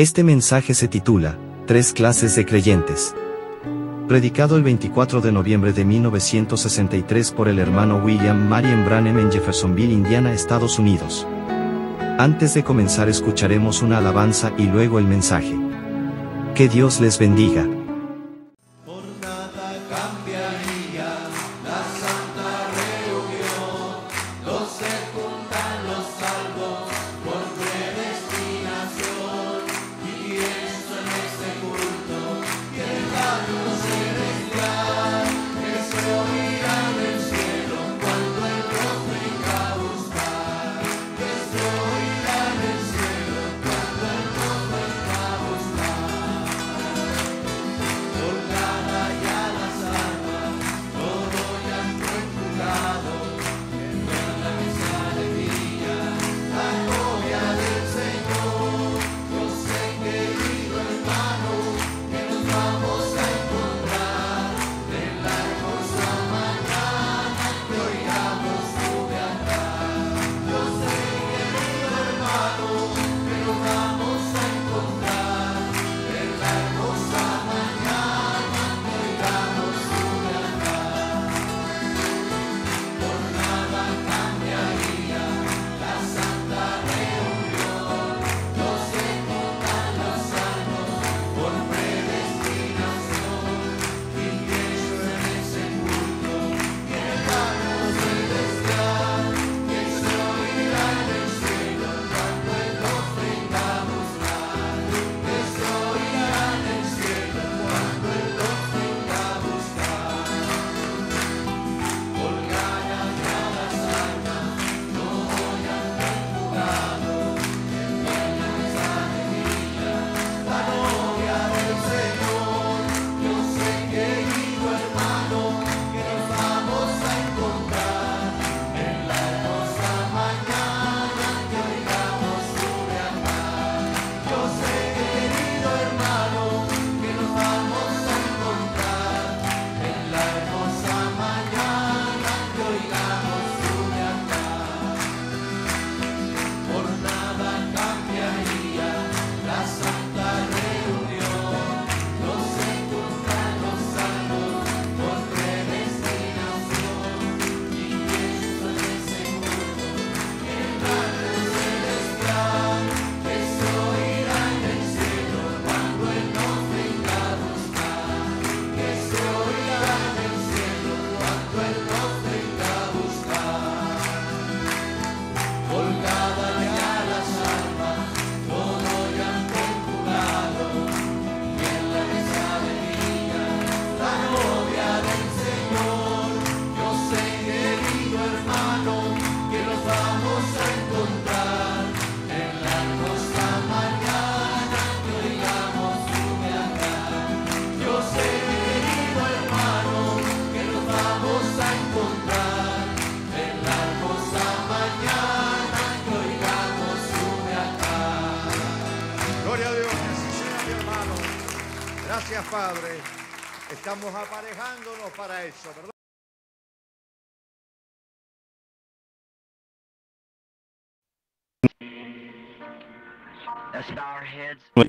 Este mensaje se titula, Tres clases de creyentes. Predicado el 24 de noviembre de 1963 por el hermano William Marion Branham en Jeffersonville, Indiana, Estados Unidos. Antes de comenzar escucharemos una alabanza y luego el mensaje. Que Dios les bendiga.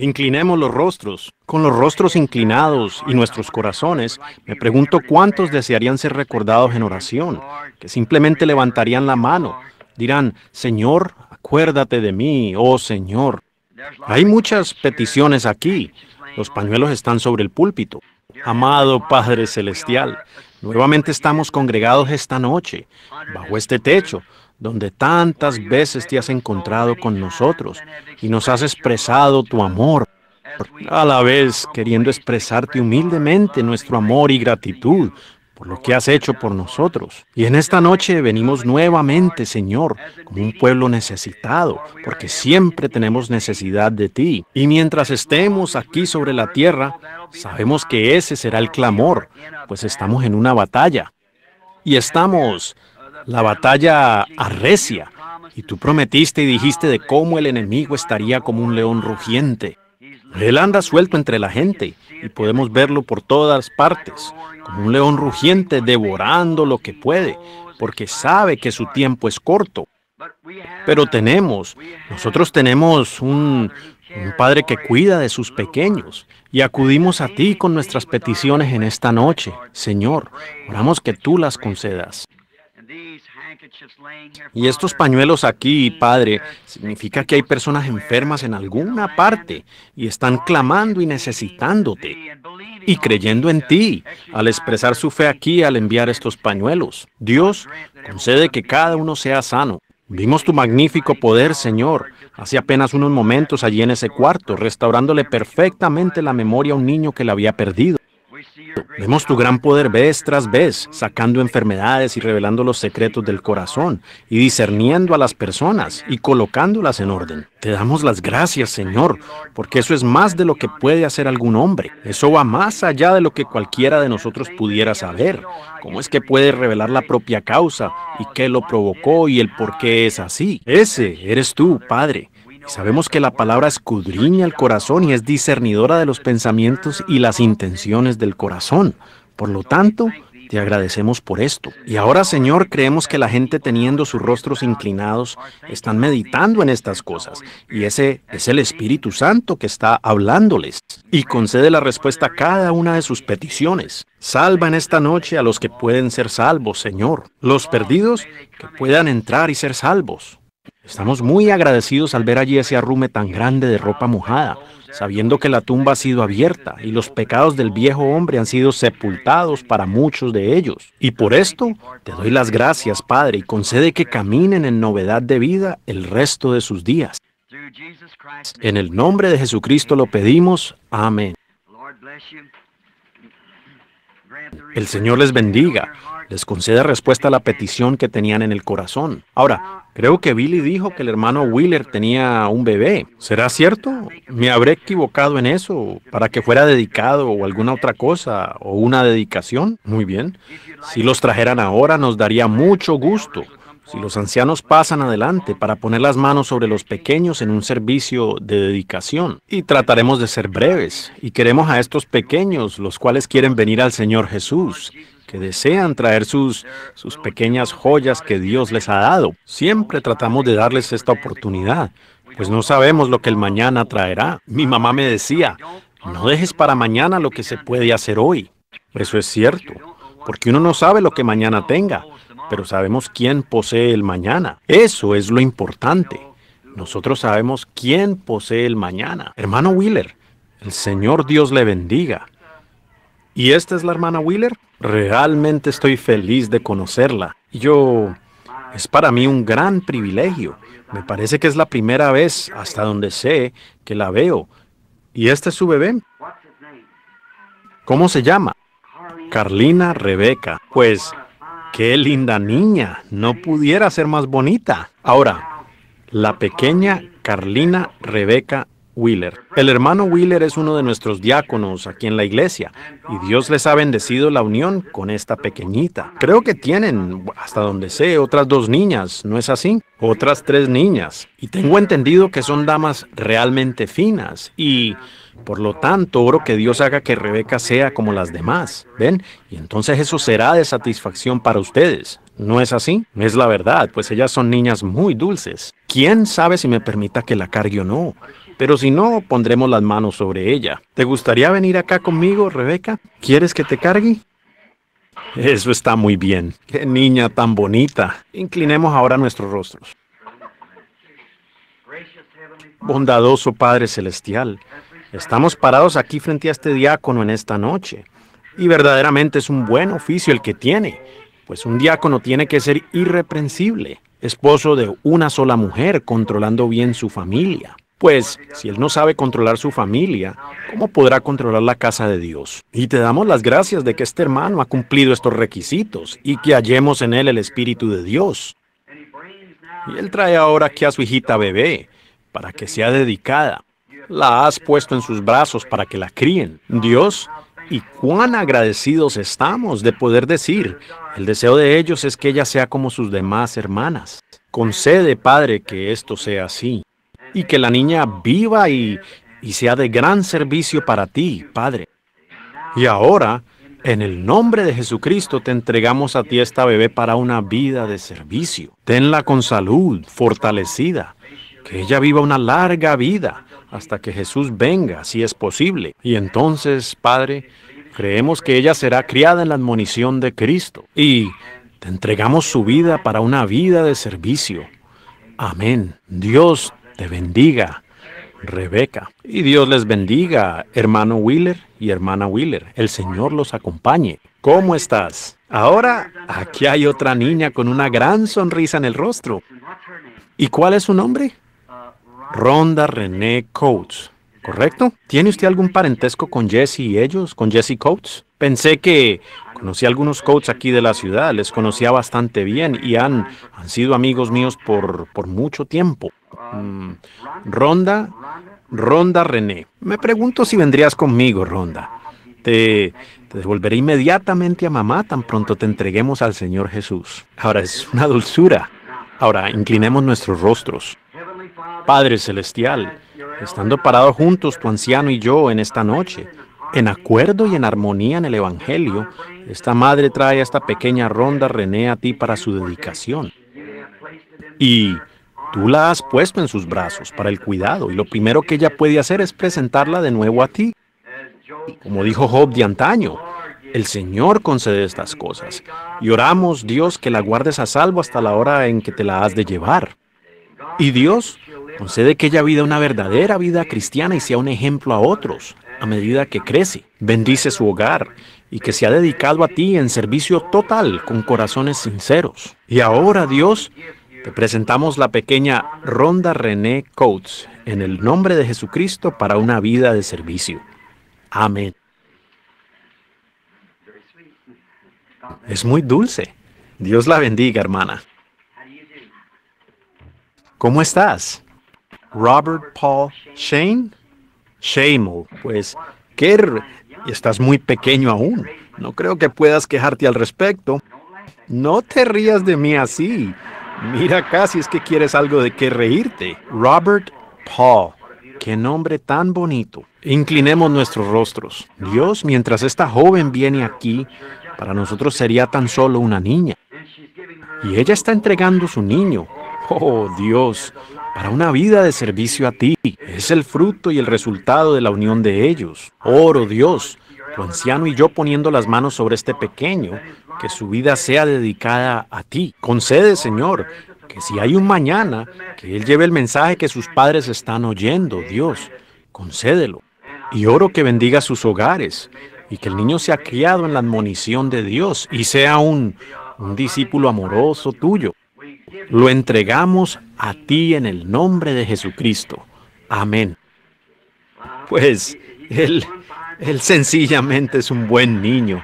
Inclinemos los rostros. Con los rostros inclinados y nuestros corazones, me pregunto cuántos desearían ser recordados en oración, que simplemente levantarían la mano. Dirán, Señor, acuérdate de mí, oh Señor. Hay muchas peticiones aquí. Los pañuelos están sobre el púlpito. Amado Padre Celestial, nuevamente estamos congregados esta noche, bajo este techo, donde tantas veces te has encontrado con nosotros y nos has expresado tu amor, a la vez queriendo expresarte humildemente nuestro amor y gratitud por lo que has hecho por nosotros. Y en esta noche venimos nuevamente, Señor, como un pueblo necesitado, porque siempre tenemos necesidad de ti. Y mientras estemos aquí sobre la tierra, sabemos que ese será el clamor, pues estamos en una batalla. Y estamos la batalla arrecia, y tú prometiste y dijiste de cómo el enemigo estaría como un león rugiente. Él anda suelto entre la gente y podemos verlo por todas partes, como un león rugiente devorando lo que puede, porque sabe que su tiempo es corto. Pero tenemos, nosotros tenemos un, Padre que cuida de sus pequeños. Y acudimos a ti con nuestras peticiones en esta noche. Señor, oramos que tú las concedas. Y estos pañuelos aquí, Padre, significa que hay personas enfermas en alguna parte y están clamando y necesitándote y creyendo en ti al expresar su fe aquí al enviar estos pañuelos. Dios concede que cada uno sea sano. Vimos tu magnífico poder, Señor, hace apenas unos momentos allí en ese cuarto, restaurándole perfectamente la memoria a un niño que la había perdido. Vemos tu gran poder vez tras vez, sacando enfermedades y revelando los secretos del corazón, y discerniendo a las personas y colocándolas en orden. Te damos las gracias, Señor, porque eso es más de lo que puede hacer algún hombre. Eso va más allá de lo que cualquiera de nosotros pudiera saber. ¿Cómo es que puede revelar la propia causa y qué lo provocó y el por qué es así? Ese eres tú, Padre sabemos que la palabra escudriña el corazón y es discernidora de los pensamientos y las intenciones del corazón. Por lo tanto, te agradecemos por esto. Y ahora, Señor, creemos que la gente teniendo sus rostros inclinados están meditando en estas cosas. Y ese es el Espíritu Santo que está hablándoles. Y concede la respuesta a cada una de sus peticiones. Salva en esta noche a los que pueden ser salvos, Señor. Los perdidos que puedan entrar y ser salvos. Estamos muy agradecidos al ver allí ese arrume tan grande de ropa mojada, sabiendo que la tumba ha sido abierta y los pecados del viejo hombre han sido sepultados para muchos de ellos. Y por esto te doy las gracias, Padre, y concede que caminen en novedad de vida el resto de sus días. En el nombre de Jesucristo lo pedimos. Amén. El Señor les bendiga, les concede respuesta a la petición que tenían en el corazón. Ahora, Creo que Billy dijo que el hermano Wheeler tenía un bebé. ¿Será cierto? ¿Me habré equivocado en eso? ¿Para que fuera dedicado o alguna otra cosa o una dedicación? Muy bien. Si los trajeran ahora nos daría mucho gusto. Si los ancianos pasan adelante para poner las manos sobre los pequeños en un servicio de dedicación. Y trataremos de ser breves. Y queremos a estos pequeños, los cuales quieren venir al Señor Jesús que desean traer sus, sus pequeñas joyas que Dios les ha dado. Siempre tratamos de darles esta oportunidad, pues no sabemos lo que el mañana traerá. Mi mamá me decía, no dejes para mañana lo que se puede hacer hoy. Eso es cierto, porque uno no sabe lo que mañana tenga, pero sabemos quién posee el mañana. Eso es lo importante. Nosotros sabemos quién posee el mañana. Hermano Wheeler, el Señor Dios le bendiga. ¿Y esta es la hermana Wheeler? Realmente estoy feliz de conocerla. Yo... Es para mí un gran privilegio. Me parece que es la primera vez, hasta donde sé, que la veo. ¿Y este es su bebé? ¿Cómo se llama? Carlina Rebeca. Pues, qué linda niña. No pudiera ser más bonita. Ahora, la pequeña Carlina Rebeca Wheeler. El hermano Wheeler es uno de nuestros diáconos aquí en la iglesia y Dios les ha bendecido la unión con esta pequeñita. Creo que tienen, hasta donde sé, otras dos niñas, ¿no es así? Otras tres niñas. Y tengo entendido que son damas realmente finas y... Por lo tanto, oro que Dios haga que Rebeca sea como las demás, ¿ven? Y entonces eso será de satisfacción para ustedes. ¿No es así? Es la verdad, pues ellas son niñas muy dulces. ¿Quién sabe si me permita que la cargue o no? pero si no, pondremos las manos sobre ella. ¿Te gustaría venir acá conmigo, Rebeca? ¿Quieres que te cargue? Eso está muy bien. Qué niña tan bonita. Inclinemos ahora nuestros rostros. Bondadoso Padre Celestial, estamos parados aquí frente a este diácono en esta noche. Y verdaderamente es un buen oficio el que tiene, pues un diácono tiene que ser irreprensible, esposo de una sola mujer, controlando bien su familia. Pues si Él no sabe controlar su familia, ¿cómo podrá controlar la casa de Dios? Y te damos las gracias de que este hermano ha cumplido estos requisitos y que hallemos en Él el Espíritu de Dios. Y Él trae ahora aquí a su hijita bebé para que sea dedicada. La has puesto en sus brazos para que la críen. Dios, y cuán agradecidos estamos de poder decir, el deseo de ellos es que ella sea como sus demás hermanas. Concede, Padre, que esto sea así y que la niña viva y, y sea de gran servicio para ti, Padre. Y ahora, en el nombre de Jesucristo, te entregamos a ti esta bebé para una vida de servicio. Tenla con salud, fortalecida, que ella viva una larga vida hasta que Jesús venga, si es posible. Y entonces, Padre, creemos que ella será criada en la admonición de Cristo. Y te entregamos su vida para una vida de servicio. Amén. Dios te bendiga, Rebeca. Y Dios les bendiga, hermano Wheeler y hermana Wheeler. El Señor los acompañe. ¿Cómo estás? Ahora, aquí hay otra niña con una gran sonrisa en el rostro. ¿Y cuál es su nombre? Ronda René Coates. ¿Correcto? ¿Tiene usted algún parentesco con Jesse y ellos, con Jesse Coates? Pensé que conocí a algunos Coates aquí de la ciudad, les conocía bastante bien y han, sido amigos míos por mucho tiempo. Mm, ronda, Ronda René. Me pregunto si vendrías conmigo, Ronda. Te, devolveré inmediatamente a mamá tan pronto te entreguemos al Señor Jesús. Ahora es una dulzura. Ahora inclinemos nuestros rostros. Padre Celestial, estando parados juntos tu anciano y yo en esta noche, en acuerdo y en armonía en el Evangelio, esta madre trae a esta pequeña ronda René a ti para su dedicación. Y Tú la has puesto en sus brazos para el cuidado y lo primero que ella puede hacer es presentarla de nuevo a ti. como dijo Job de antaño, el Señor concede estas cosas y oramos, Dios, que la guardes a salvo hasta la hora en que te la has de llevar. Y Dios concede que ella viva una verdadera vida cristiana y sea un ejemplo a otros a medida que crece. Bendice su hogar y que se ha dedicado a ti en servicio total con corazones sinceros. Y ahora, Dios, te presentamos la pequeña Ronda René Coates en el nombre de Jesucristo para una vida de servicio. Amén. Es muy dulce. Dios la bendiga, hermana. ¿Cómo estás? Robert Paul Shane? Shamo. pues, qué estás muy pequeño aún. No creo que puedas quejarte al respecto. No te rías de mí así. Mira casi es que quieres algo de qué reírte. Robert Paul. Qué nombre tan bonito. Inclinemos nuestros rostros. Dios, mientras esta joven viene aquí, para nosotros sería tan solo una niña. Y ella está entregando su niño. Oh Dios, para una vida de servicio a ti. Es el fruto y el resultado de la unión de ellos. Oro Dios, lo anciano y yo poniendo las manos sobre este pequeño, que su vida sea dedicada a ti. Concede, Señor, que si hay un mañana, que él lleve el mensaje que sus padres están oyendo, Dios, concédelo. Y oro que bendiga sus hogares y que el niño sea criado en la admonición de Dios y sea un, un discípulo amoroso tuyo. Lo entregamos a ti en el nombre de Jesucristo. Amén. Pues él él sencillamente es un buen niño.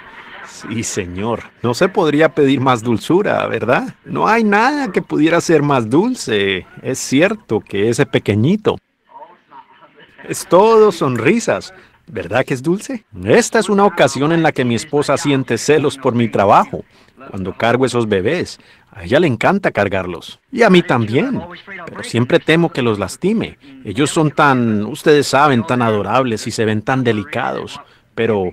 Sí, señor. No se podría pedir más dulzura, ¿verdad? No hay nada que pudiera ser más dulce. Es cierto que ese pequeñito. Es todo sonrisas. ¿Verdad que es dulce? Esta es una ocasión en la que mi esposa siente celos por mi trabajo, cuando cargo esos bebés. A ella le encanta cargarlos. Y a mí también. Pero siempre temo que los lastime. Ellos son tan, ustedes saben, tan adorables y se ven tan delicados. Pero,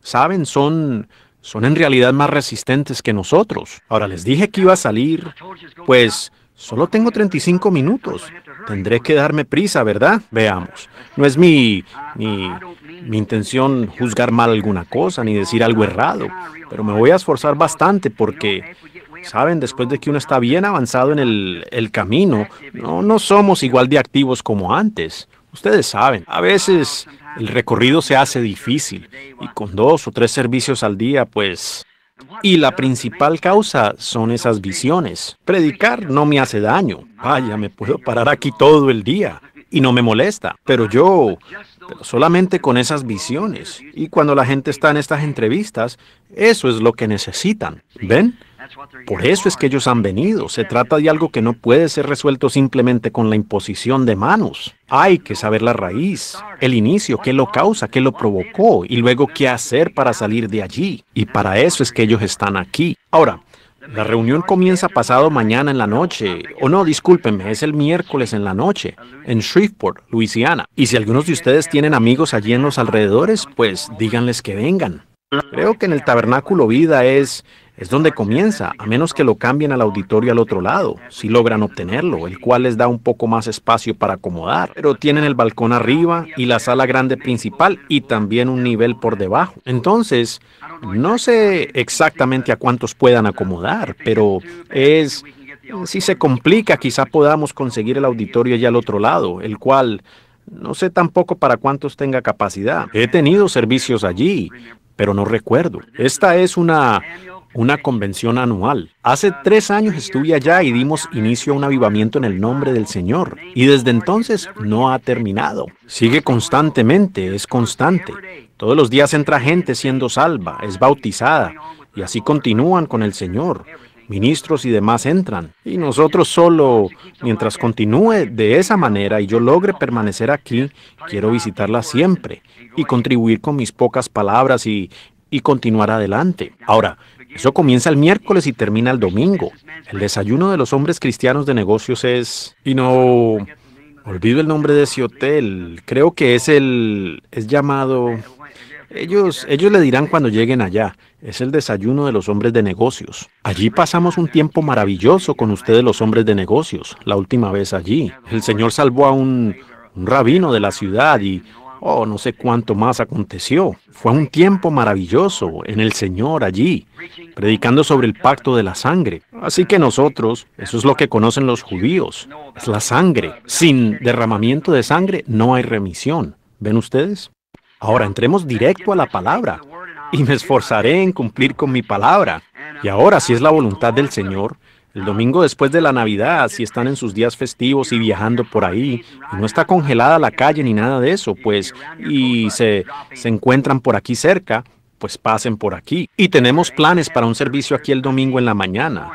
¿saben? Son, son en realidad más resistentes que nosotros. Ahora les dije que iba a salir. Pues, solo tengo 35 minutos. Tendré que darme prisa, ¿verdad? Veamos. No es mi, mi, mi intención juzgar mal alguna cosa ni decir algo errado. Pero me voy a esforzar bastante porque Saben, después de que uno está bien avanzado en el, camino, no, no somos igual de activos como antes. Ustedes saben, a veces el recorrido se hace difícil y con dos o tres servicios al día, pues... Y la principal causa son esas visiones. Predicar no me hace daño. Vaya, me puedo parar aquí todo el día y no me molesta. Pero yo, solamente con esas visiones. Y cuando la gente está en estas entrevistas, eso es lo que necesitan. ¿Ven? Por eso es que ellos han venido. Se trata de algo que no puede ser resuelto simplemente con la imposición de manos. Hay que saber la raíz, el inicio, qué lo causa, qué lo provocó y luego qué hacer para salir de allí. Y para eso es que ellos están aquí. Ahora, la reunión comienza pasado mañana en la noche, o no, discúlpenme, es el miércoles en la noche, en Shreveport, Luisiana. Y si algunos de ustedes tienen amigos allí en los alrededores, pues díganles que vengan. Creo que en el tabernáculo vida es es donde comienza, a menos que lo cambien al auditorio al otro lado, si logran obtenerlo, el cual les da un poco más espacio para acomodar, pero tienen el balcón arriba y la sala grande principal y también un nivel por debajo. Entonces, no sé exactamente a cuántos puedan acomodar, pero es... Si se complica, quizá podamos conseguir el auditorio allá al otro lado, el cual no sé tampoco para cuántos tenga capacidad. He tenido servicios allí, pero no recuerdo. Esta es una una convención anual. Hace tres años estuve allá y dimos inicio a un avivamiento en el nombre del Señor. Y desde entonces no ha terminado. Sigue constantemente, es constante. Todos los días entra gente siendo salva, es bautizada. Y así continúan con el Señor. Ministros y demás entran. Y nosotros solo, mientras continúe de esa manera y yo logre permanecer aquí, quiero visitarla siempre y contribuir con mis pocas palabras y y continuar adelante. Ahora, eso comienza el miércoles y termina el domingo. El desayuno de los hombres cristianos de negocios es... Y no... Olvido el nombre de ese hotel. Creo que es el... es llamado... Ellos, ellos le dirán cuando lleguen allá. Es el desayuno de los hombres de negocios. Allí pasamos un tiempo maravilloso con ustedes los hombres de negocios. La última vez allí. El Señor salvó a un, un rabino de la ciudad y Oh, no sé cuánto más aconteció. Fue un tiempo maravilloso en el Señor allí, predicando sobre el pacto de la sangre. Así que nosotros, eso es lo que conocen los judíos, es la sangre. Sin derramamiento de sangre no hay remisión. ¿Ven ustedes? Ahora entremos directo a la palabra y me esforzaré en cumplir con mi palabra. Y ahora, si es la voluntad del Señor, el domingo después de la Navidad, si están en sus días festivos y viajando por ahí, y no está congelada la calle ni nada de eso, pues, y se, se encuentran por aquí cerca, pues pasen por aquí. Y tenemos planes para un servicio aquí el domingo en la mañana.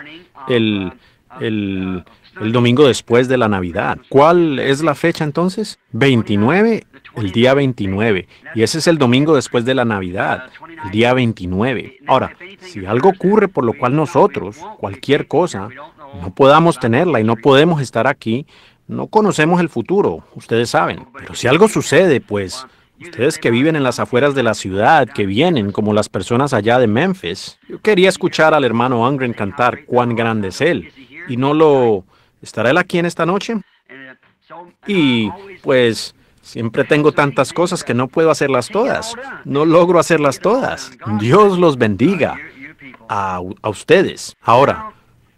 El, el, el domingo después de la Navidad. ¿Cuál es la fecha entonces? 29, el día 29. Y ese es el domingo después de la Navidad, el día 29. Ahora, si algo ocurre por lo cual nosotros, cualquier cosa, no podamos tenerla y no podemos estar aquí, no conocemos el futuro, ustedes saben. Pero si algo sucede, pues... Ustedes que viven en las afueras de la ciudad, que vienen como las personas allá de Memphis, yo quería escuchar al hermano Angren cantar cuán grande es él y no lo ¿Estará él aquí en esta noche? Y pues siempre tengo tantas cosas que no puedo hacerlas todas. No logro hacerlas todas. Dios los bendiga a, ustedes. Ahora,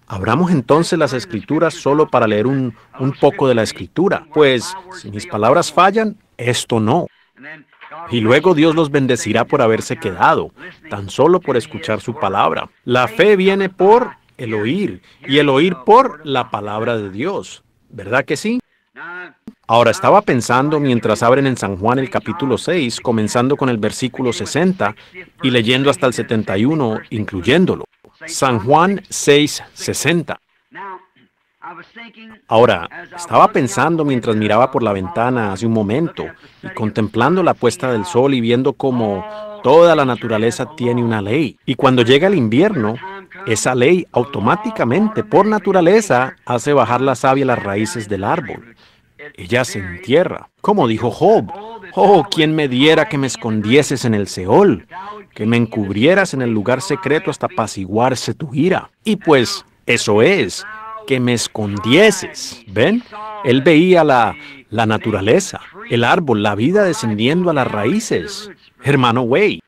abramos entonces las escrituras solo para leer un, un poco de la escritura. Pues si mis palabras fallan, esto no. Y luego Dios los bendecirá por haberse quedado, tan solo por escuchar su palabra. La fe viene por el oír, y el oír por la palabra de Dios, ¿verdad que sí? Ahora estaba pensando mientras abren en San Juan el capítulo 6, comenzando con el versículo 60 y leyendo hasta el 71, incluyéndolo. San Juan 6, 60. Ahora, estaba pensando mientras miraba por la ventana hace un momento y contemplando la puesta del sol y viendo cómo toda la naturaleza tiene una ley. Y cuando llega el invierno, esa ley automáticamente, por naturaleza, hace bajar la savia las raíces del árbol. Ella se entierra, como dijo Job. Oh, quien me diera que me escondieses en el Seol, que me encubrieras en el lugar secreto hasta apaciguarse tu ira. Y pues, eso es, que me escondieses. ¿Ven? Él veía la, la naturaleza, el árbol, la vida descendiendo a las raíces. Hermano Way,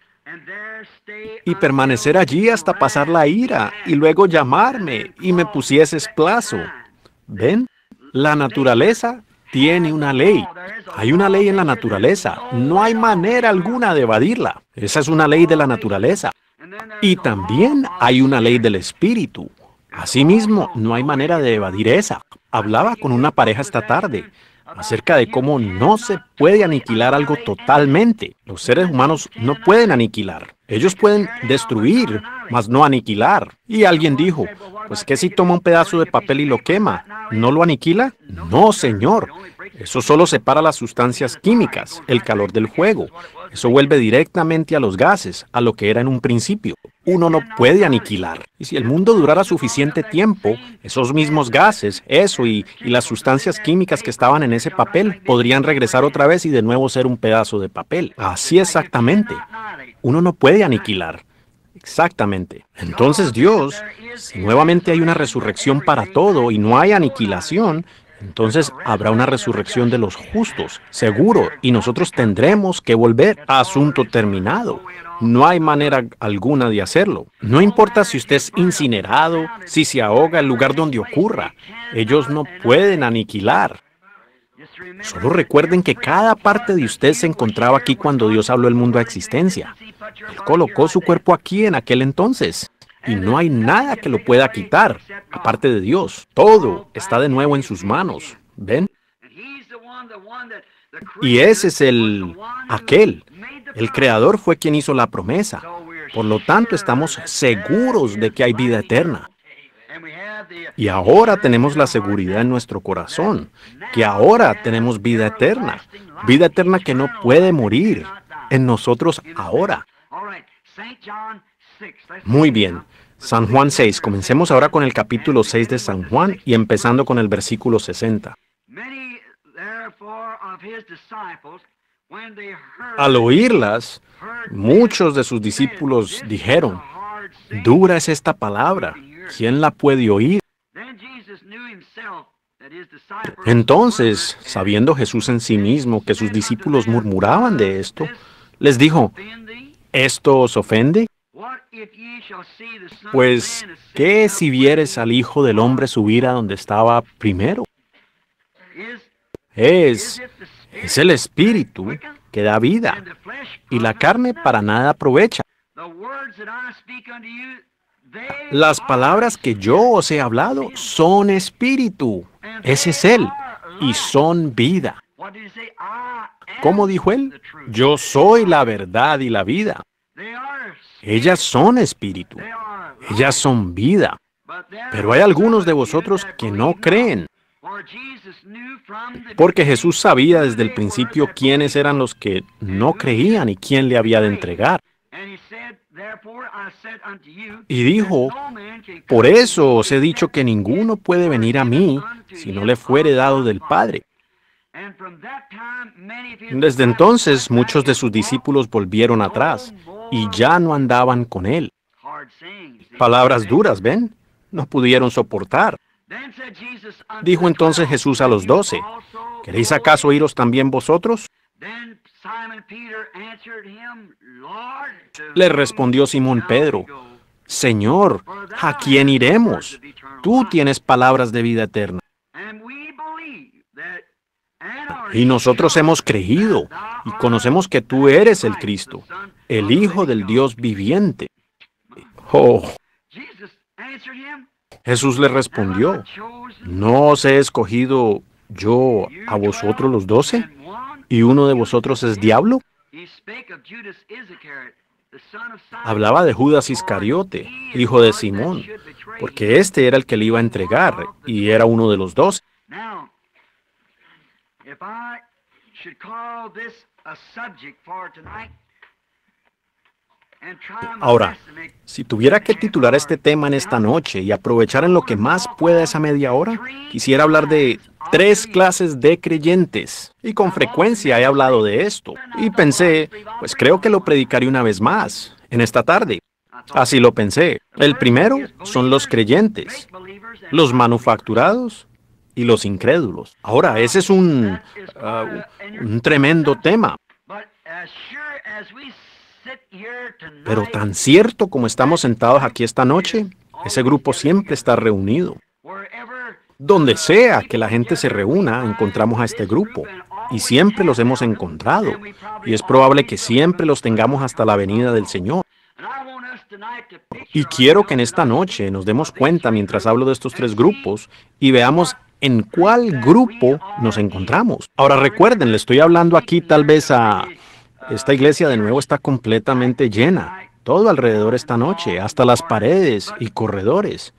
y permanecer allí hasta pasar la ira y luego llamarme y me pusieses plazo. ¿Ven? La naturaleza tiene una ley. Hay una ley en la naturaleza. No hay manera alguna de evadirla. Esa es una ley de la naturaleza. Y también hay una ley del espíritu. Asimismo, no hay manera de evadir esa. Hablaba con una pareja esta tarde acerca de cómo no se puede aniquilar algo totalmente. Los seres humanos no pueden aniquilar. Ellos pueden destruir, mas no aniquilar. Y alguien dijo, pues ¿qué si toma un pedazo de papel y lo quema? ¿No lo aniquila? No, señor. Eso solo separa las sustancias químicas, el calor del juego. Eso vuelve directamente a los gases, a lo que era en un principio. Uno no puede aniquilar. Y si el mundo durara suficiente tiempo, esos mismos gases, eso y, las sustancias químicas que estaban en ese papel podrían regresar otra vez y de nuevo ser un pedazo de papel. Así exactamente. Uno no puede aniquilar. Exactamente. Entonces Dios, si nuevamente hay una resurrección para todo y no hay aniquilación, entonces habrá una resurrección de los justos, seguro, y nosotros tendremos que volver a asunto terminado. No hay manera alguna de hacerlo. No importa si usted es incinerado, si se ahoga el lugar donde ocurra. Ellos no pueden aniquilar. Solo recuerden que cada parte de usted se encontraba aquí cuando Dios habló el mundo a existencia. Él colocó su cuerpo aquí en aquel entonces y no hay nada que lo pueda quitar, aparte de Dios. Todo está de nuevo en sus manos. ¿Ven? Y ese es el aquel. El creador fue quien hizo la promesa. Por lo tanto, estamos seguros de que hay vida eterna. Y ahora tenemos la seguridad en nuestro corazón, que ahora tenemos vida eterna, vida eterna que no puede morir en nosotros ahora. Muy bien. San Juan 6. Comencemos ahora con el capítulo 6 de San Juan y empezando con el versículo 60. Al oírlas, muchos de sus discípulos dijeron, dura es esta palabra, ¿quién la puede oír? Entonces, sabiendo Jesús en sí mismo que sus discípulos murmuraban de esto, les dijo, ¿esto os ofende? Pues, ¿qué si vieres al Hijo del Hombre subir a donde estaba primero? Es, es el Espíritu que da vida, y la carne para nada aprovecha. Las palabras que yo os he hablado son espíritu, ese es Él, y son vida. ¿Cómo dijo Él? Yo soy la verdad y la vida. Ellas son espíritu, ellas son vida. Pero hay algunos de vosotros que no creen. Porque Jesús sabía desde el principio quiénes eran los que no creían y quién le había de entregar. Y dijo, por eso os he dicho que ninguno puede venir a mí si no le fuere dado del Padre. Desde entonces muchos de sus discípulos volvieron atrás y ya no andaban con él. Palabras duras, ¿ven? No pudieron soportar. Dijo entonces Jesús a los doce, ¿queréis acaso iros también vosotros? Le respondió Simón Pedro, Señor, ¿a quién iremos? Tú tienes palabras de vida eterna. Y nosotros hemos creído y conocemos que tú eres el Cristo, el Hijo del Dios viviente. Oh. Jesús le respondió, ¿no os he escogido yo a vosotros los doce? ¿Y uno de vosotros es diablo? Hablaba de Judas Iscariote, hijo de Simón, porque este era el que le iba a entregar y era uno de los dos. Ahora, si tuviera que titular este tema en esta noche y aprovechar en lo que más pueda esa media hora, quisiera hablar de tres clases de creyentes. Y con frecuencia he hablado de esto. Y pensé, pues creo que lo predicaré una vez más, en esta tarde. Así lo pensé. El primero son los creyentes, los manufacturados y los incrédulos. Ahora, ese es un, ah, un tremendo tema. Pero tan cierto como estamos sentados aquí esta noche, ese grupo siempre está reunido. Donde sea que la gente se reúna, encontramos a este grupo. Y siempre los hemos encontrado. Y es probable que siempre los tengamos hasta la venida del Señor. Y quiero que en esta noche nos demos cuenta mientras hablo de estos tres grupos y veamos en cuál grupo nos encontramos. Ahora recuerden, le estoy hablando aquí tal vez a... Esta iglesia de nuevo está completamente llena. Todo alrededor esta noche, hasta las paredes y corredores.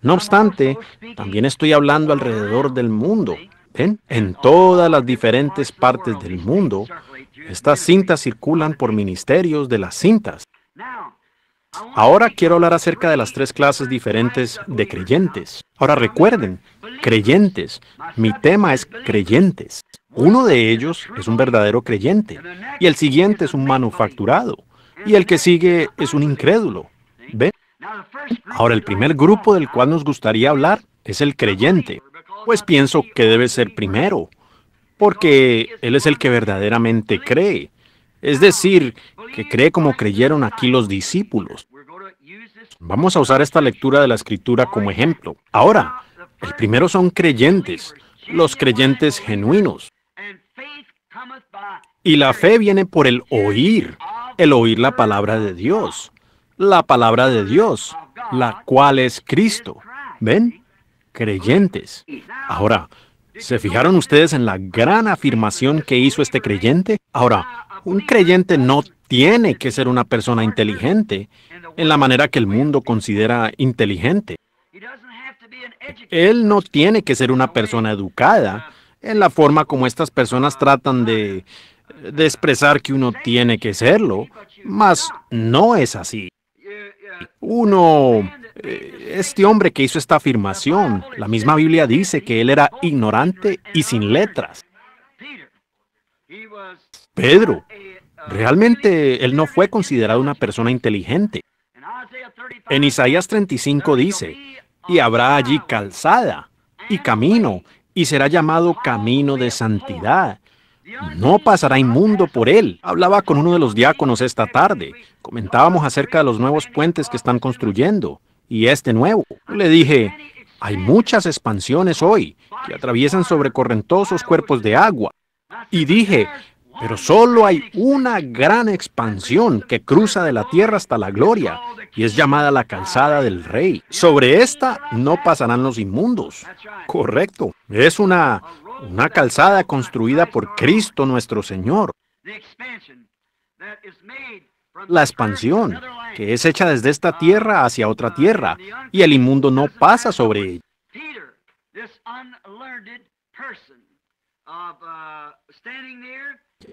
No obstante, también estoy hablando alrededor del mundo. ¿Ven? En todas las diferentes partes del mundo, estas cintas circulan por ministerios de las cintas. Ahora quiero hablar acerca de las tres clases diferentes de creyentes. Ahora recuerden, creyentes. Mi tema es creyentes. Uno de ellos es un verdadero creyente y el siguiente es un manufacturado y el que sigue es un incrédulo. ¿Ven? Ahora, el primer grupo del cual nos gustaría hablar es el creyente, pues pienso que debe ser primero, porque él es el que verdaderamente cree, es decir, que cree como creyeron aquí los discípulos. Vamos a usar esta lectura de la escritura como ejemplo. Ahora, el primero son creyentes, los creyentes genuinos. Y la fe viene por el oír, el oír la palabra de Dios, la palabra de Dios, la cual es Cristo. ¿Ven? Creyentes. Ahora, ¿se fijaron ustedes en la gran afirmación que hizo este creyente? Ahora, un creyente no tiene que ser una persona inteligente en la manera que el mundo considera inteligente. Él no tiene que ser una persona educada en la forma como estas personas tratan de, expresar que uno tiene que serlo, mas no es así. Uno, eh, este hombre que hizo esta afirmación, la misma Biblia dice que él era ignorante y sin letras. Pedro, realmente él no fue considerado una persona inteligente. En Isaías 35 dice, y habrá allí calzada y camino, y será llamado camino de santidad. No pasará inmundo por él. Hablaba con uno de los diáconos esta tarde. Comentábamos acerca de los nuevos puentes que están construyendo, y este nuevo. Le dije, hay muchas expansiones hoy que atraviesan sobre correntosos cuerpos de agua. Y dije, pero solo hay una gran expansión que cruza de la tierra hasta la gloria y es llamada la calzada del rey. Sobre esta no pasarán los inmundos. Correcto. Es una, una calzada construida por Cristo nuestro Señor. La expansión que es hecha desde esta tierra hacia otra tierra y el inmundo no pasa sobre ella.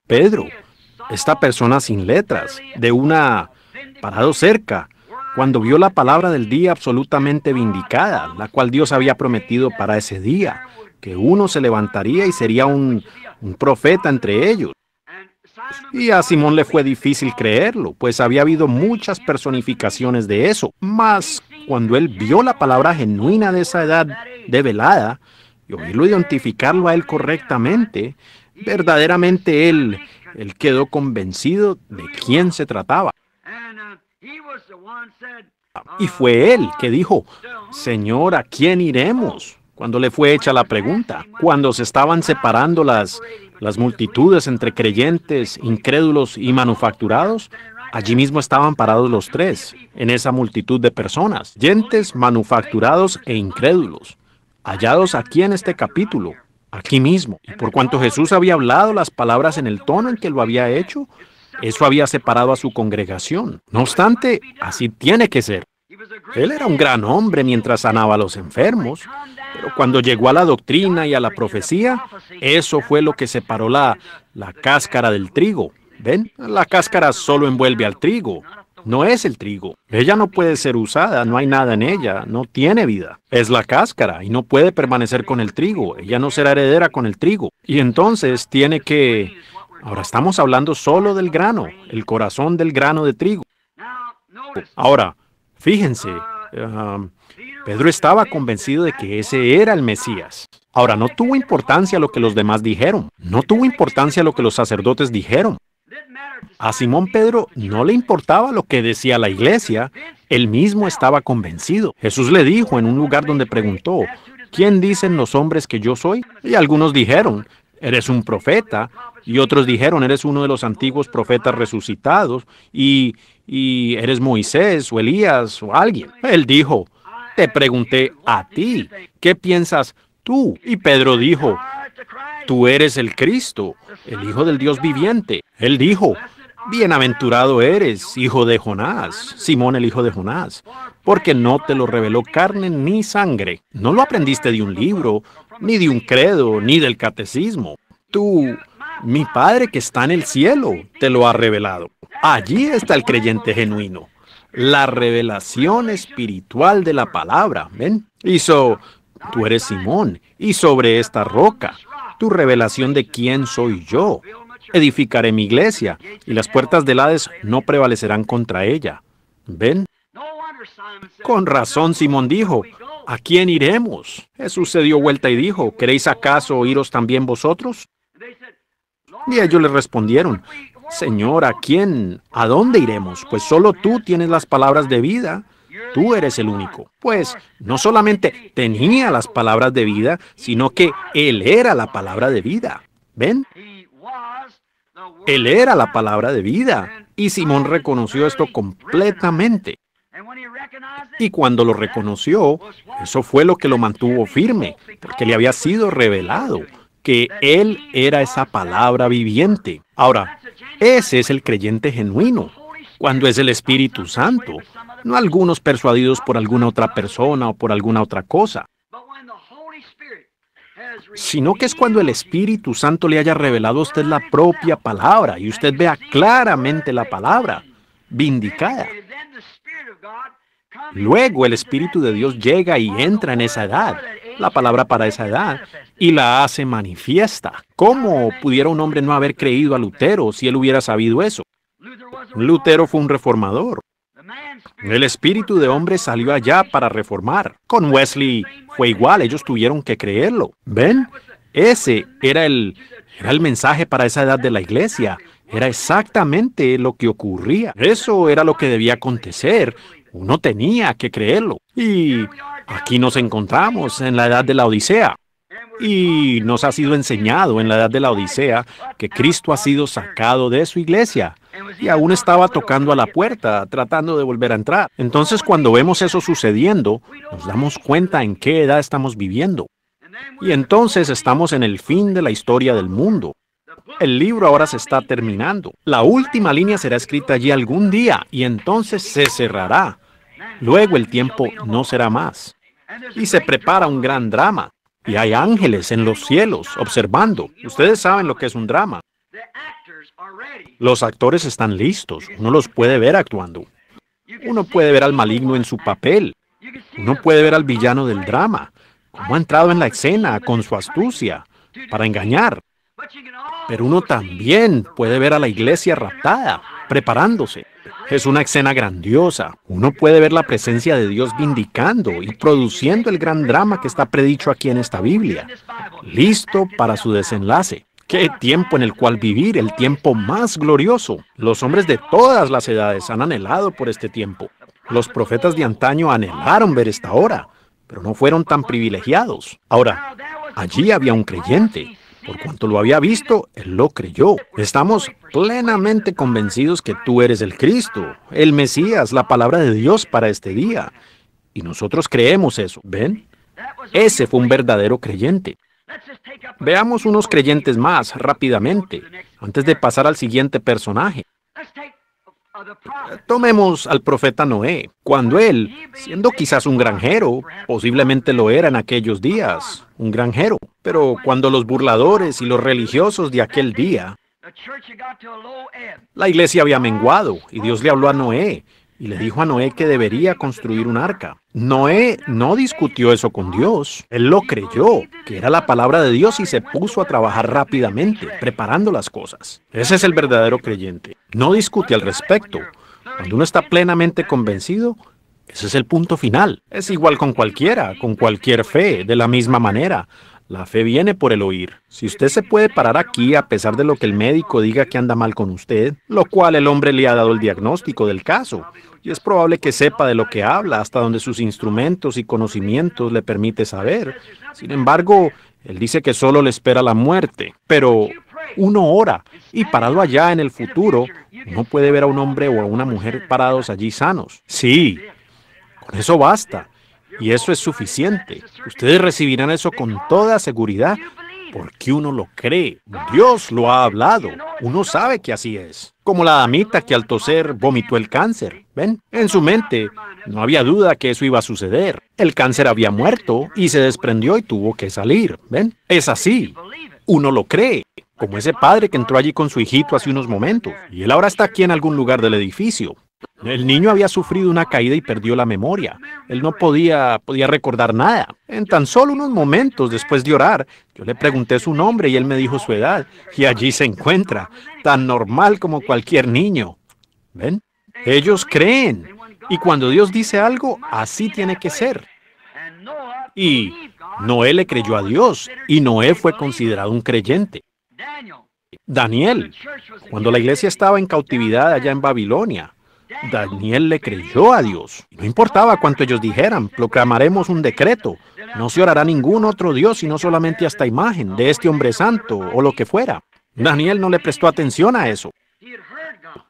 Pedro, esta persona sin letras, de una parado cerca, cuando vio la palabra del día absolutamente vindicada, la cual Dios había prometido para ese día, que uno se levantaría y sería un, profeta entre ellos. Y a Simón le fue difícil creerlo, pues había habido muchas personificaciones de eso. Mas cuando él vio la palabra genuina de esa edad develada y oírlo identificarlo a él correctamente, verdaderamente él, él quedó convencido de quién se trataba. Y fue él que dijo, Señor, ¿a quién iremos? Cuando le fue hecha la pregunta, cuando se estaban separando las, las multitudes entre creyentes, incrédulos y manufacturados, allí mismo estaban parados los tres, en esa multitud de personas, creyentes, manufacturados e incrédulos, hallados aquí en este capítulo, aquí mismo. Y por cuanto Jesús había hablado las palabras en el tono en que lo había hecho, eso había separado a su congregación. No obstante, así tiene que ser. Él era un gran hombre mientras sanaba a los enfermos, pero cuando llegó a la doctrina y a la profecía, eso fue lo que separó la, la cáscara del trigo. ¿Ven? La cáscara solo envuelve al trigo, no es el trigo. Ella no puede ser usada, no hay nada en ella, no tiene vida. Es la cáscara y no puede permanecer con el trigo. Ella no será heredera con el trigo. Y entonces tiene que... Ahora estamos hablando solo del grano, el corazón del grano de trigo. Ahora, fíjense, um, Pedro estaba convencido de que ese era el Mesías. Ahora, no tuvo importancia lo que los demás dijeron, no tuvo importancia lo que los sacerdotes dijeron, a Simón Pedro no le importaba lo que decía la iglesia, él mismo estaba convencido. Jesús le dijo en un lugar donde preguntó, ¿quién dicen los hombres que yo soy? Y algunos dijeron, eres un profeta, y otros dijeron, eres uno de los antiguos profetas resucitados, y, eres Moisés o Elías o alguien. Él dijo, te pregunté a ti, ¿qué piensas tú? Y Pedro dijo, tú eres el Cristo, el Hijo del Dios viviente. Él dijo, Bienaventurado eres, hijo de Jonás, Simón el hijo de Jonás, porque no te lo reveló carne ni sangre. No lo aprendiste de un libro, ni de un credo, ni del catecismo. Tú, mi Padre que está en el cielo, te lo ha revelado. Allí está el creyente genuino. La revelación espiritual de la palabra. ¿Ven? Hizo tú eres Simón, y sobre esta roca, tu revelación de quién soy yo, edificaré mi iglesia, y las puertas del Hades no prevalecerán contra ella. ¿Ven? Con razón Simón dijo, ¿a quién iremos? Jesús se dio vuelta y dijo, ¿queréis acaso iros también vosotros? Y ellos le respondieron, Señor, ¿a quién? ¿A dónde iremos? Pues solo tú tienes las palabras de vida tú eres el único. Pues no solamente tenía las palabras de vida, sino que Él era la palabra de vida. ¿Ven? Él era la palabra de vida. Y Simón reconoció esto completamente. Y cuando lo reconoció, eso fue lo que lo mantuvo firme, porque le había sido revelado que él era esa palabra viviente. Ahora, ese es el creyente genuino, cuando es el Espíritu Santo, no algunos persuadidos por alguna otra persona o por alguna otra cosa, sino que es cuando el Espíritu Santo le haya revelado a usted la propia palabra y usted vea claramente la palabra vindicada. Luego el Espíritu de Dios llega y entra en esa edad, la palabra para esa edad, y la hace manifiesta. ¿Cómo pudiera un hombre no haber creído a Lutero si él hubiera sabido eso? Lutero fue un reformador. El espíritu de hombre salió allá para reformar. Con Wesley fue igual, ellos tuvieron que creerlo. ¿Ven? Ese era el, mensaje para esa edad de la iglesia. Era exactamente lo que ocurría. Eso era lo que debía acontecer. Uno tenía que creerlo. Y aquí nos encontramos en la edad de la Odisea. Y nos ha sido enseñado en la edad de la Odisea que Cristo ha sido sacado de su iglesia y aún estaba tocando a la puerta, tratando de volver a entrar. Entonces cuando vemos eso sucediendo, nos damos cuenta en qué edad estamos viviendo. Y entonces estamos en el fin de la historia del mundo. El libro ahora se está terminando. La última línea será escrita allí algún día y entonces se cerrará. Luego el tiempo no será más. Y se prepara un gran drama. Y hay ángeles en los cielos observando. Ustedes saben lo que es un drama. Los actores están listos, uno los puede ver actuando. Uno puede ver al maligno en su papel. Uno puede ver al villano del drama, cómo ha entrado en la escena con su astucia para engañar. Pero uno también puede ver a la iglesia raptada, preparándose. Es una escena grandiosa. Uno puede ver la presencia de Dios vindicando y produciendo el gran drama que está predicho aquí en esta Biblia, listo para su desenlace. Qué tiempo en el cual vivir, el tiempo más glorioso. Los hombres de todas las edades han anhelado por este tiempo. Los profetas de antaño anhelaron ver esta hora, pero no fueron tan privilegiados. Ahora, allí había un creyente. Por cuanto lo había visto, él lo creyó. Estamos plenamente convencidos que tú eres el Cristo, el Mesías, la palabra de Dios para este día. Y nosotros creemos eso, ¿ven? Ese fue un verdadero creyente. Veamos unos creyentes más rápidamente, antes de pasar al siguiente personaje. Tomemos al profeta Noé, cuando él, siendo quizás un granjero, posiblemente lo era en aquellos días, un granjero, pero cuando los burladores y los religiosos de aquel día, la iglesia había menguado y Dios le habló a Noé y le dijo a Noé que debería construir un arca. Noé no discutió eso con Dios. Él lo creyó, que era la palabra de Dios y se puso a trabajar rápidamente, preparando las cosas. Ese es el verdadero creyente. No discute al respecto. Cuando uno está plenamente convencido, ese es el punto final. Es igual con cualquiera, con cualquier fe, de la misma manera. La fe viene por el oír. Si usted se puede parar aquí a pesar de lo que el médico diga que anda mal con usted, lo cual el hombre le ha dado el diagnóstico del caso, y es probable que sepa de lo que habla hasta donde sus instrumentos y conocimientos le permite saber. Sin embargo, él dice que solo le espera la muerte, pero uno ora y parado allá en el futuro, no puede ver a un hombre o a una mujer parados allí sanos. Sí, con eso basta. Y eso es suficiente. Ustedes recibirán eso con toda seguridad porque uno lo cree. Dios lo ha hablado. Uno sabe que así es. Como la damita que al toser vomitó el cáncer. ¿Ven? En su mente no había duda que eso iba a suceder. El cáncer había muerto y se desprendió y tuvo que salir. ¿Ven? Es así. Uno lo cree. Como ese padre que entró allí con su hijito hace unos momentos. Y él ahora está aquí en algún lugar del edificio. El niño había sufrido una caída y perdió la memoria. Él no podía, podía recordar nada. En tan solo unos momentos después de orar, yo le pregunté su nombre y él me dijo su edad. Y allí se encuentra, tan normal como cualquier niño. ¿Ven? Ellos creen. Y cuando Dios dice algo, así tiene que ser. Y Noé le creyó a Dios y Noé fue considerado un creyente. Daniel, cuando la iglesia estaba en cautividad allá en Babilonia, Daniel le creyó a Dios. No importaba cuánto ellos dijeran, proclamaremos un decreto. No se orará ningún otro Dios, sino solamente a esta imagen de este hombre santo o lo que fuera. Daniel no le prestó atención a eso.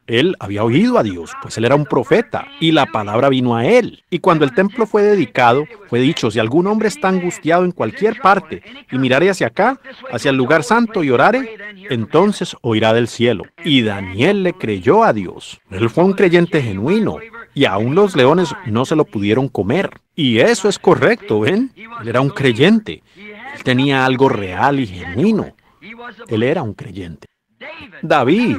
Él había oído a Dios, pues él era un profeta, y la palabra vino a él. Y cuando el templo fue dedicado, fue dicho, si algún hombre está angustiado en cualquier parte, y mirare hacia acá, hacia el lugar santo, y orare, entonces oirá del cielo. Y Daniel le creyó a Dios. Él fue un creyente genuino, y aún los leones no se lo pudieron comer. Y eso es correcto, ¿ven? Él era un creyente. Él tenía algo real y genuino. Él era un creyente. David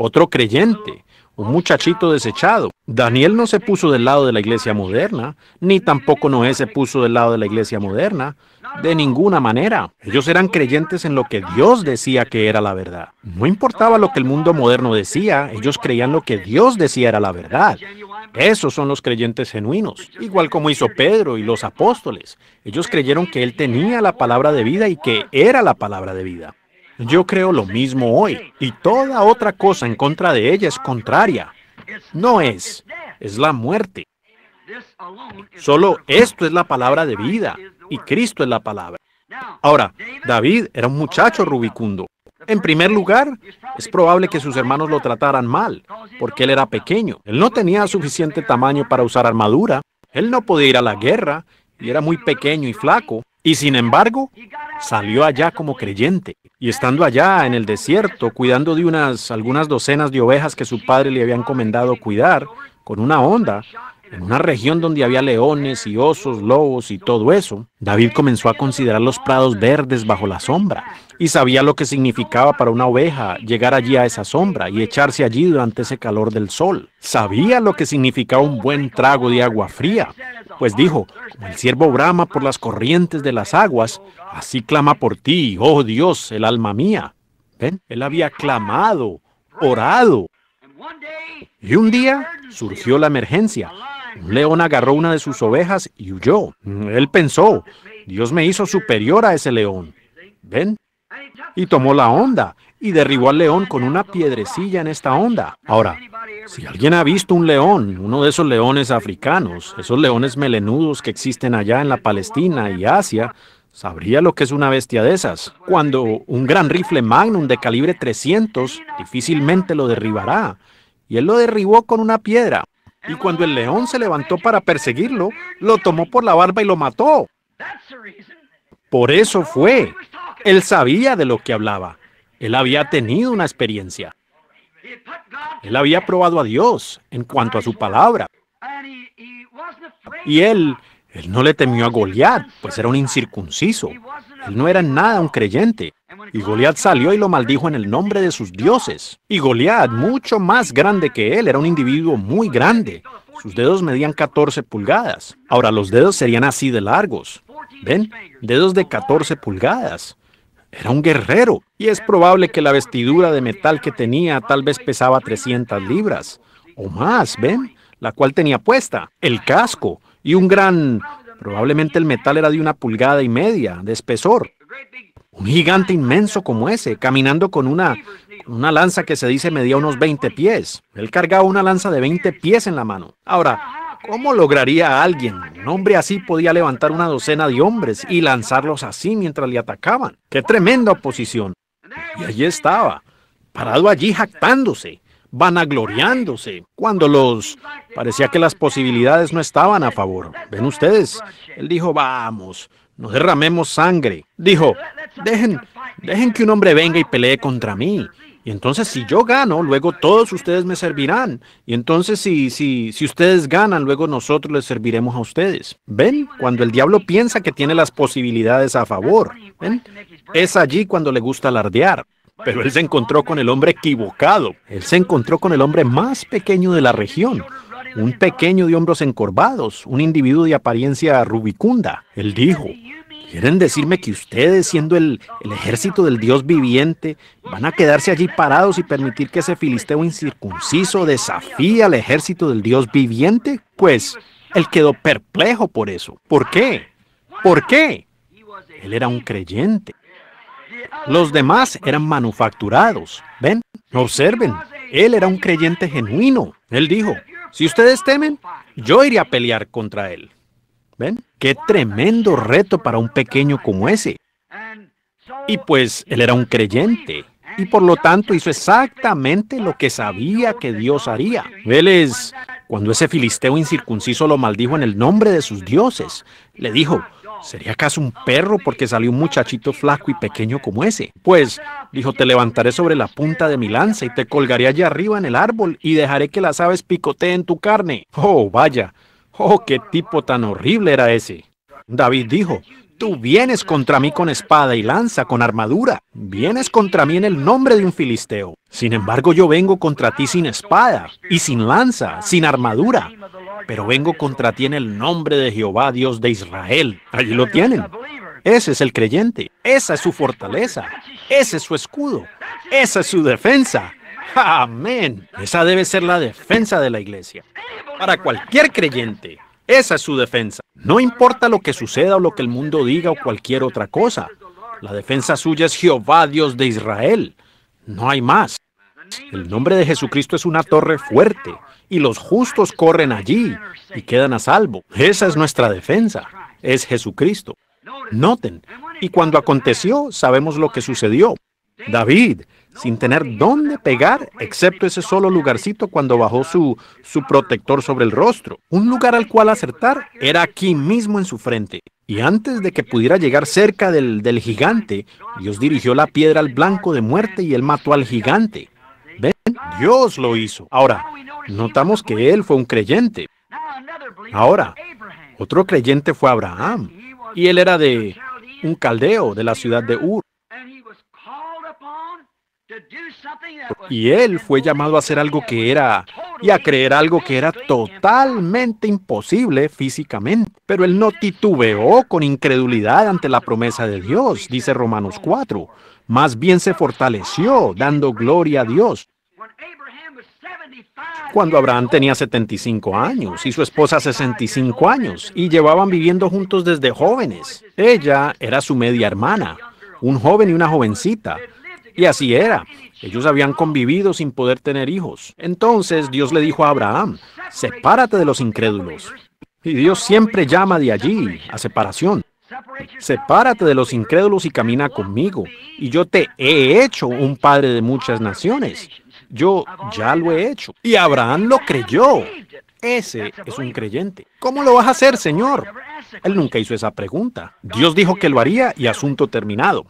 otro creyente, un muchachito desechado. Daniel no se puso del lado de la iglesia moderna, ni tampoco Noé se puso del lado de la iglesia moderna, de ninguna manera. Ellos eran creyentes en lo que Dios decía que era la verdad. No importaba lo que el mundo moderno decía, ellos creían lo que Dios decía era la verdad. Esos son los creyentes genuinos, igual como hizo Pedro y los apóstoles. Ellos creyeron que él tenía la palabra de vida y que era la palabra de vida. Yo creo lo mismo hoy y toda otra cosa en contra de ella es contraria. No es, es la muerte. Solo esto es la palabra de vida y Cristo es la palabra. Ahora, David era un muchacho rubicundo. En primer lugar, es probable que sus hermanos lo trataran mal, porque él era pequeño. Él no tenía suficiente tamaño para usar armadura, él no podía ir a la guerra, y era muy pequeño y flaco. Y sin embargo, salió allá como creyente. Y estando allá en el desierto, cuidando de unas algunas docenas de ovejas que su padre le había encomendado cuidar, con una onda, en una región donde había leones y osos, lobos y todo eso, David comenzó a considerar los prados verdes bajo la sombra y sabía lo que significaba para una oveja llegar allí a esa sombra y echarse allí durante ese calor del sol. Sabía lo que significaba un buen trago de agua fría, pues dijo, el siervo brama por las corrientes de las aguas, así clama por ti, oh Dios, el alma mía. ¿Ven? Él había clamado, orado. Y un día surgió la emergencia. Un león agarró una de sus ovejas y huyó. Él pensó, Dios me hizo superior a ese león. ¿Ven? Y tomó la onda y derribó al león con una piedrecilla en esta onda. Ahora, si alguien ha visto un león, uno de esos leones africanos, esos leones melenudos que existen allá en la Palestina y Asia, sabría lo que es una bestia de esas. Cuando un gran rifle Magnum de calibre 300 difícilmente lo derribará. Y él lo derribó con una piedra y cuando el león se levantó para perseguirlo, lo tomó por la barba y lo mató. Por eso fue. Él sabía de lo que hablaba. Él había tenido una experiencia. Él había probado a Dios en cuanto a su palabra. Y él, él no le temió a Goliat, pues era un incircunciso. Él no era nada un creyente. Y Goliat salió y lo maldijo en el nombre de sus dioses. Y Goliat, mucho más grande que él, era un individuo muy grande. Sus dedos medían 14 pulgadas. Ahora los dedos serían así de largos. ¿Ven? Dedos de 14 pulgadas. Era un guerrero. Y es probable que la vestidura de metal que tenía tal vez pesaba 300 libras. O más, ¿ven? La cual tenía puesta. El casco. Y un gran Probablemente el metal era de una pulgada y media de espesor. Un gigante inmenso como ese, caminando con una, una lanza que se dice medía unos 20 pies. Él cargaba una lanza de 20 pies en la mano. Ahora, ¿cómo lograría alguien? Un hombre así podía levantar una docena de hombres y lanzarlos así mientras le atacaban. ¡Qué tremenda oposición! Y allí estaba, parado allí jactándose vanagloriándose cuando los parecía que las posibilidades no estaban a favor. ¿Ven ustedes? Él dijo, vamos, no derramemos sangre. Dijo, dejen, dejen que un hombre venga y pelee contra mí. Y entonces si yo gano, luego todos ustedes me servirán. Y entonces si, si, si ustedes ganan, luego nosotros les serviremos a ustedes. ¿Ven? Cuando el diablo piensa que tiene las posibilidades a favor. ¿Ven? Es allí cuando le gusta alardear. Pero él se encontró con el hombre equivocado. Él se encontró con el hombre más pequeño de la región. Un pequeño de hombros encorvados, un individuo de apariencia rubicunda. Él dijo, ¿quieren decirme que ustedes, siendo el, ejército del Dios viviente, van a quedarse allí parados y permitir que ese filisteo incircunciso desafíe al ejército del Dios viviente? Pues él quedó perplejo por eso. ¿Por qué? ¿Por qué? Él era un creyente. Los demás eran manufacturados. Ven, observen. Él era un creyente genuino. Él dijo, si ustedes temen, yo iré a pelear contra él. ¿Ven? Qué tremendo reto para un pequeño como ese. Y pues él era un creyente y por lo tanto hizo exactamente lo que sabía que Dios haría. Él es, cuando ese filisteo incircunciso lo maldijo en el nombre de sus dioses, le dijo, ¿Sería acaso un perro porque salió un muchachito flaco y pequeño como ese? Pues, dijo, te levantaré sobre la punta de mi lanza y te colgaré allá arriba en el árbol y dejaré que las aves picoteen tu carne. Oh, vaya. Oh, qué tipo tan horrible era ese. David dijo, tú vienes contra mí con espada y lanza, con armadura. Vienes contra mí en el nombre de un filisteo. Sin embargo, yo vengo contra ti sin espada y sin lanza, sin armadura, pero vengo contra ti en el nombre de Jehová, Dios de Israel. Allí lo tienen. Ese es el creyente, esa es su fortaleza, ese es su escudo, esa es su defensa. Amén. Esa debe ser la defensa de la iglesia. Para cualquier creyente, esa es su defensa. No importa lo que suceda o lo que el mundo diga o cualquier otra cosa. La defensa suya es Jehová, Dios de Israel. No hay más. El nombre de Jesucristo es una torre fuerte y los justos corren allí y quedan a salvo. Esa es nuestra defensa, es Jesucristo. Noten, y cuando aconteció, sabemos lo que sucedió. David, sin tener dónde pegar, excepto ese solo lugarcito cuando bajó su, protector sobre el rostro. Un lugar al cual acertar era aquí mismo en su frente. Y antes de que pudiera llegar cerca del, del gigante, Dios dirigió la piedra al blanco de muerte y él mató al gigante. Dios lo hizo. Ahora, notamos que él fue un creyente. Ahora, otro creyente fue Abraham, y él era de un caldeo de la ciudad de Ur. Y él fue llamado a hacer algo que era y a creer algo que era totalmente imposible físicamente. Pero él no titubeó con incredulidad ante la promesa de Dios, dice Romanos 4. Más bien se fortaleció dando gloria a Dios, cuando Abraham tenía 75 años y su esposa 65 años y llevaban viviendo juntos desde jóvenes. Ella era su media hermana, un joven y una jovencita. Y así era. Ellos habían convivido sin poder tener hijos. Entonces Dios le dijo a Abraham, sepárate de los incrédulos. Y Dios siempre llama de allí a separación. Sepárate de los incrédulos y camina conmigo, y yo te he hecho un padre de muchas naciones. Yo ya lo he hecho. Y Abraham lo creyó. Ese es un creyente. ¿Cómo lo vas a hacer, Señor? Él nunca hizo esa pregunta. Dios dijo que lo haría y asunto terminado.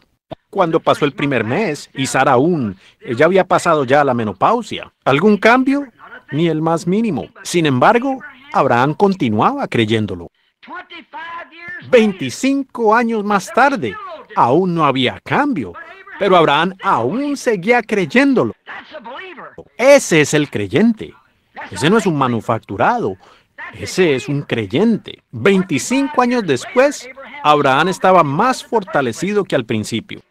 Cuando pasó el primer mes y Sara aún, ella había pasado ya la menopausia. ¿Algún cambio? Ni el más mínimo. Sin embargo, Abraham continuaba creyéndolo. 25 años más tarde, aún no había cambio, pero Abraham aún seguía creyéndolo. Ese es el creyente. Ese no es un manufacturado. Ese es un creyente. 25 años después, Abraham estaba más fortalecido que al principio.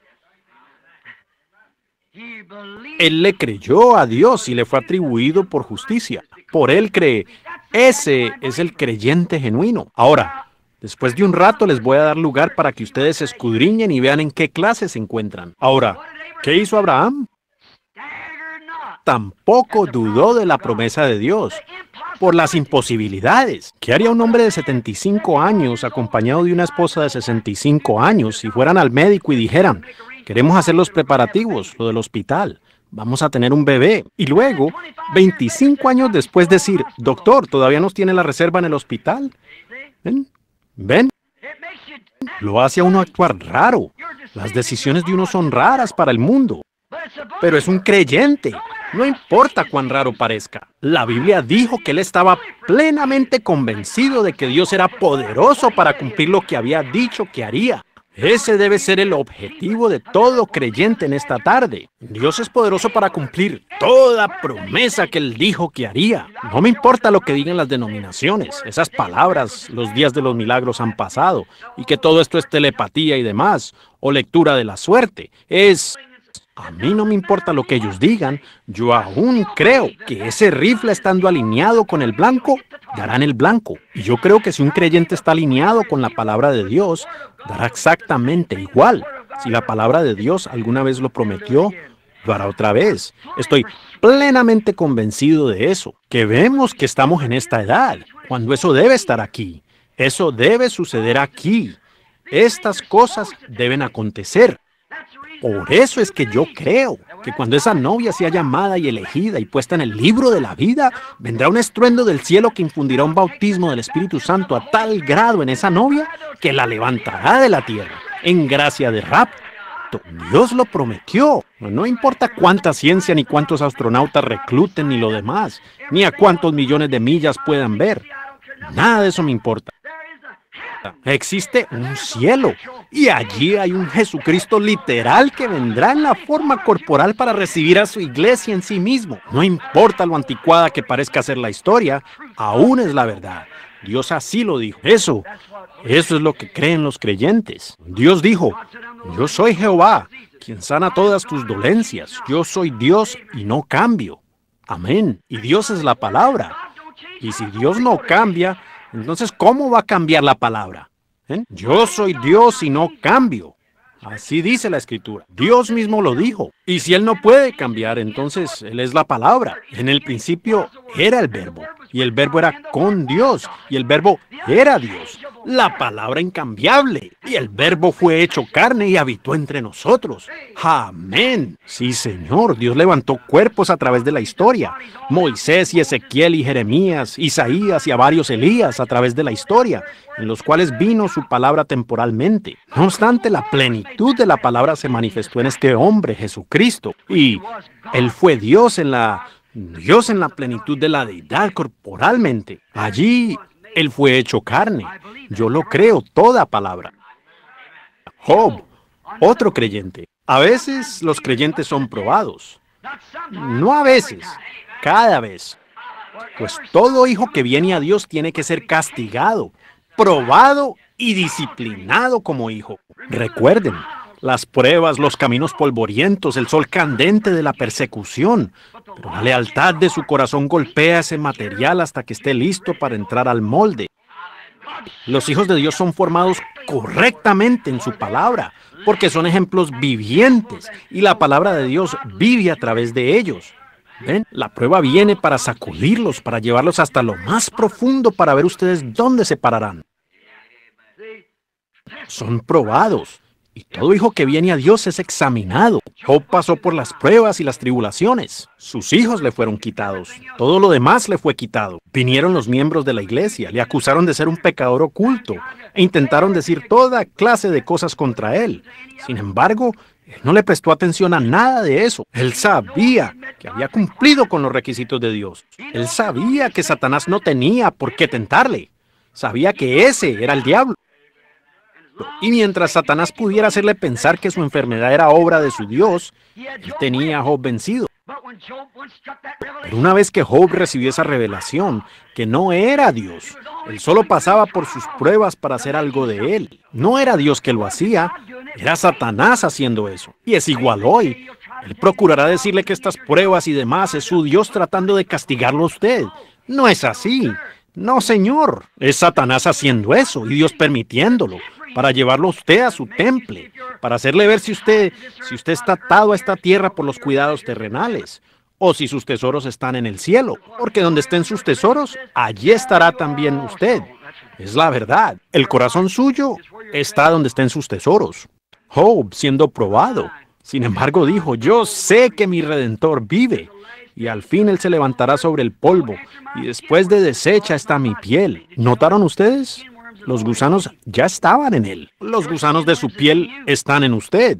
Él le creyó a Dios y le fue atribuido por justicia. Por él cree. Ese es el creyente genuino. Ahora, Después de un rato les voy a dar lugar para que ustedes escudriñen y vean en qué clase se encuentran. Ahora, ¿qué hizo Abraham? Tampoco dudó de la promesa de Dios por las imposibilidades. ¿Qué haría un hombre de 75 años acompañado de una esposa de 65 años si fueran al médico y dijeran, queremos hacer los preparativos, lo del hospital, vamos a tener un bebé? Y luego, 25 años después decir, doctor, ¿todavía nos tiene la reserva en el hospital? ¿Ven? ¿Ven? Lo hace a uno actuar raro. Las decisiones de uno son raras para el mundo. Pero es un creyente. No importa cuán raro parezca. La Biblia dijo que él estaba plenamente convencido de que Dios era poderoso para cumplir lo que había dicho que haría. Ese debe ser el objetivo de todo creyente en esta tarde. Dios es poderoso para cumplir toda promesa que Él dijo que haría. No me importa lo que digan las denominaciones, esas palabras, los días de los milagros han pasado, y que todo esto es telepatía y demás, o lectura de la suerte. Es a mí no me importa lo que ellos digan, yo aún creo que ese rifle estando alineado con el blanco, darán el blanco. Y yo creo que si un creyente está alineado con la palabra de Dios, dará exactamente igual. Si la palabra de Dios alguna vez lo prometió, lo hará otra vez. Estoy plenamente convencido de eso, que vemos que estamos en esta edad, cuando eso debe estar aquí. Eso debe suceder aquí. Estas cosas deben acontecer. Por eso es que yo creo que cuando esa novia sea llamada y elegida y puesta en el libro de la vida, vendrá un estruendo del cielo que infundirá un bautismo del Espíritu Santo a tal grado en esa novia que la levantará de la tierra en gracia de rap Dios lo prometió. No importa cuánta ciencia ni cuántos astronautas recluten ni lo demás, ni a cuántos millones de millas puedan ver. Nada de eso me importa. Existe un cielo y allí hay un Jesucristo literal que vendrá en la forma corporal para recibir a su iglesia en sí mismo. No importa lo anticuada que parezca ser la historia, aún es la verdad. Dios así lo dijo. Eso, eso es lo que creen los creyentes. Dios dijo, yo soy Jehová, quien sana todas tus dolencias. Yo soy Dios y no cambio. Amén. Y Dios es la palabra. Y si Dios no cambia, entonces, ¿cómo va a cambiar la palabra? ¿Eh? Yo soy Dios y no cambio. Así dice la escritura. Dios mismo lo dijo. Y si Él no puede cambiar, entonces Él es la palabra. En el principio era el verbo y el verbo era con Dios, y el verbo era Dios, la palabra incambiable, y el verbo fue hecho carne y habitó entre nosotros. Amén. Sí, Señor, Dios levantó cuerpos a través de la historia. Moisés y Ezequiel y Jeremías, Isaías y a varios Elías a través de la historia, en los cuales vino su palabra temporalmente. No obstante, la plenitud de la palabra se manifestó en este hombre, Jesucristo, y él fue Dios en la Dios en la plenitud de la deidad corporalmente. Allí Él fue hecho carne. Yo lo creo, toda palabra. Job, otro creyente. A veces los creyentes son probados. No a veces, cada vez. Pues todo hijo que viene a Dios tiene que ser castigado, probado y disciplinado como hijo. Recuerden, las pruebas, los caminos polvorientos, el sol candente de la persecución, pero la lealtad de su corazón golpea ese material hasta que esté listo para entrar al molde. Los hijos de Dios son formados correctamente en su palabra, porque son ejemplos vivientes y la palabra de Dios vive a través de ellos. ¿Ven? La prueba viene para sacudirlos, para llevarlos hasta lo más profundo, para ver ustedes dónde se pararán. Son probados todo hijo que viene a Dios es examinado. Job pasó por las pruebas y las tribulaciones. Sus hijos le fueron quitados. Todo lo demás le fue quitado. Vinieron los miembros de la iglesia, le acusaron de ser un pecador oculto e intentaron decir toda clase de cosas contra él. Sin embargo, él no le prestó atención a nada de eso. Él sabía que había cumplido con los requisitos de Dios. Él sabía que Satanás no tenía por qué tentarle. Sabía que ese era el diablo. Y mientras Satanás pudiera hacerle pensar que su enfermedad era obra de su Dios, él tenía a Job vencido. Pero una vez que Job recibió esa revelación, que no era Dios, él solo pasaba por sus pruebas para hacer algo de él. No era Dios que lo hacía, era Satanás haciendo eso. Y es igual hoy. Él procurará decirle que estas pruebas y demás es su Dios tratando de castigarlo a usted. No es así. No, señor. Es Satanás haciendo eso y Dios permitiéndolo para llevarlo a usted a su temple, para hacerle ver si usted, si usted está atado a esta tierra por los cuidados terrenales o si sus tesoros están en el cielo, porque donde estén sus tesoros, allí estará también usted. Es la verdad. El corazón suyo está donde estén sus tesoros. Job, siendo probado, sin embargo dijo, yo sé que mi redentor vive, y al fin él se levantará sobre el polvo, y después de desecha está mi piel. ¿Notaron ustedes? Los gusanos ya estaban en él. Los gusanos de su piel están en usted.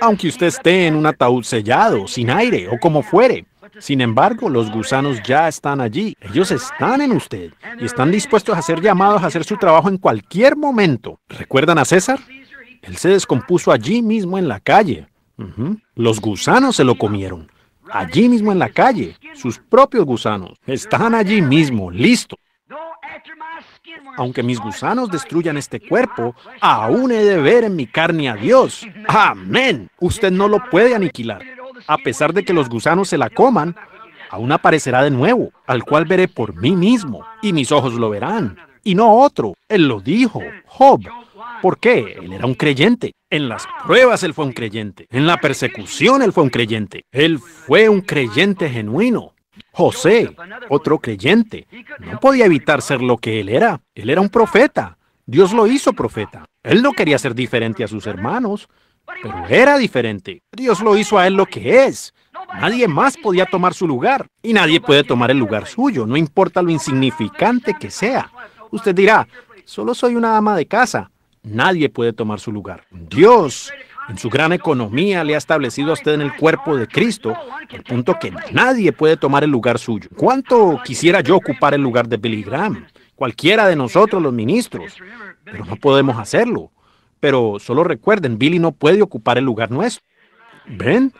Aunque usted esté en un ataúd sellado, sin aire o como fuere. Sin embargo, los gusanos ya están allí. Ellos están en usted y están dispuestos a ser llamados a hacer su trabajo en cualquier momento. ¿Recuerdan a César? Él se descompuso allí mismo en la calle. Los gusanos se lo comieron. Allí mismo en la calle. Sus propios gusanos. Están allí mismo, listos. Aunque mis gusanos destruyan este cuerpo, aún he de ver en mi carne a Dios. Amén. Usted no lo puede aniquilar. A pesar de que los gusanos se la coman, aún aparecerá de nuevo, al cual veré por mí mismo, y mis ojos lo verán, y no otro. Él lo dijo, Job. ¿Por qué? Él era un creyente. En las pruebas él fue un creyente. En la persecución él fue un creyente. Él fue un creyente genuino. José, otro creyente, no podía evitar ser lo que él era. Él era un profeta. Dios lo hizo profeta. Él no quería ser diferente a sus hermanos, pero era diferente. Dios lo hizo a él lo que es. Nadie más podía tomar su lugar y nadie puede tomar el lugar suyo, no importa lo insignificante que sea. Usted dirá, solo soy una ama de casa. Nadie puede tomar su lugar. Dios en su gran economía, le ha establecido a usted en el cuerpo de Cristo, el punto que nadie puede tomar el lugar suyo. ¿Cuánto quisiera yo ocupar el lugar de Billy Graham? Cualquiera de nosotros, los ministros, pero no podemos hacerlo. Pero solo recuerden, Billy no puede ocupar el lugar nuestro. ¿Ven?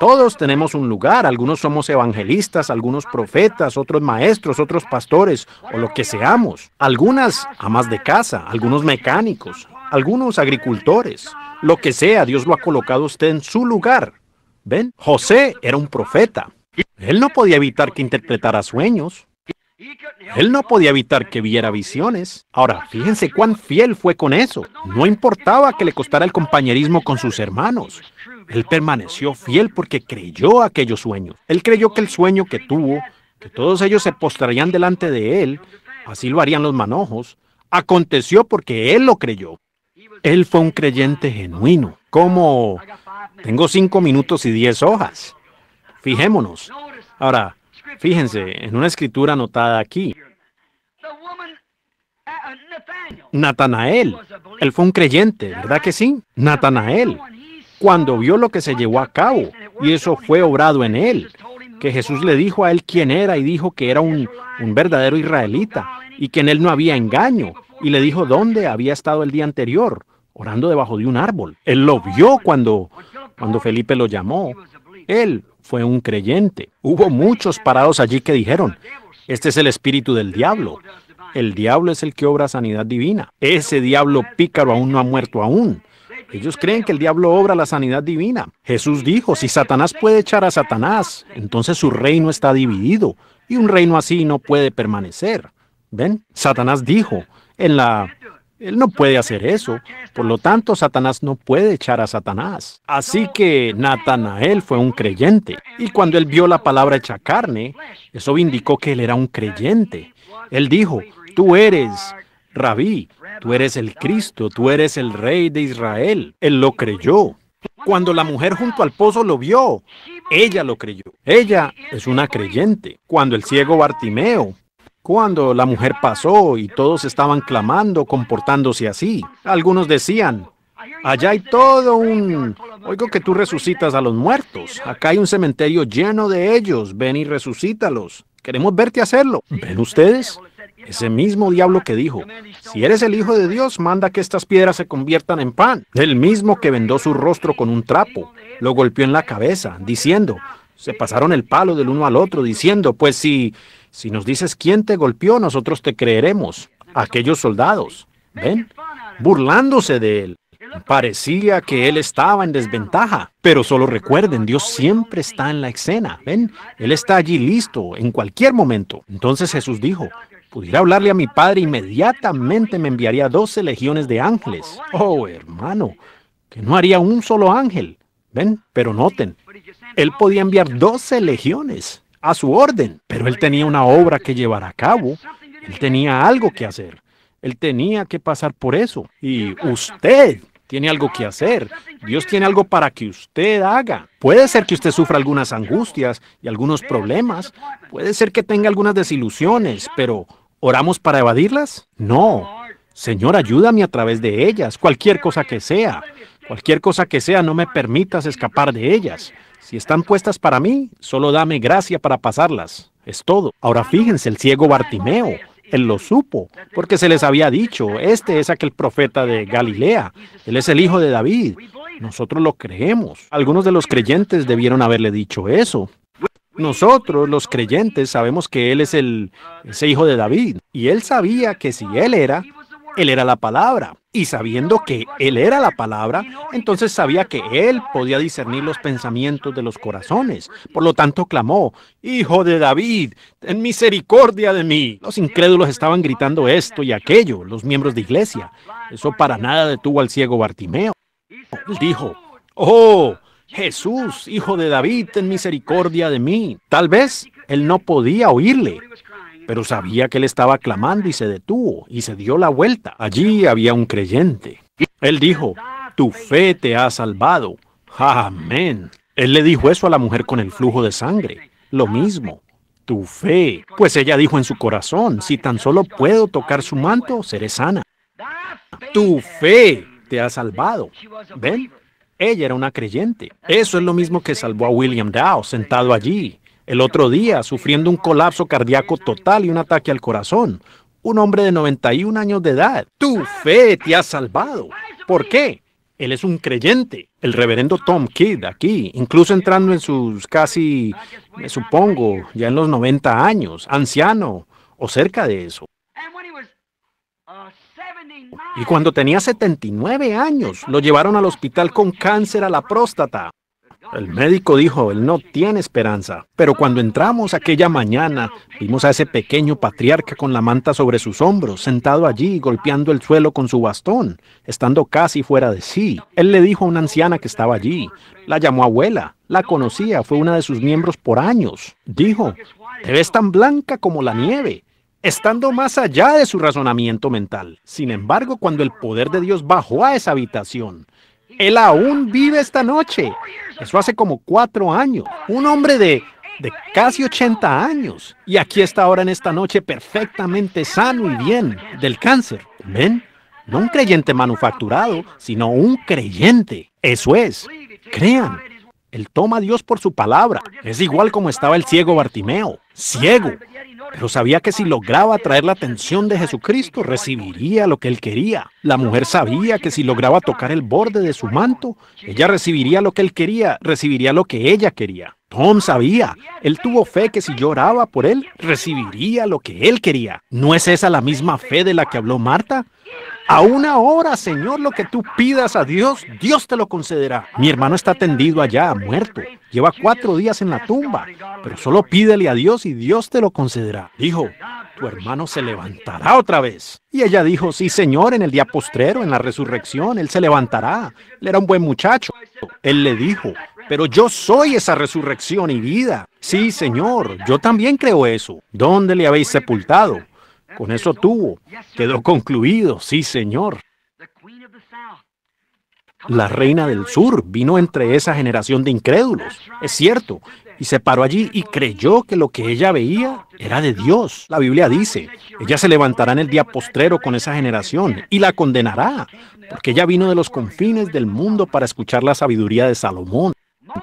Todos tenemos un lugar, algunos somos evangelistas, algunos profetas, otros maestros, otros pastores, o lo que seamos. Algunas amas de casa, algunos mecánicos, algunos agricultores, lo que sea, Dios lo ha colocado usted en su lugar. ¿Ven? José era un profeta. Él no podía evitar que interpretara sueños. Él no podía evitar que viera visiones. Ahora, fíjense cuán fiel fue con eso. No importaba que le costara el compañerismo con sus hermanos. Él permaneció fiel porque creyó aquellos sueños. Él creyó que el sueño que tuvo, que todos ellos se postrarían delante de él, así lo harían los manojos, aconteció porque él lo creyó. Él fue un creyente genuino, como tengo cinco minutos y diez hojas. Fijémonos. Ahora, fíjense, en una escritura anotada aquí, Natanael, él fue un creyente, ¿verdad que sí? Natanael, cuando vio lo que se llevó a cabo, y eso fue obrado en él, que Jesús le dijo a él quién era y dijo que era un, un verdadero israelita y que en él no había engaño, y le dijo dónde había estado el día anterior orando debajo de un árbol. Él lo vio cuando, cuando Felipe lo llamó. Él fue un creyente. Hubo muchos parados allí que dijeron, este es el espíritu del diablo. El diablo es el que obra sanidad divina. Ese diablo pícaro aún no ha muerto aún. Ellos creen que el diablo obra la sanidad divina. Jesús dijo, si Satanás puede echar a Satanás, entonces su reino está dividido y un reino así no puede permanecer. ¿Ven? Satanás dijo en la él no puede hacer eso. Por lo tanto, Satanás no puede echar a Satanás. Así que Natanael fue un creyente. Y cuando él vio la palabra hecha carne, eso indicó que él era un creyente. Él dijo, tú eres rabí, tú eres el Cristo, tú eres el rey de Israel. Él lo creyó. Cuando la mujer junto al pozo lo vio, ella lo creyó. Ella es una creyente. Cuando el ciego Bartimeo cuando la mujer pasó y todos estaban clamando, comportándose así. Algunos decían, allá hay todo un... Oigo que tú resucitas a los muertos. Acá hay un cementerio lleno de ellos. Ven y resucítalos. Queremos verte hacerlo. ¿Ven ustedes? Ese mismo diablo que dijo, si eres el Hijo de Dios, manda que estas piedras se conviertan en pan. El mismo que vendó su rostro con un trapo, lo golpeó en la cabeza, diciendo, se pasaron el palo del uno al otro, diciendo, pues si si nos dices quién te golpeó, nosotros te creeremos. Aquellos soldados. ¿Ven? Burlándose de él. Parecía que él estaba en desventaja, pero solo recuerden, Dios siempre está en la escena, ¿ven? Él está allí listo en cualquier momento. Entonces Jesús dijo, pudiera hablarle a mi padre, inmediatamente me enviaría doce legiones de ángeles. Oh, hermano, que no haría un solo ángel, ¿ven? Pero noten, él podía enviar doce legiones a su orden, pero él tenía una obra que llevar a cabo, él tenía algo que hacer, él tenía que pasar por eso. Y usted tiene algo que hacer, Dios tiene algo para que usted haga. Puede ser que usted sufra algunas angustias y algunos problemas, puede ser que tenga algunas desilusiones, pero ¿oramos para evadirlas? No. Señor, ayúdame a través de ellas, cualquier cosa que sea. Cualquier cosa que sea, no me permitas escapar de ellas. Si están puestas para mí, solo dame gracia para pasarlas. Es todo. Ahora fíjense, el ciego Bartimeo, él lo supo, porque se les había dicho, este es aquel profeta de Galilea, él es el hijo de David. Nosotros lo creemos. Algunos de los creyentes debieron haberle dicho eso. Nosotros, los creyentes, sabemos que él es el, ese hijo de David. Y él sabía que si él era, él era la palabra. Y sabiendo que Él era la palabra, entonces sabía que Él podía discernir los pensamientos de los corazones. Por lo tanto, clamó, Hijo de David, ten misericordia de mí. Los incrédulos estaban gritando esto y aquello, los miembros de iglesia. Eso para nada detuvo al ciego Bartimeo. Él dijo, Oh, Jesús, Hijo de David, ten misericordia de mí. Tal vez Él no podía oírle, pero sabía que él estaba clamando y se detuvo y se dio la vuelta. Allí había un creyente. Él dijo, tu fe te ha salvado. Amén. Él le dijo eso a la mujer con el flujo de sangre. Lo mismo, tu fe. Pues ella dijo en su corazón, si tan solo puedo tocar su manto, seré sana. Tu fe te ha salvado. ¿Ven? Ella era una creyente. Eso es lo mismo que salvó a William Dow sentado allí el otro día sufriendo un colapso cardíaco total y un ataque al corazón. Un hombre de 91 años de edad. Tu fe te ha salvado. ¿Por qué? Él es un creyente. El reverendo Tom Kidd aquí, incluso entrando en sus casi, me supongo, ya en los 90 años, anciano o cerca de eso. Y cuando tenía 79 años, lo llevaron al hospital con cáncer a la próstata. El médico dijo, él no tiene esperanza. Pero cuando entramos aquella mañana, vimos a ese pequeño patriarca con la manta sobre sus hombros, sentado allí, golpeando el suelo con su bastón, estando casi fuera de sí. Él le dijo a una anciana que estaba allí, la llamó abuela, la conocía, fue una de sus miembros por años. Dijo, te ves tan blanca como la nieve estando más allá de su razonamiento mental. Sin embargo, cuando el poder de Dios bajó a esa habitación, él aún vive esta noche. Eso hace como cuatro años. Un hombre de, de casi 80 años. Y aquí está ahora en esta noche perfectamente sano y bien del cáncer. ¿Ven? No un creyente manufacturado, sino un creyente. Eso es. Crean. Él toma a Dios por su palabra. Es igual como estaba el ciego Bartimeo ciego, pero sabía que si lograba atraer la atención de Jesucristo, recibiría lo que él quería. La mujer sabía que si lograba tocar el borde de su manto, ella recibiría lo que él quería, recibiría lo que ella quería. Tom sabía, él tuvo fe que si lloraba por él, recibiría lo que él quería. ¿No es esa la misma fe de la que habló Marta? A una hora, Señor, lo que tú pidas a Dios, Dios te lo concederá. Mi hermano está tendido allá, muerto. Lleva cuatro días en la tumba, pero solo pídele a Dios y Dios te lo concederá. Dijo, tu hermano se levantará otra vez. Y ella dijo, sí, Señor, en el día postrero, en la resurrección, él se levantará. Él era un buen muchacho. Él le dijo, pero yo soy esa resurrección y vida. Sí, Señor, yo también creo eso. ¿Dónde le habéis sepultado? Con eso tuvo. Quedó concluido, sí señor. La reina del sur vino entre esa generación de incrédulos, es cierto, y se paró allí y creyó que lo que ella veía era de Dios. La Biblia dice, ella se levantará en el día postrero con esa generación y la condenará, porque ella vino de los confines del mundo para escuchar la sabiduría de Salomón.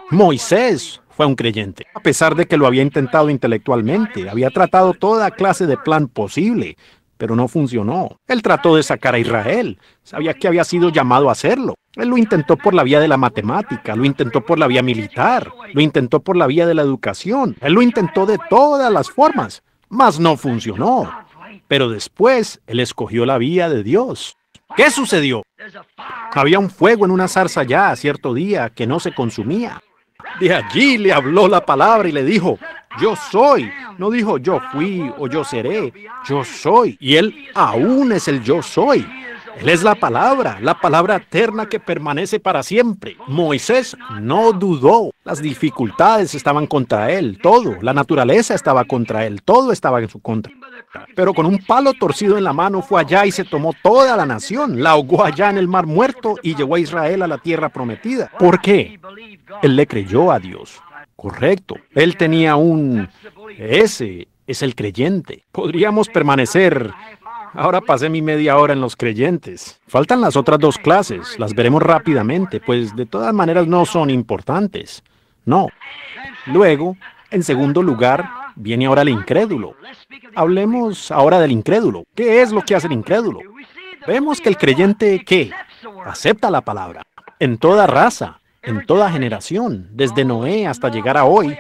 Moisés, fue un creyente. A pesar de que lo había intentado intelectualmente, había tratado toda clase de plan posible, pero no funcionó. Él trató de sacar a Israel, sabía que había sido llamado a hacerlo. Él lo intentó por la vía de la matemática, lo intentó por la vía militar, lo intentó por la vía de la educación, él lo intentó de todas las formas, mas no funcionó. Pero después él escogió la vía de Dios. ¿Qué sucedió? Había un fuego en una zarza ya cierto día que no se consumía. De allí le habló la palabra y le dijo, yo soy. No dijo yo fui o yo seré, yo soy. Y él aún es el yo soy. Él es la palabra, la palabra eterna que permanece para siempre. Moisés no dudó. Las dificultades estaban contra él, todo. La naturaleza estaba contra él, todo estaba en su contra pero con un palo torcido en la mano fue allá y se tomó toda la nación, la ahogó allá en el mar muerto y llevó a Israel a la tierra prometida. ¿Por qué? Él le creyó a Dios. Correcto. Él tenía un... Ese es el creyente. Podríamos permanecer Ahora pasé mi media hora en los creyentes. Faltan las otras dos clases, las veremos rápidamente, pues de todas maneras no son importantes. No. Luego, en segundo lugar, Viene ahora el incrédulo. Hablemos ahora del incrédulo. ¿Qué es lo que hace el incrédulo? Vemos que el creyente ¿qué? acepta la palabra en toda raza, en toda generación, desde Noé hasta llegar a hoy,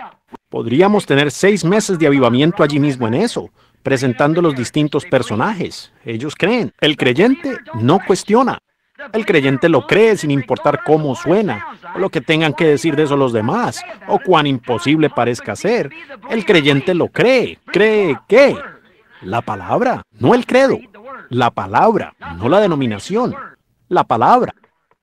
podríamos tener seis meses de avivamiento allí mismo en eso, presentando los distintos personajes. Ellos creen. El creyente no cuestiona. El creyente lo cree sin importar cómo suena, o lo que tengan que decir de eso los demás, o cuán imposible parezca ser. El creyente lo cree. ¿Cree qué? La palabra, no el credo. La palabra, no la denominación. La palabra.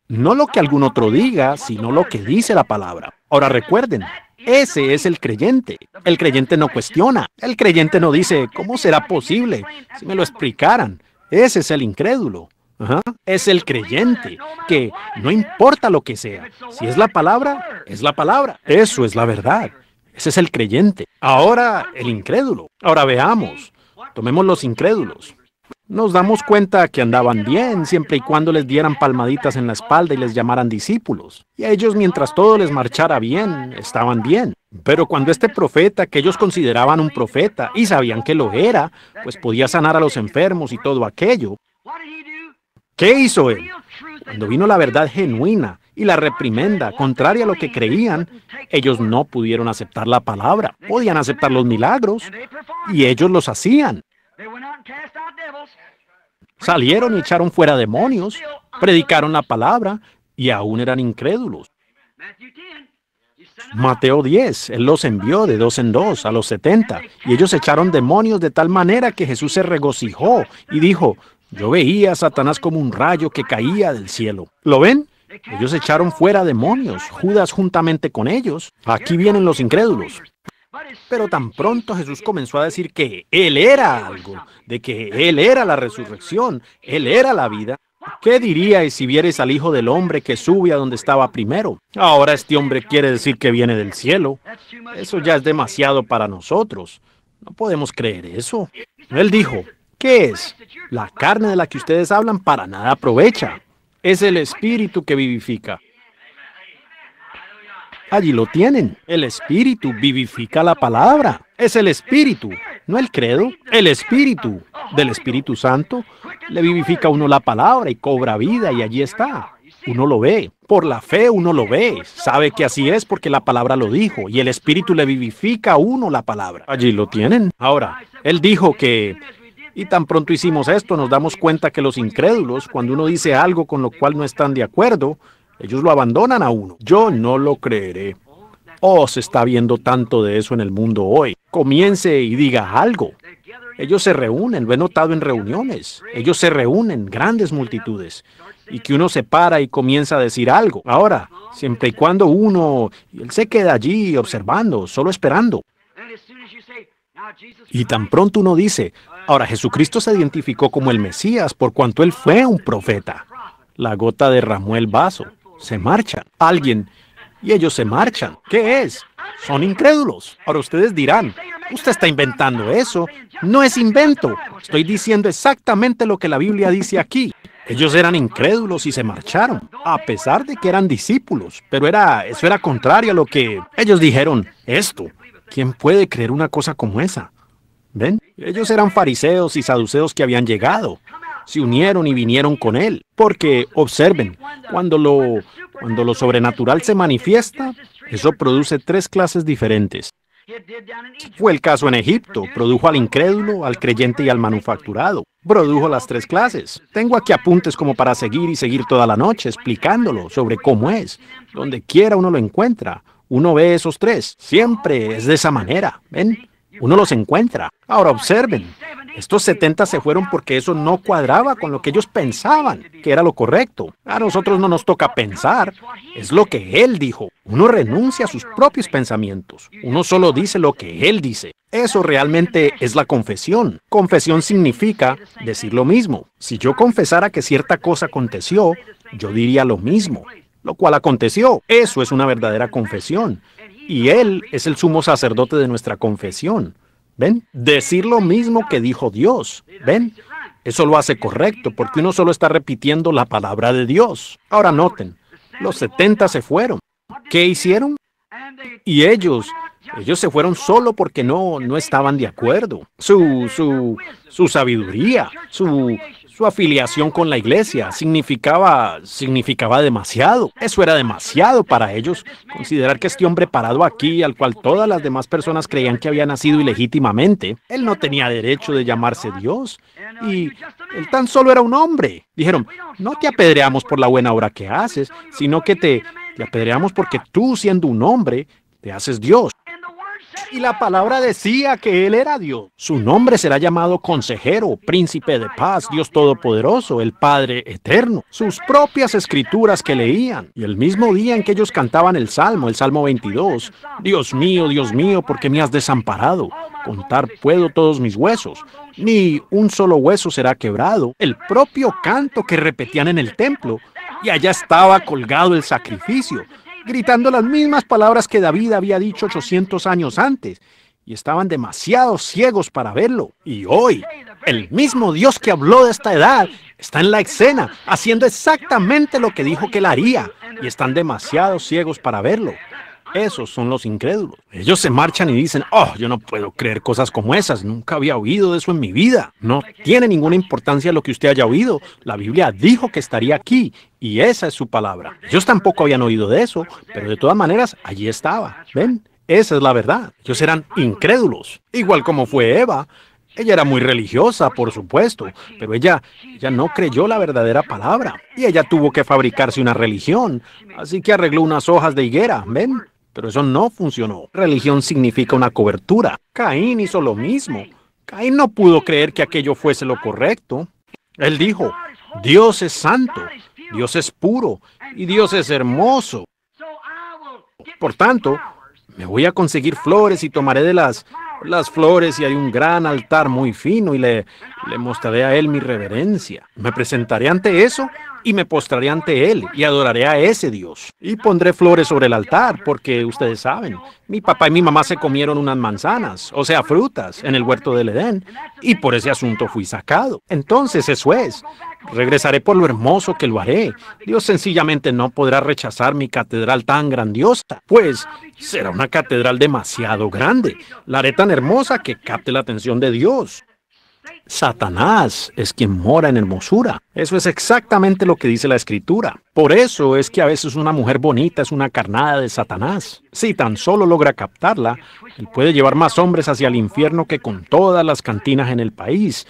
No lo que algún otro diga, sino lo que dice la palabra. Ahora recuerden, ese es el creyente. El creyente no cuestiona. El creyente no dice, ¿cómo será posible? Si me lo explicaran. Ese es el incrédulo. Es el creyente, que no importa lo que sea, si es la palabra, es la palabra. Eso es la verdad. Ese es el creyente. Ahora el incrédulo. Ahora veamos, tomemos los incrédulos. Nos damos cuenta que andaban bien siempre y cuando les dieran palmaditas en la espalda y les llamaran discípulos. Y a ellos mientras todo les marchara bien, estaban bien. Pero cuando este profeta, que ellos consideraban un profeta y sabían que lo era, pues podía sanar a los enfermos y todo aquello, ¿Qué hizo él? Cuando vino la verdad genuina y la reprimenda, contraria a lo que creían, ellos no pudieron aceptar la palabra, podían aceptar los milagros y ellos los hacían. Salieron y echaron fuera demonios, predicaron la palabra y aún eran incrédulos. Mateo 10, Él los envió de dos en dos a los 70 y ellos echaron demonios de tal manera que Jesús se regocijó y dijo, yo veía a Satanás como un rayo que caía del cielo. ¿Lo ven? Ellos echaron fuera demonios, Judas juntamente con ellos. Aquí vienen los incrédulos. Pero tan pronto Jesús comenzó a decir que Él era algo, de que Él era la resurrección, Él era la vida. ¿Qué diríais si vieres al Hijo del Hombre que sube a donde estaba primero? Ahora este hombre quiere decir que viene del cielo. Eso ya es demasiado para nosotros. No podemos creer eso. Él dijo, ¿Qué es? La carne de la que ustedes hablan para nada aprovecha. Es el espíritu que vivifica. Allí lo tienen. El espíritu vivifica la palabra. Es el espíritu, no el credo. El espíritu del Espíritu Santo le vivifica a uno la palabra y cobra vida y allí está. Uno lo ve. Por la fe uno lo ve. Sabe que así es porque la palabra lo dijo y el espíritu le vivifica a uno la palabra. Allí lo tienen. Ahora, él dijo que y tan pronto hicimos esto, nos damos cuenta que los incrédulos, cuando uno dice algo con lo cual no están de acuerdo, ellos lo abandonan a uno. Yo no lo creeré. Oh, se está viendo tanto de eso en el mundo hoy. Comience y diga algo. Ellos se reúnen, lo he notado en reuniones. Ellos se reúnen, grandes multitudes. Y que uno se para y comienza a decir algo. Ahora, siempre y cuando uno, él se queda allí observando, solo esperando. Y tan pronto uno dice, ahora Jesucristo se identificó como el Mesías por cuanto él fue un profeta. La gota derramó el vaso. Se marcha. Alguien. Y ellos se marchan. ¿Qué es? Son incrédulos. Ahora ustedes dirán, usted está inventando eso. No es invento. Estoy diciendo exactamente lo que la Biblia dice aquí. Ellos eran incrédulos y se marcharon, a pesar de que eran discípulos, pero era eso era contrario a lo que ellos dijeron, esto ¿Quién puede creer una cosa como esa? ¿Ven? Ellos eran fariseos y saduceos que habían llegado. Se unieron y vinieron con él. Porque, observen, cuando lo, cuando lo sobrenatural se manifiesta, eso produce tres clases diferentes. Fue el caso en Egipto. Produjo al incrédulo, al creyente y al manufacturado. Produjo las tres clases. Tengo aquí apuntes como para seguir y seguir toda la noche explicándolo sobre cómo es. Donde quiera uno lo encuentra. Uno ve esos tres. Siempre es de esa manera. ¿Ven? Uno los encuentra. Ahora observen, estos 70 se fueron porque eso no cuadraba con lo que ellos pensaban, que era lo correcto. A nosotros no nos toca pensar, es lo que él dijo. Uno renuncia a sus propios pensamientos, uno solo dice lo que él dice. Eso realmente es la confesión. Confesión significa decir lo mismo. Si yo confesara que cierta cosa aconteció, yo diría lo mismo lo cual aconteció. Eso es una verdadera confesión. Y Él es el sumo sacerdote de nuestra confesión. ¿Ven? Decir lo mismo que dijo Dios. ¿Ven? Eso lo hace correcto, porque uno solo está repitiendo la palabra de Dios. Ahora noten, los 70 se fueron. ¿Qué hicieron? Y ellos, ellos se fueron solo porque no, no estaban de acuerdo. Su, su, su sabiduría, su, su afiliación con la iglesia significaba, significaba demasiado. Eso era demasiado para ellos. Considerar que este hombre parado aquí, al cual todas las demás personas creían que había nacido ilegítimamente, él no tenía derecho de llamarse Dios. Y él tan solo era un hombre. Dijeron, no te apedreamos por la buena obra que haces, sino que te, te apedreamos porque tú, siendo un hombre, te haces Dios. Y la palabra decía que Él era Dios. Su nombre será llamado consejero, príncipe de paz, Dios todopoderoso, el Padre eterno. Sus propias escrituras que leían. Y el mismo día en que ellos cantaban el Salmo, el Salmo 22, Dios mío, Dios mío, ¿por qué me has desamparado? Contar puedo todos mis huesos. Ni un solo hueso será quebrado. El propio canto que repetían en el templo. Y allá estaba colgado el sacrificio gritando las mismas palabras que David había dicho 800 años antes, y estaban demasiado ciegos para verlo. Y hoy, el mismo Dios que habló de esta edad está en la escena, haciendo exactamente lo que dijo que él haría, y están demasiado ciegos para verlo. Esos son los incrédulos. Ellos se marchan y dicen, oh, yo no puedo creer cosas como esas, nunca había oído de eso en mi vida. No tiene ninguna importancia lo que usted haya oído. La Biblia dijo que estaría aquí y esa es su palabra. Ellos tampoco habían oído de eso, pero de todas maneras allí estaba. ¿Ven? Esa es la verdad. Ellos eran incrédulos. Igual como fue Eva, ella era muy religiosa, por supuesto, pero ella, ella no creyó la verdadera palabra y ella tuvo que fabricarse una religión, así que arregló unas hojas de higuera, ¿ven? pero eso no funcionó. Religión significa una cobertura. Caín hizo lo mismo. Caín no pudo creer que aquello fuese lo correcto. Él dijo, Dios es santo, Dios es puro y Dios es hermoso. Por tanto, me voy a conseguir flores y tomaré de las, las flores y hay un gran altar muy fino y le, le mostraré a él mi reverencia. Me presentaré ante eso y me postraré ante él y adoraré a ese Dios. Y pondré flores sobre el altar, porque ustedes saben, mi papá y mi mamá se comieron unas manzanas, o sea, frutas, en el huerto del Edén, y por ese asunto fui sacado. Entonces, eso es. Regresaré por lo hermoso que lo haré. Dios sencillamente no podrá rechazar mi catedral tan grandiosa, pues será una catedral demasiado grande. La haré tan hermosa que capte la atención de Dios. Satanás es quien mora en hermosura. Eso es exactamente lo que dice la escritura. Por eso es que a veces una mujer bonita es una carnada de Satanás. Si tan solo logra captarla, él puede llevar más hombres hacia el infierno que con todas las cantinas en el país.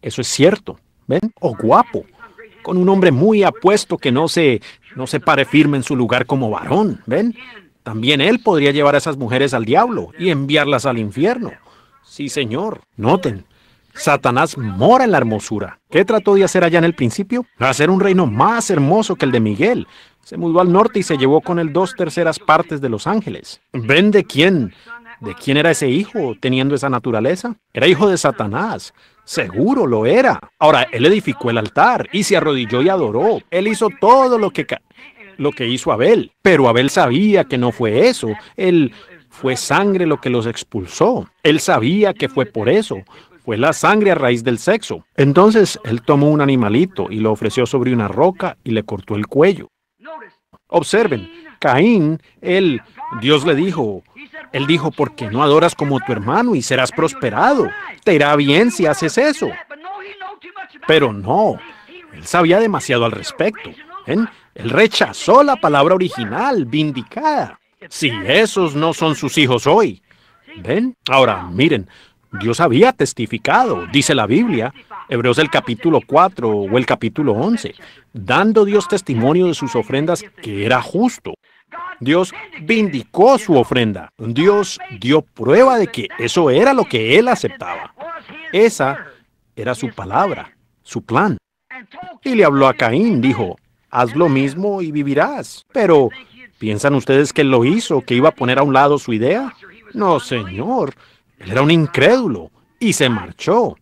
Eso es cierto. ¿Ven? O guapo. Con un hombre muy apuesto que no se, no se pare firme en su lugar como varón. ¿Ven? También él podría llevar a esas mujeres al diablo y enviarlas al infierno. Sí, señor. Noten, Satanás mora en la hermosura. ¿Qué trató de hacer allá en el principio? Hacer un reino más hermoso que el de Miguel. Se mudó al norte y se llevó con él dos terceras partes de los ángeles. ¿Ven de quién? ¿De quién era ese hijo teniendo esa naturaleza? Era hijo de Satanás. Seguro lo era. Ahora, él edificó el altar y se arrodilló y adoró. Él hizo todo lo que, lo que hizo Abel. Pero Abel sabía que no fue eso. Él fue sangre lo que los expulsó. Él sabía que fue por eso. Fue pues la sangre a raíz del sexo. Entonces él tomó un animalito y lo ofreció sobre una roca y le cortó el cuello. Observen, Caín, él, Dios le dijo, él dijo, porque no adoras como tu hermano y serás prosperado? Te irá bien si haces eso. Pero no, él sabía demasiado al respecto. ¿eh? Él rechazó la palabra original, vindicada. Si esos no son sus hijos hoy. ¿Ven? Ahora, miren, Dios había testificado, dice la Biblia, Hebreos el capítulo 4 o el capítulo 11, dando Dios testimonio de sus ofrendas que era justo. Dios vindicó su ofrenda. Dios dio prueba de que eso era lo que él aceptaba. Esa era su palabra, su plan. Y le habló a Caín, dijo, haz lo mismo y vivirás. Pero, ¿piensan ustedes que él lo hizo, que iba a poner a un lado su idea? No, señor. Él era un incrédulo y se marchó.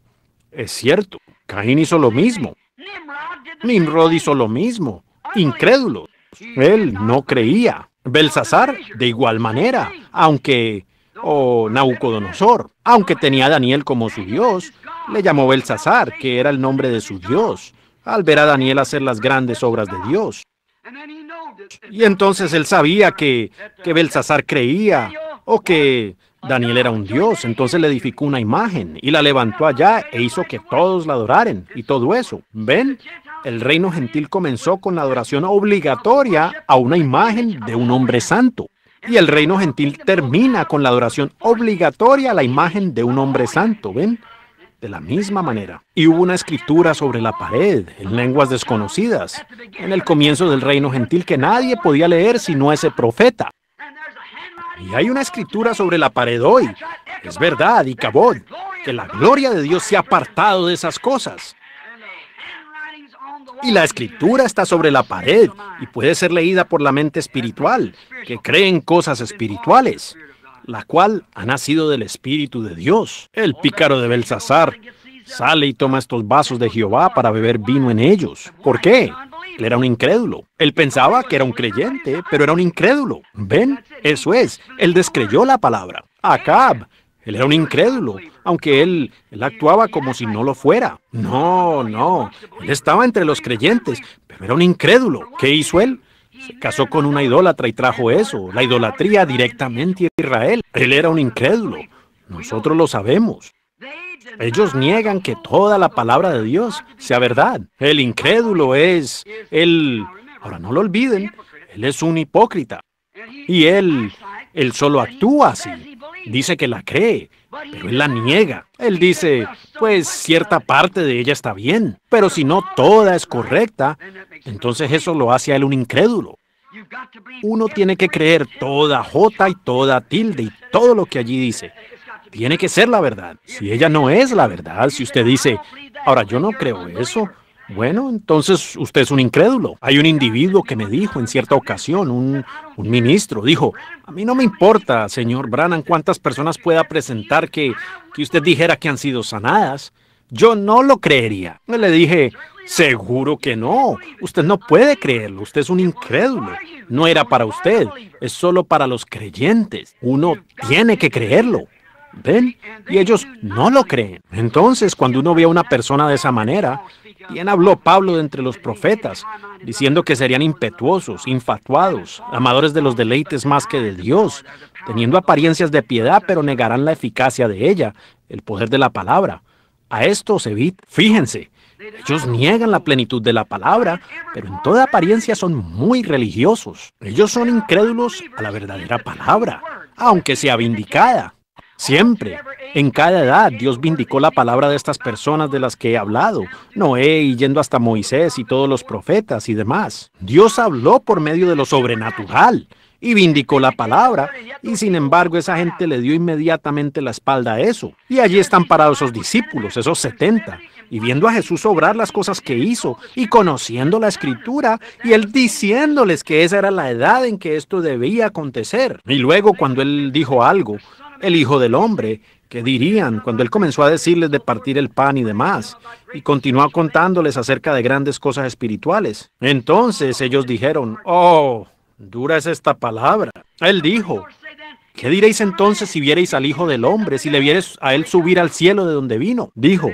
Es cierto, Caín hizo lo mismo. Nimrod hizo lo mismo. Incrédulo. Él no creía. Belsasar, de igual manera, aunque... o oh, aunque tenía a Daniel como su Dios, le llamó Belsasar, que era el nombre de su Dios, al ver a Daniel hacer las grandes obras de Dios. Y entonces él sabía que, que Belsasar creía o que Daniel era un dios, entonces le edificó una imagen y la levantó allá e hizo que todos la adoraran y todo eso. ¿Ven? El reino gentil comenzó con la adoración obligatoria a una imagen de un hombre santo. Y el reino gentil termina con la adoración obligatoria a la imagen de un hombre santo. ¿Ven? de la misma manera. Y hubo una escritura sobre la pared, en lenguas desconocidas, en el comienzo del reino gentil que nadie podía leer sino ese profeta. Y hay una escritura sobre la pared hoy. Es verdad, y cabón, que la gloria de Dios se ha apartado de esas cosas. Y la escritura está sobre la pared y puede ser leída por la mente espiritual, que cree en cosas espirituales, la cual ha nacido del Espíritu de Dios. El pícaro de Belsasar sale y toma estos vasos de Jehová para beber vino en ellos. ¿Por qué? Él era un incrédulo. Él pensaba que era un creyente, pero era un incrédulo. ¿Ven? Eso es. Él descreyó la palabra. Acab. Él era un incrédulo, aunque él, él actuaba como si no lo fuera. No, no. Él estaba entre los creyentes, pero era un incrédulo. ¿Qué hizo él? Se casó con una idólatra y trajo eso, la idolatría directamente a Israel. Él era un incrédulo. Nosotros lo sabemos. Ellos niegan que toda la palabra de Dios sea verdad. El incrédulo es el... Ahora no lo olviden, él es un hipócrita. Y él, él solo actúa así. Dice que la cree, pero él la niega. Él dice, pues cierta parte de ella está bien, pero si no toda es correcta, entonces eso lo hace a él un incrédulo. Uno tiene que creer toda J y toda tilde y todo lo que allí dice tiene que ser la verdad. Si ella no es la verdad, si usted dice, ahora yo no creo eso, bueno, entonces usted es un incrédulo. Hay un individuo que me dijo en cierta ocasión, un, ministro, dijo, a mí no me importa, señor Brannan, cuántas personas pueda presentar que, que usted dijera que han sido sanadas. Yo no lo creería. Le dije, seguro que no. Usted no puede creerlo. Usted es un incrédulo. No era para usted. Es solo para los creyentes. Uno tiene que creerlo ven, y ellos no lo creen. Entonces, cuando uno ve a una persona de esa manera, quien habló Pablo de entre los profetas, diciendo que serían impetuosos, infatuados, amadores de los deleites más que de Dios, teniendo apariencias de piedad, pero negarán la eficacia de ella, el poder de la palabra. A esto se evita. Fíjense, ellos niegan la plenitud de la palabra, pero en toda apariencia son muy religiosos. Ellos son incrédulos a la verdadera palabra, aunque sea vindicada. Siempre, en cada edad, Dios vindicó la palabra de estas personas de las que he hablado, Noé y yendo hasta Moisés y todos los profetas y demás. Dios habló por medio de lo sobrenatural y vindicó la palabra, y sin embargo esa gente le dio inmediatamente la espalda a eso. Y allí están parados esos discípulos, esos setenta, y viendo a Jesús obrar las cosas que hizo, y conociendo la escritura, y él diciéndoles que esa era la edad en que esto debía acontecer. Y luego cuando él dijo algo, el Hijo del Hombre, que dirían cuando él comenzó a decirles de partir el pan y demás, y continuó contándoles acerca de grandes cosas espirituales. Entonces ellos dijeron, oh, dura es esta palabra. Él dijo, ¿qué diréis entonces si viereis al Hijo del Hombre, si le viereis a él subir al cielo de donde vino? Dijo,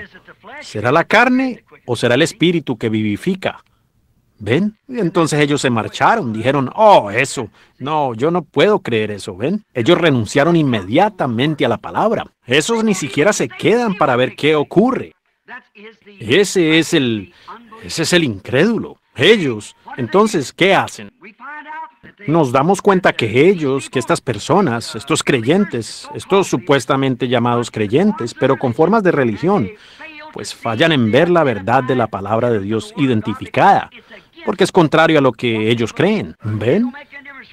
¿será la carne o será el espíritu que vivifica? ¿Ven? entonces ellos se marcharon, dijeron, oh, eso, no, yo no puedo creer eso, ¿ven? Ellos renunciaron inmediatamente a la palabra. Esos ni siquiera se quedan para ver qué ocurre. Ese es el, ese es el incrédulo. Ellos, entonces, ¿qué hacen? Nos damos cuenta que ellos, que estas personas, estos creyentes, estos supuestamente llamados creyentes, pero con formas de religión, pues fallan en ver la verdad de la palabra de Dios identificada porque es contrario a lo que ellos creen. ¿Ven?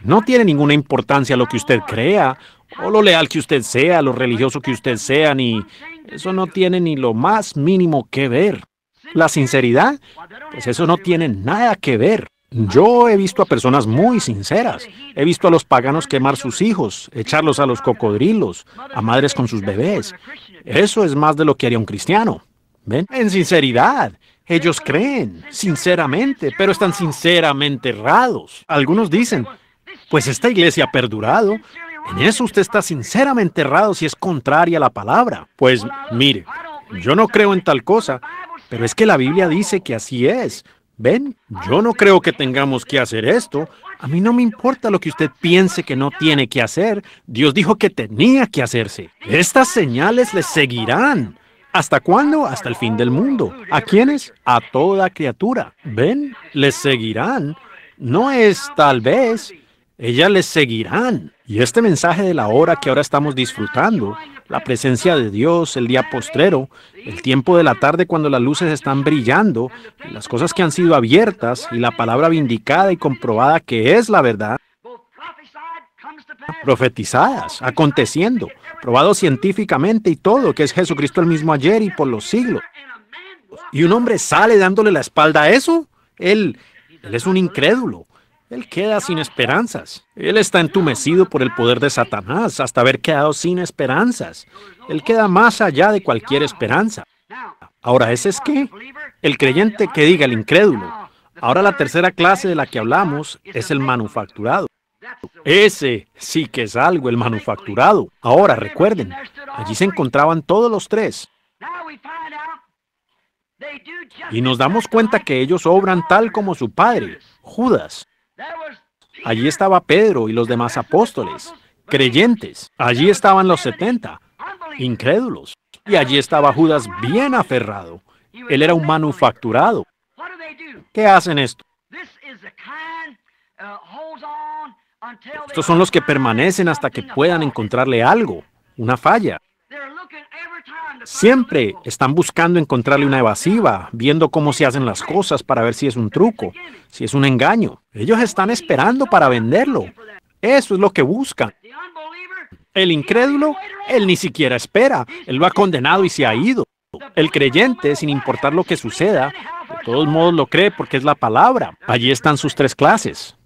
No tiene ninguna importancia lo que usted crea, o lo leal que usted sea, lo religioso que usted sea, ni eso no tiene ni lo más mínimo que ver. La sinceridad, pues eso no tiene nada que ver. Yo he visto a personas muy sinceras. He visto a los paganos quemar sus hijos, echarlos a los cocodrilos, a madres con sus bebés. Eso es más de lo que haría un cristiano. ¿Ven? En sinceridad, ellos creen, sinceramente, pero están sinceramente errados. Algunos dicen, pues esta iglesia ha perdurado. En eso usted está sinceramente errado si es contraria a la palabra. Pues mire, yo no creo en tal cosa, pero es que la Biblia dice que así es. Ven, yo no creo que tengamos que hacer esto. A mí no me importa lo que usted piense que no tiene que hacer. Dios dijo que tenía que hacerse. Estas señales le seguirán. ¿Hasta cuándo? Hasta el fin del mundo. ¿A quiénes? A toda criatura. ¿Ven? Les seguirán. No es tal vez. Ellas les seguirán. Y este mensaje de la hora que ahora estamos disfrutando, la presencia de Dios, el día postrero, el tiempo de la tarde cuando las luces están brillando, las cosas que han sido abiertas y la palabra vindicada y comprobada que es la verdad, profetizadas, aconteciendo probado científicamente y todo, que es Jesucristo el mismo ayer y por los siglos. Y un hombre sale dándole la espalda a eso. Él, él es un incrédulo. Él queda sin esperanzas. Él está entumecido por el poder de Satanás hasta haber quedado sin esperanzas. Él queda más allá de cualquier esperanza. Ahora, ¿ese es qué? El creyente que diga el incrédulo. Ahora la tercera clase de la que hablamos es el manufacturado. Ese sí que es algo, el manufacturado. Ahora, recuerden, allí se encontraban todos los tres. Y nos damos cuenta que ellos obran tal como su padre, Judas. Allí estaba Pedro y los demás apóstoles, creyentes. Allí estaban los setenta, incrédulos. Y allí estaba Judas bien aferrado. Él era un manufacturado. ¿Qué hacen esto? Estos son los que permanecen hasta que puedan encontrarle algo, una falla. Siempre están buscando encontrarle una evasiva, viendo cómo se hacen las cosas para ver si es un truco, si es un engaño. Ellos están esperando para venderlo. Eso es lo que buscan. El incrédulo, él ni siquiera espera. Él lo ha condenado y se ha ido. El creyente, sin importar lo que suceda, de todos modos lo cree porque es la palabra. Allí están sus tres clases.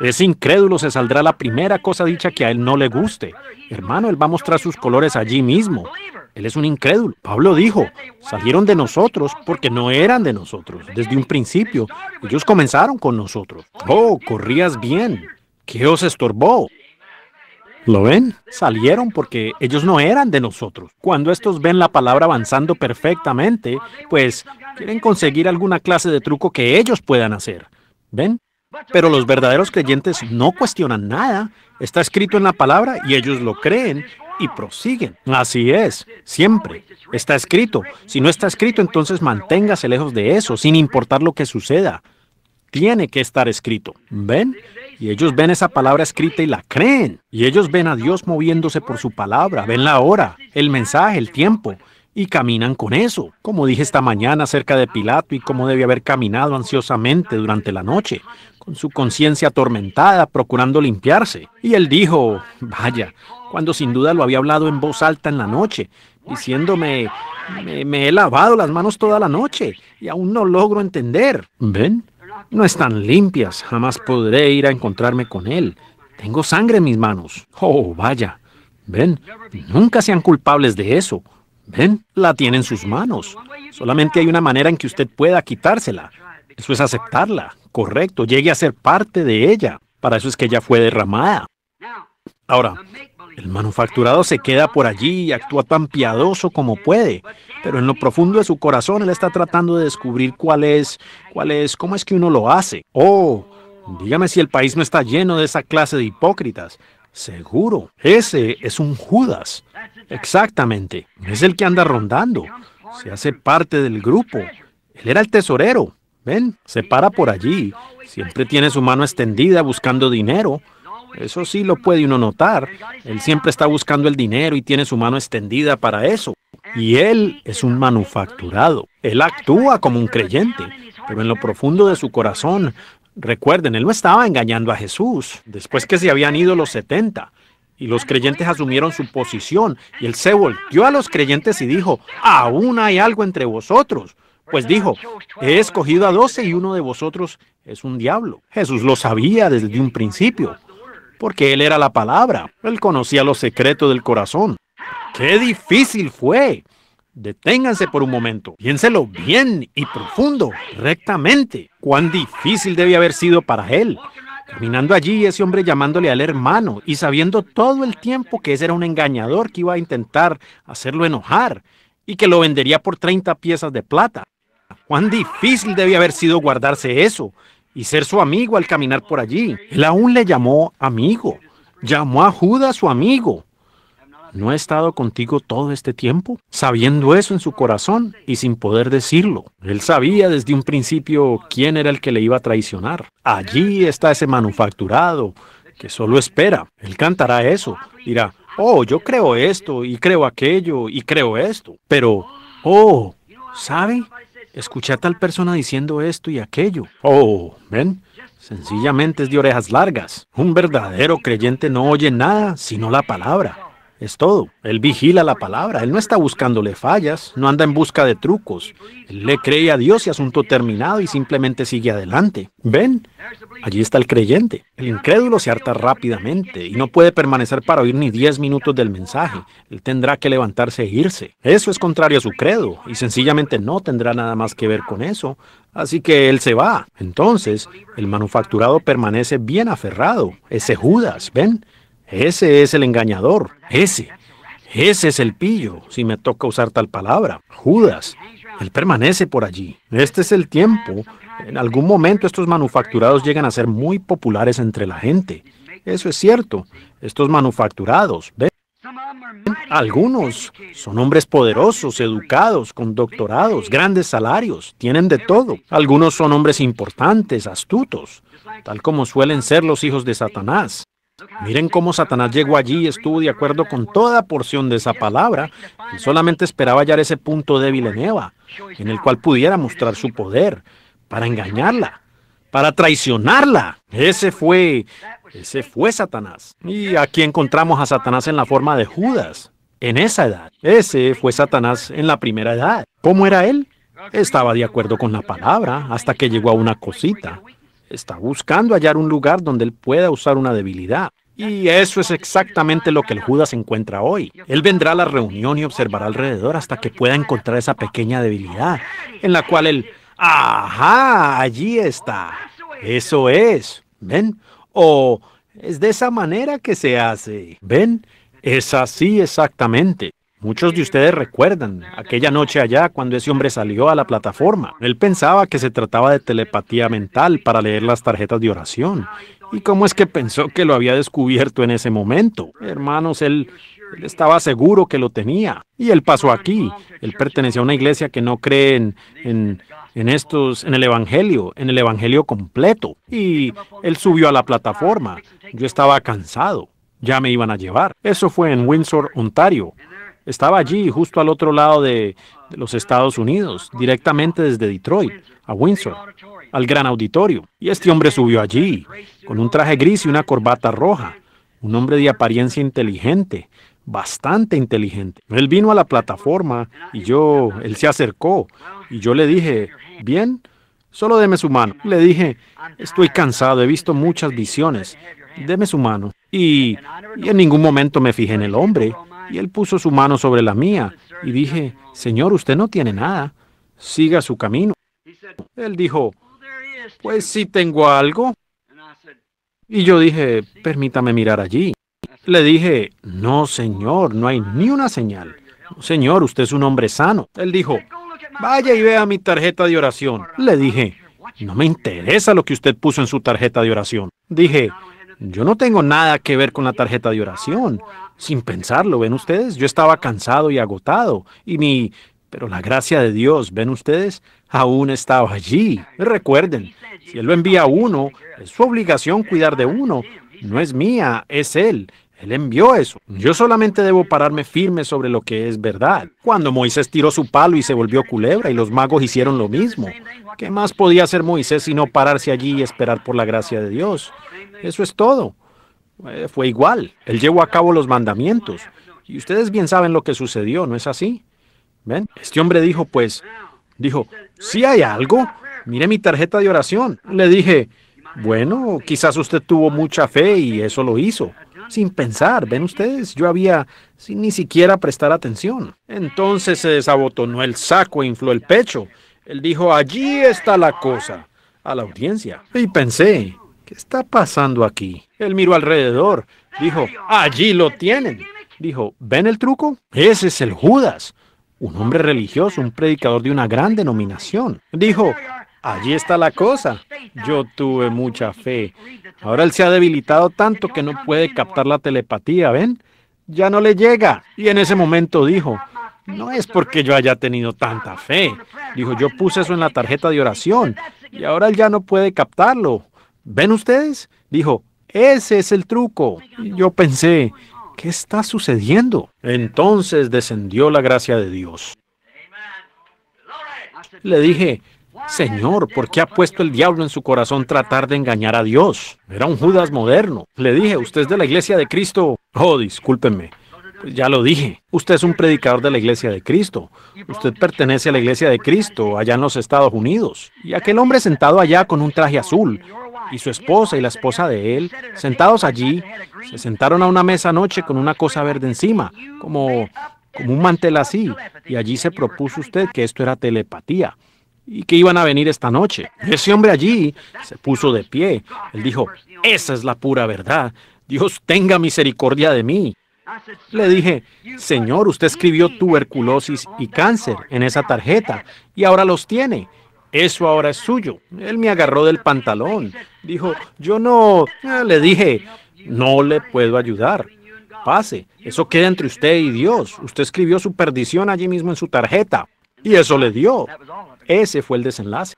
Es incrédulo, se saldrá la primera cosa dicha que a él no le guste. Hermano, él va a mostrar sus colores allí mismo. Él es un incrédulo. Pablo dijo, salieron de nosotros porque no eran de nosotros desde un principio. Ellos comenzaron con nosotros. Oh, corrías bien. ¿Qué os estorbó? ¿Lo ven? Salieron porque ellos no eran de nosotros. Cuando estos ven la palabra avanzando perfectamente, pues quieren conseguir alguna clase de truco que ellos puedan hacer. ¿Ven? Pero los verdaderos creyentes no cuestionan nada. Está escrito en la palabra y ellos lo creen y prosiguen. Así es, siempre. Está escrito. Si no está escrito, entonces manténgase lejos de eso, sin importar lo que suceda. Tiene que estar escrito. ¿Ven? Y ellos ven esa palabra escrita y la creen. Y ellos ven a Dios moviéndose por su palabra, ven la hora, el mensaje, el tiempo y caminan con eso, como dije esta mañana acerca de Pilato y cómo debe haber caminado ansiosamente durante la noche, con su conciencia atormentada, procurando limpiarse. Y él dijo, vaya, cuando sin duda lo había hablado en voz alta en la noche, diciéndome, me, he lavado las manos toda la noche y aún no logro entender. ¿Ven? No están limpias, jamás podré ir a encontrarme con él. Tengo sangre en mis manos. Oh, vaya. Ven, nunca sean culpables de eso Ven, la tiene en sus manos. Solamente hay una manera en que usted pueda quitársela. Eso es aceptarla, correcto, llegue a ser parte de ella. Para eso es que ella fue derramada. Ahora, el manufacturado se queda por allí y actúa tan piadoso como puede, pero en lo profundo de su corazón él está tratando de descubrir cuál es, cuál es, cómo es que uno lo hace. Oh, dígame si el país no está lleno de esa clase de hipócritas. Seguro, ese es un Judas. Exactamente. Es el que anda rondando. Se hace parte del grupo. Él era el tesorero. Ven, se para por allí. Siempre tiene su mano extendida buscando dinero. Eso sí lo puede uno notar. Él siempre está buscando el dinero y tiene su mano extendida para eso. Y él es un manufacturado. Él actúa como un creyente, pero en lo profundo de su corazón, recuerden, él no estaba engañando a Jesús después que se habían ido los 70. Y los creyentes asumieron su posición. Y él se volvió a los creyentes y dijo, aún hay algo entre vosotros. Pues dijo, he escogido a doce y uno de vosotros es un diablo. Jesús lo sabía desde un principio, porque él era la palabra. Él conocía los secretos del corazón. ¡Qué difícil fue! Deténganse por un momento, piénselo bien y profundo, rectamente. Cuán difícil debe haber sido para él Terminando allí, ese hombre llamándole al hermano y sabiendo todo el tiempo que ese era un engañador que iba a intentar hacerlo enojar y que lo vendería por 30 piezas de plata. Cuán difícil debía haber sido guardarse eso y ser su amigo al caminar por allí. Él aún le llamó amigo. Llamó a Judas su amigo. ¿no he estado contigo todo este tiempo? Sabiendo eso en su corazón y sin poder decirlo. Él sabía desde un principio quién era el que le iba a traicionar. Allí está ese manufacturado que solo espera. Él cantará eso. Dirá, oh, yo creo esto y creo aquello y creo esto. Pero, oh, ¿sabe? Escuché a tal persona diciendo esto y aquello. Oh, ven, sencillamente es de orejas largas. Un verdadero creyente no oye nada sino la palabra. Es todo. Él vigila la palabra. Él no está buscándole fallas, no anda en busca de trucos. Él le cree a Dios y asunto terminado y simplemente sigue adelante. Ven, allí está el creyente. El incrédulo se harta rápidamente y no puede permanecer para oír ni 10 minutos del mensaje. Él tendrá que levantarse e irse. Eso es contrario a su credo y sencillamente no tendrá nada más que ver con eso. Así que él se va. Entonces, el manufacturado permanece bien aferrado. Ese Judas, ¿ven? Ese es el engañador, ese. Ese es el pillo, si me toca usar tal palabra. Judas. Él permanece por allí. Este es el tiempo. En algún momento estos manufacturados llegan a ser muy populares entre la gente. Eso es cierto. Estos manufacturados, ¿ven? Algunos son hombres poderosos, educados, con doctorados, grandes salarios, tienen de todo. Algunos son hombres importantes, astutos, tal como suelen ser los hijos de Satanás. Miren cómo Satanás llegó allí y estuvo de acuerdo con toda porción de esa palabra. y solamente esperaba hallar ese punto débil en Eva, en el cual pudiera mostrar su poder, para engañarla, para traicionarla. Ese fue, ese fue Satanás. Y aquí encontramos a Satanás en la forma de Judas, en esa edad. Ese fue Satanás en la primera edad. ¿Cómo era él? Estaba de acuerdo con la palabra hasta que llegó a una cosita, está buscando hallar un lugar donde él pueda usar una debilidad. Y eso es exactamente lo que el Judas encuentra hoy. Él vendrá a la reunión y observará alrededor hasta que pueda encontrar esa pequeña debilidad en la cual él, ajá, allí está. Eso es. ¿Ven? O es de esa manera que se hace. ¿Ven? Es así exactamente. Muchos de ustedes recuerdan aquella noche allá cuando ese hombre salió a la plataforma. Él pensaba que se trataba de telepatía mental para leer las tarjetas de oración. ¿Y cómo es que pensó que lo había descubierto en ese momento? Hermanos, él, estaba seguro que lo tenía. Y él pasó aquí. Él pertenecía a una iglesia que no cree en, en, en estos, en el Evangelio, en el Evangelio completo. Y él subió a la plataforma. Yo estaba cansado. Ya me iban a llevar. Eso fue en Windsor, Ontario. Estaba allí, justo al otro lado de, los Estados Unidos, directamente desde Detroit, a Windsor, al gran auditorio. Y este hombre subió allí, con un traje gris y una corbata roja, un hombre de apariencia inteligente, bastante inteligente. Él vino a la plataforma y yo, él se acercó y yo le dije, bien, solo deme su mano. Le dije, estoy cansado, he visto muchas visiones, deme su mano. y en ningún momento me fijé en el hombre y él puso su mano sobre la mía y dije, Señor, usted no tiene nada, siga su camino. Él dijo, pues si tengo algo. Y yo dije, permítame mirar allí. Le dije, no, Señor, no hay ni una señal. señor, usted es un hombre sano. Él dijo, vaya y vea mi tarjeta de oración. Le dije, no me interesa lo que usted puso en su tarjeta de oración. Dije, yo no tengo nada que ver con la tarjeta de oración. Sin pensarlo, ¿ven ustedes? Yo estaba cansado y agotado. Y mi... Pero la gracia de Dios, ¿ven ustedes? Aún estaba allí. Recuerden, si Él lo envía a uno, es su obligación cuidar de uno. No es mía, es Él. Él envió eso. Yo solamente debo pararme firme sobre lo que es verdad. Cuando Moisés tiró su palo y se volvió culebra y los magos hicieron lo mismo, ¿qué más podía hacer Moisés sino pararse allí y esperar por la gracia de Dios? Eso es todo. Eh, fue igual. Él llevó a cabo los mandamientos. Y ustedes bien saben lo que sucedió, ¿no es así? ¿Ven? Este hombre dijo, pues, dijo, si hay algo, mire mi tarjeta de oración. Le dije, bueno, quizás usted tuvo mucha fe y eso lo hizo sin pensar, ven ustedes, yo había sin ni siquiera prestar atención. Entonces se desabotonó el saco e infló el pecho. Él dijo, allí está la cosa, a la audiencia. Y pensé, ¿qué está pasando aquí? Él miró alrededor, dijo, allí lo tienen. Dijo, ¿ven el truco? Ese es el Judas un hombre religioso, un predicador de una gran denominación. Dijo, Allí está la cosa. Yo tuve mucha fe. Ahora él se ha debilitado tanto que no puede captar la telepatía, ¿ven? Ya no le llega. Y en ese momento dijo, no es porque yo haya tenido tanta fe. Dijo, yo puse eso en la tarjeta de oración y ahora él ya no puede captarlo. ¿Ven ustedes? Dijo, ese es el truco. Y yo pensé, ¿qué está sucediendo? Entonces descendió la gracia de Dios. Le dije, Señor, ¿por qué ha puesto el diablo en su corazón tratar de engañar a Dios? Era un Judas moderno. Le dije, usted es de la iglesia de Cristo. Oh, discúlpenme. ya lo dije, usted es un predicador de la iglesia de Cristo. Usted pertenece a la iglesia de Cristo allá en los Estados Unidos. Y aquel hombre sentado allá con un traje azul, y su esposa y la esposa de él, sentados allí, se sentaron a una mesa anoche con una cosa verde encima, como, como un mantel así, y allí se propuso usted que esto era telepatía y que iban a venir esta noche. Ese hombre allí se puso de pie. Él dijo, esa es la pura verdad. Dios tenga misericordia de mí. Le dije, Señor, usted escribió tuberculosis y cáncer en esa tarjeta y ahora los tiene. Eso ahora es suyo. Él me agarró del pantalón. Dijo, yo no, eh, le dije, no le puedo ayudar. Pase, eso queda entre usted y Dios. Usted escribió su perdición allí mismo en su tarjeta. Y eso le dio. Ese fue el desenlace.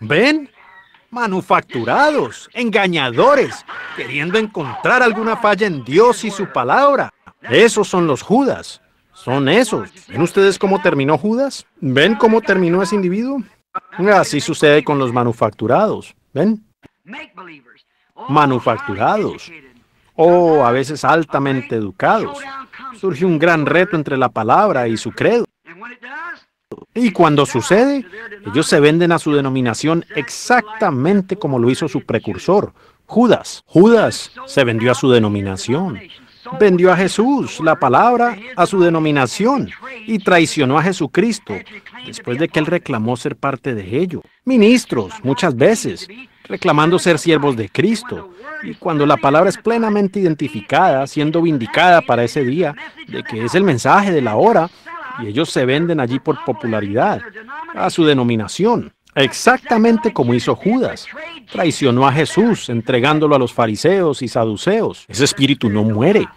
¿Ven? Manufacturados, engañadores, queriendo encontrar alguna falla en Dios y su palabra. Esos son los Judas. Son esos. ¿Ven ustedes cómo terminó Judas? ¿Ven cómo terminó ese individuo? Así sucede con los manufacturados. ¿Ven? Manufacturados. O a veces altamente educados surge un gran reto entre la palabra y su credo. Y cuando sucede, ellos se venden a su denominación exactamente como lo hizo su precursor, Judas. Judas se vendió a su denominación. Vendió a Jesús, la palabra, a su denominación y traicionó a Jesucristo después de que él reclamó ser parte de ello. Ministros, muchas veces, reclamando ser siervos de Cristo. Y cuando la palabra es plenamente identificada, siendo vindicada para ese día, de que es el mensaje de la hora, y ellos se venden allí por popularidad, a su denominación, exactamente como hizo Judas. Traicionó a Jesús entregándolo a los fariseos y saduceos. Ese espíritu no muere.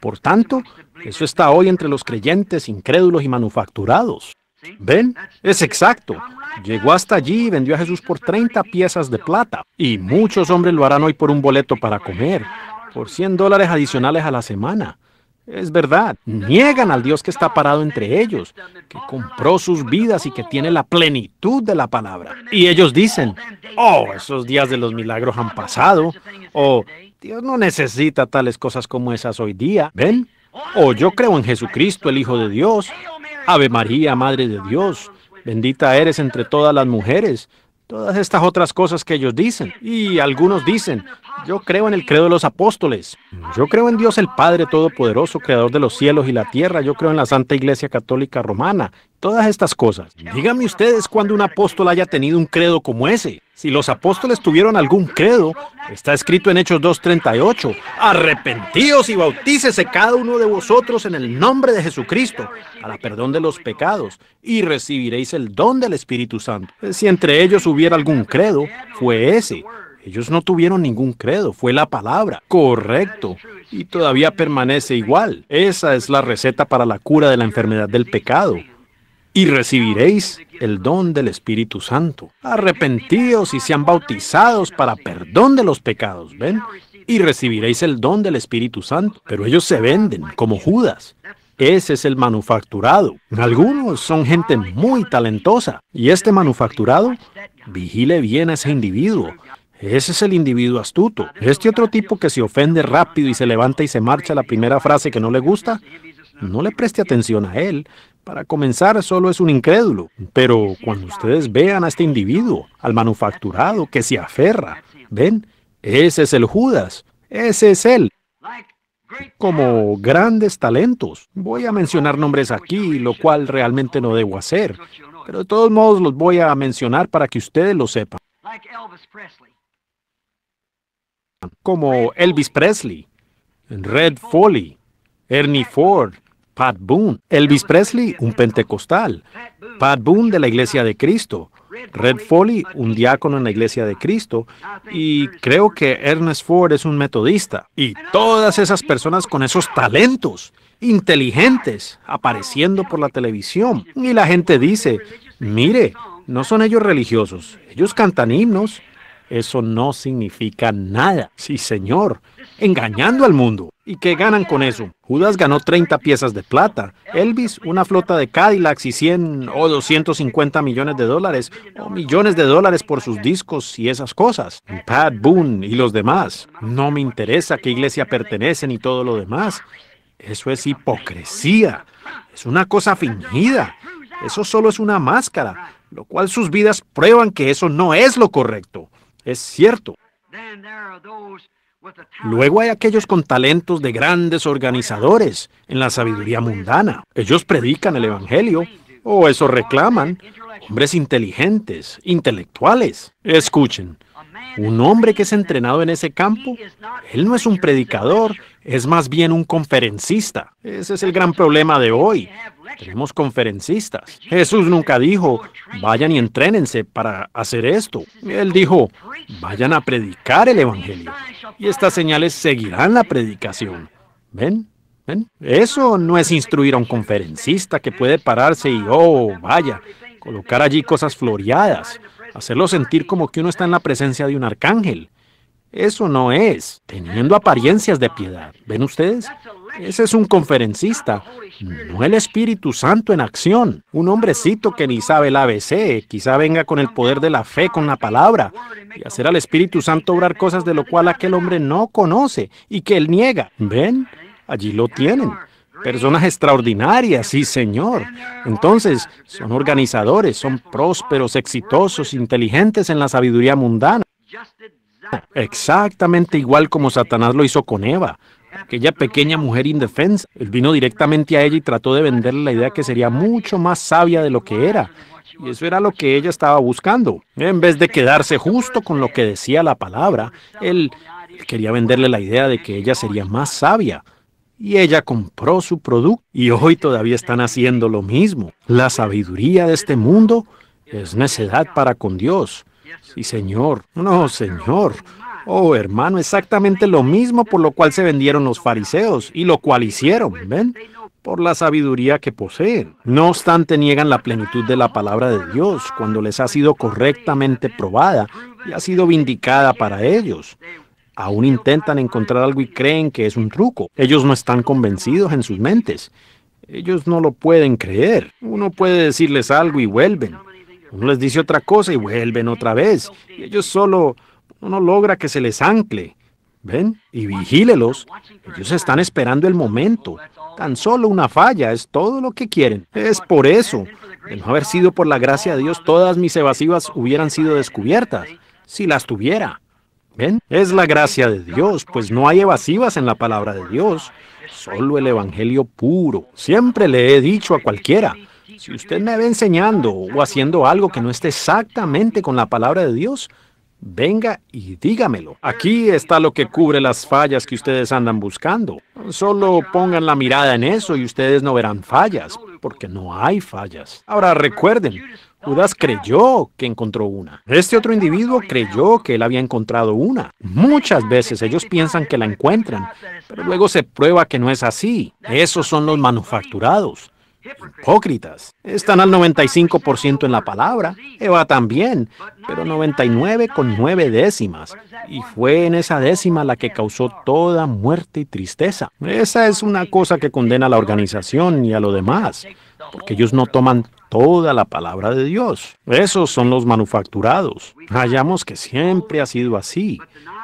Por tanto, eso está hoy entre los creyentes incrédulos y manufacturados. ¿Ven? Es exacto. Llegó hasta allí y vendió a Jesús por 30 piezas de plata. Y muchos hombres lo harán hoy por un boleto para comer, por 100 dólares adicionales a la semana. Es verdad, niegan al Dios que está parado entre ellos, que compró sus vidas y que tiene la plenitud de la palabra. Y ellos dicen, oh, esos días de los milagros han pasado, o oh, Dios no necesita tales cosas como esas hoy día, ¿ven? O oh, yo creo en Jesucristo, el Hijo de Dios, Ave María, Madre de Dios, Bendita eres entre todas las mujeres. Todas estas otras cosas que ellos dicen. Y algunos dicen, yo creo en el credo de los apóstoles. Yo creo en Dios el Padre Todopoderoso, Creador de los cielos y la tierra. Yo creo en la Santa Iglesia Católica Romana. Todas estas cosas. Díganme ustedes cuando un apóstol haya tenido un credo como ese. Si los apóstoles tuvieron algún credo, está escrito en Hechos 2.38, arrepentíos y bautícese cada uno de vosotros en el nombre de Jesucristo, para perdón de los pecados, y recibiréis el don del Espíritu Santo. Eh, si entre ellos hubiera algún credo, fue ese. Ellos no tuvieron ningún credo, fue la palabra. Correcto. Y todavía permanece igual. Esa es la receta para la cura de la enfermedad del pecado y recibiréis el don del Espíritu Santo. Arrepentíos y sean bautizados para perdón de los pecados, ¿ven? Y recibiréis el don del Espíritu Santo. Pero ellos se venden como Judas. Ese es el manufacturado. Algunos son gente muy talentosa. Y este manufacturado, vigile bien a ese individuo. Ese es el individuo astuto. Este otro tipo que se ofende rápido y se levanta y se marcha la primera frase que no le gusta, no le preste atención a él, para comenzar, solo es un incrédulo, pero cuando ustedes vean a este individuo, al manufacturado que se aferra, ven, ese es el Judas, ese es él. Como grandes talentos. Voy a mencionar nombres aquí, lo cual realmente no debo hacer, pero de todos modos los voy a mencionar para que ustedes lo sepan. Como Elvis Presley, Red Foley, Ernie Ford, Pat Boone, Elvis Presley, un pentecostal, Pat Boone de la Iglesia de Cristo, Red Foley, un diácono en la Iglesia de Cristo, y creo que Ernest Ford es un metodista. Y todas esas personas con esos talentos, inteligentes, apareciendo por la televisión. Y la gente dice, mire, no son ellos religiosos, ellos cantan himnos, eso no significa nada. Sí, señor. Engañando al mundo. ¿Y qué ganan con eso? Judas ganó 30 piezas de plata, Elvis una flota de Cadillacs y 100 o 250 millones de dólares, o millones de dólares por sus discos y esas cosas, Pat Boone y los demás. No me interesa qué iglesia pertenecen y todo lo demás. Eso es hipocresía, es una cosa fingida, eso solo es una máscara, lo cual sus vidas prueban que eso no es lo correcto es cierto. Luego hay aquellos con talentos de grandes organizadores en la sabiduría mundana. Ellos predican el Evangelio, o eso reclaman, hombres inteligentes, intelectuales. Escuchen, un hombre que es entrenado en ese campo, él no es un predicador, es más bien un conferencista. Ese es el gran problema de hoy. Tenemos conferencistas. Jesús nunca dijo, vayan y entrénense para hacer esto. Él dijo, vayan a predicar el Evangelio. Y estas señales seguirán la predicación. ¿Ven? ¿Ven? Eso no es instruir a un conferencista que puede pararse y, oh, vaya, colocar allí cosas floreadas hacerlo sentir como que uno está en la presencia de un arcángel. Eso no es, teniendo apariencias de piedad. ¿Ven ustedes? Ese es un conferencista, no el Espíritu Santo en acción. Un hombrecito que ni sabe el ABC, quizá venga con el poder de la fe, con la palabra, y hacer al Espíritu Santo obrar cosas de lo cual aquel hombre no conoce y que él niega. ¿Ven? Allí lo tienen. Personas extraordinarias, sí señor. Entonces, son organizadores, son prósperos, exitosos, inteligentes en la sabiduría mundana. Exactamente igual como Satanás lo hizo con Eva. Aquella pequeña mujer indefensa, él vino directamente a ella y trató de venderle la idea que sería mucho más sabia de lo que era. Y eso era lo que ella estaba buscando. En vez de quedarse justo con lo que decía la palabra, él quería venderle la idea de que ella sería más sabia. Y ella compró su producto y hoy todavía están haciendo lo mismo. La sabiduría de este mundo es necedad para con Dios. Sí, señor. No, señor. Oh, hermano, exactamente lo mismo por lo cual se vendieron los fariseos y lo cual hicieron, ¿ven? Por la sabiduría que poseen. No obstante, niegan la plenitud de la palabra de Dios cuando les ha sido correctamente probada y ha sido vindicada para ellos aún intentan encontrar algo y creen que es un truco. Ellos no están convencidos en sus mentes. Ellos no lo pueden creer. Uno puede decirles algo y vuelven. Uno les dice otra cosa y vuelven otra vez. Y ellos solo... Uno logra que se les ancle. ¿Ven? Y vigílelos. Ellos están esperando el momento. Tan solo una falla es todo lo que quieren. Es por eso. De no haber sido por la gracia de Dios, todas mis evasivas hubieran sido descubiertas. Si las tuviera. ¿Ven? es la gracia de Dios, pues no hay evasivas en la palabra de Dios, solo el Evangelio puro. Siempre le he dicho a cualquiera, si usted me ve enseñando o haciendo algo que no esté exactamente con la palabra de Dios, Venga y dígamelo. Aquí está lo que cubre las fallas que ustedes andan buscando. Solo pongan la mirada en eso y ustedes no verán fallas, porque no hay fallas. Ahora recuerden, Judas creyó que encontró una. Este otro individuo creyó que él había encontrado una. Muchas veces ellos piensan que la encuentran, pero luego se prueba que no es así. Esos son los manufacturados. Hipócritas. Están al 95% en la palabra. Eva también, pero 99 con 9 décimas. Y fue en esa décima la que causó toda muerte y tristeza. Esa es una cosa que condena a la organización y a lo demás porque ellos no toman toda la palabra de Dios. Esos son los manufacturados. Hallamos que siempre ha sido así,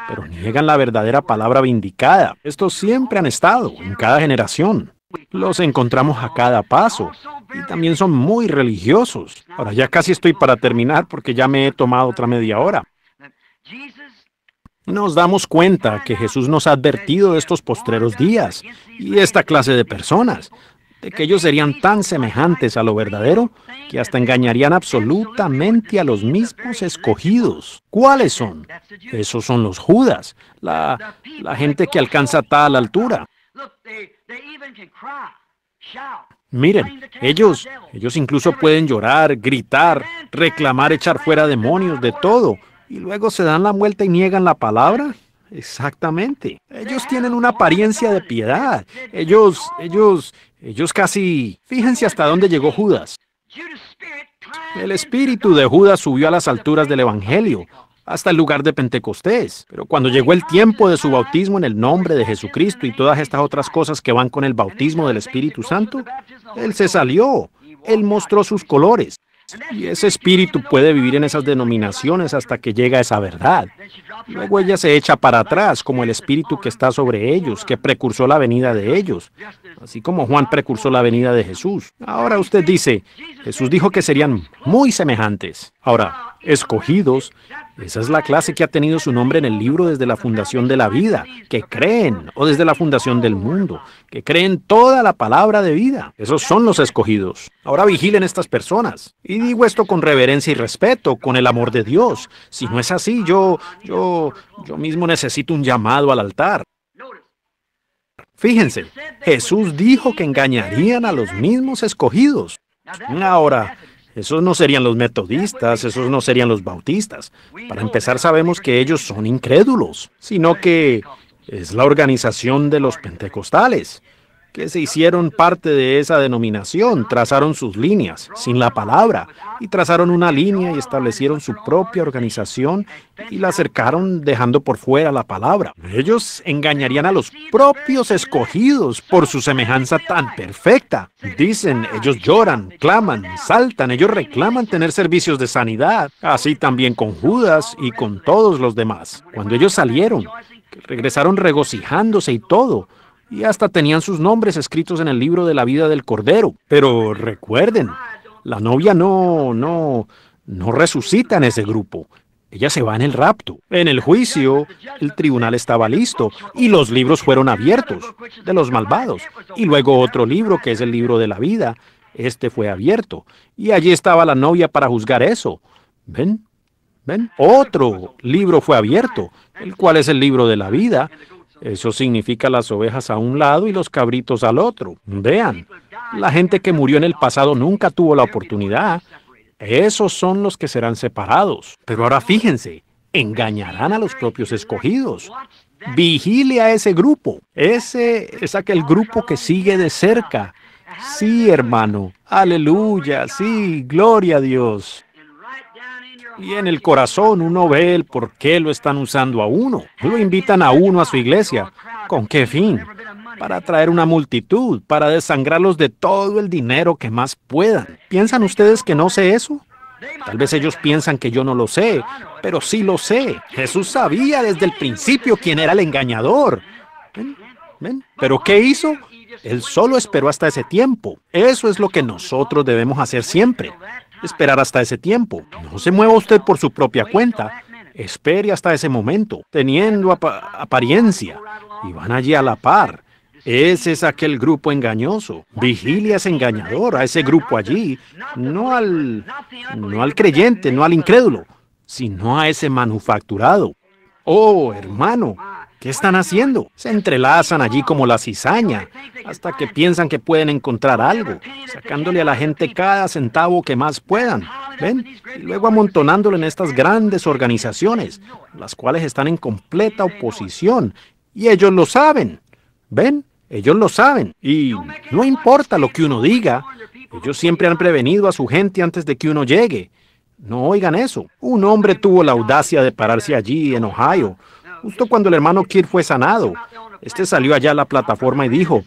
pero niegan la verdadera palabra vindicada. Estos siempre han estado, en cada generación. Los encontramos a cada paso y también son muy religiosos. Ahora ya casi estoy para terminar porque ya me he tomado otra media hora. Nos damos cuenta que Jesús nos ha advertido de estos postreros días y esta clase de personas de que ellos serían tan semejantes a lo verdadero que hasta engañarían absolutamente a los mismos escogidos. ¿Cuáles son? Esos son los judas, la, gente que alcanza tal altura. Miren, ellos, ellos incluso pueden llorar, gritar, reclamar, echar fuera demonios, de todo, y luego se dan la vuelta y niegan la palabra. Exactamente. Ellos tienen una apariencia de piedad. Ellos, ellos, ellos casi... Fíjense hasta dónde llegó Judas. El espíritu de Judas subió a las alturas del Evangelio, hasta el lugar de Pentecostés. Pero cuando llegó el tiempo de su bautismo en el nombre de Jesucristo y todas estas otras cosas que van con el bautismo del Espíritu Santo, él se salió, él mostró sus colores, y ese espíritu puede vivir en esas denominaciones hasta que llega a esa verdad. Luego ella se echa para atrás, como el espíritu que está sobre ellos, que precursó la venida de ellos, así como Juan precursó la venida de Jesús. Ahora usted dice, Jesús dijo que serían muy semejantes. Ahora, escogidos esa es la clase que ha tenido su nombre en el libro desde la fundación de la vida, que creen, o desde la fundación del mundo, que creen toda la palabra de vida. Esos son los escogidos. Ahora vigilen estas personas. Y digo esto con reverencia y respeto, con el amor de Dios. Si no es así, yo, yo, yo mismo necesito un llamado al altar. Fíjense, Jesús dijo que engañarían a los mismos escogidos. Ahora, esos no serían los metodistas, esos no serían los bautistas. Para empezar, sabemos que ellos son incrédulos, sino que es la organización de los pentecostales que se hicieron parte de esa denominación, trazaron sus líneas, sin la palabra, y trazaron una línea y establecieron su propia organización y la acercaron dejando por fuera la palabra. Ellos engañarían a los propios escogidos por su semejanza tan perfecta. Dicen, ellos lloran, claman, saltan, ellos reclaman tener servicios de sanidad, así también con Judas y con todos los demás. Cuando ellos salieron, regresaron regocijándose y todo, y hasta tenían sus nombres escritos en el libro de la vida del Cordero. Pero recuerden, la novia no, no, no resucita en ese grupo. Ella se va en el rapto. En el juicio, el tribunal estaba listo y los libros fueron abiertos de los malvados. Y luego otro libro, que es el libro de la vida, este fue abierto. Y allí estaba la novia para juzgar eso. ¿Ven? ¿Ven? Otro libro fue abierto, el cual es el libro de la vida, eso significa las ovejas a un lado y los cabritos al otro. Vean, la gente que murió en el pasado nunca tuvo la oportunidad. Esos son los que serán separados. Pero ahora fíjense, engañarán a los propios escogidos. Vigile a ese grupo. Ese es aquel grupo que sigue de cerca. Sí, hermano. Aleluya. Sí, gloria a Dios. Y en el corazón uno ve el por qué lo están usando a uno. Lo invitan a uno a su iglesia. ¿Con qué fin? Para atraer una multitud, para desangrarlos de todo el dinero que más puedan. ¿Piensan ustedes que no sé eso? Tal vez ellos piensan que yo no lo sé, pero sí lo sé. Jesús sabía desde el principio quién era el engañador. ¿Pero qué hizo? Él solo esperó hasta ese tiempo. Eso es lo que nosotros debemos hacer siempre esperar hasta ese tiempo. No se mueva usted por su propia cuenta. Espere hasta ese momento, teniendo apariencia, y van allí a la par. Ese es aquel grupo engañoso. vigilia es engañador, a ese grupo allí, no al, no al creyente, no al incrédulo, sino a ese manufacturado. Oh, hermano, ¿Qué están haciendo? Se entrelazan allí como la cizaña, hasta que piensan que pueden encontrar algo, sacándole a la gente cada centavo que más puedan, ¿ven? Y luego amontonándolo en estas grandes organizaciones, las cuales están en completa oposición, y ellos lo saben, ¿ven? Ellos lo saben, y no importa lo que uno diga, ellos siempre han prevenido a su gente antes de que uno llegue. No oigan eso. Un hombre tuvo la audacia de pararse allí en Ohio justo cuando el hermano Kir fue sanado. Este salió allá a la plataforma y dijo,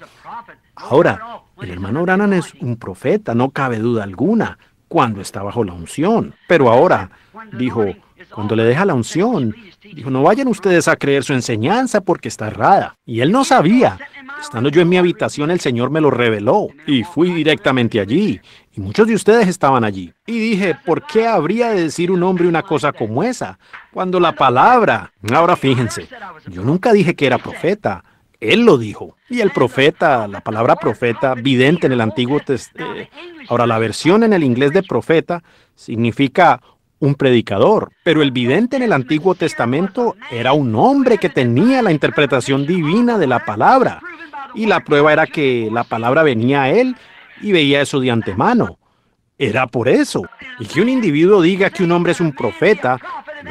ahora, el hermano Brannan es un profeta, no cabe duda alguna, cuando está bajo la unción. Pero ahora, dijo, cuando le deja la unción, dijo, no vayan ustedes a creer su enseñanza porque está errada. Y él no sabía. Estando yo en mi habitación, el Señor me lo reveló y fui directamente allí. Y muchos de ustedes estaban allí. Y dije, ¿por qué habría de decir un hombre una cosa como esa? Cuando la palabra... Ahora fíjense, yo nunca dije que era profeta. Él lo dijo. Y el profeta, la palabra profeta, vidente en el Antiguo Testamento. Eh, ahora, la versión en el inglés de profeta significa un predicador, pero el vidente en el Antiguo Testamento era un hombre que tenía la interpretación divina de la palabra. Y la prueba era que la palabra venía a él y veía eso de antemano. Era por eso. Y que un individuo diga que un hombre es un profeta,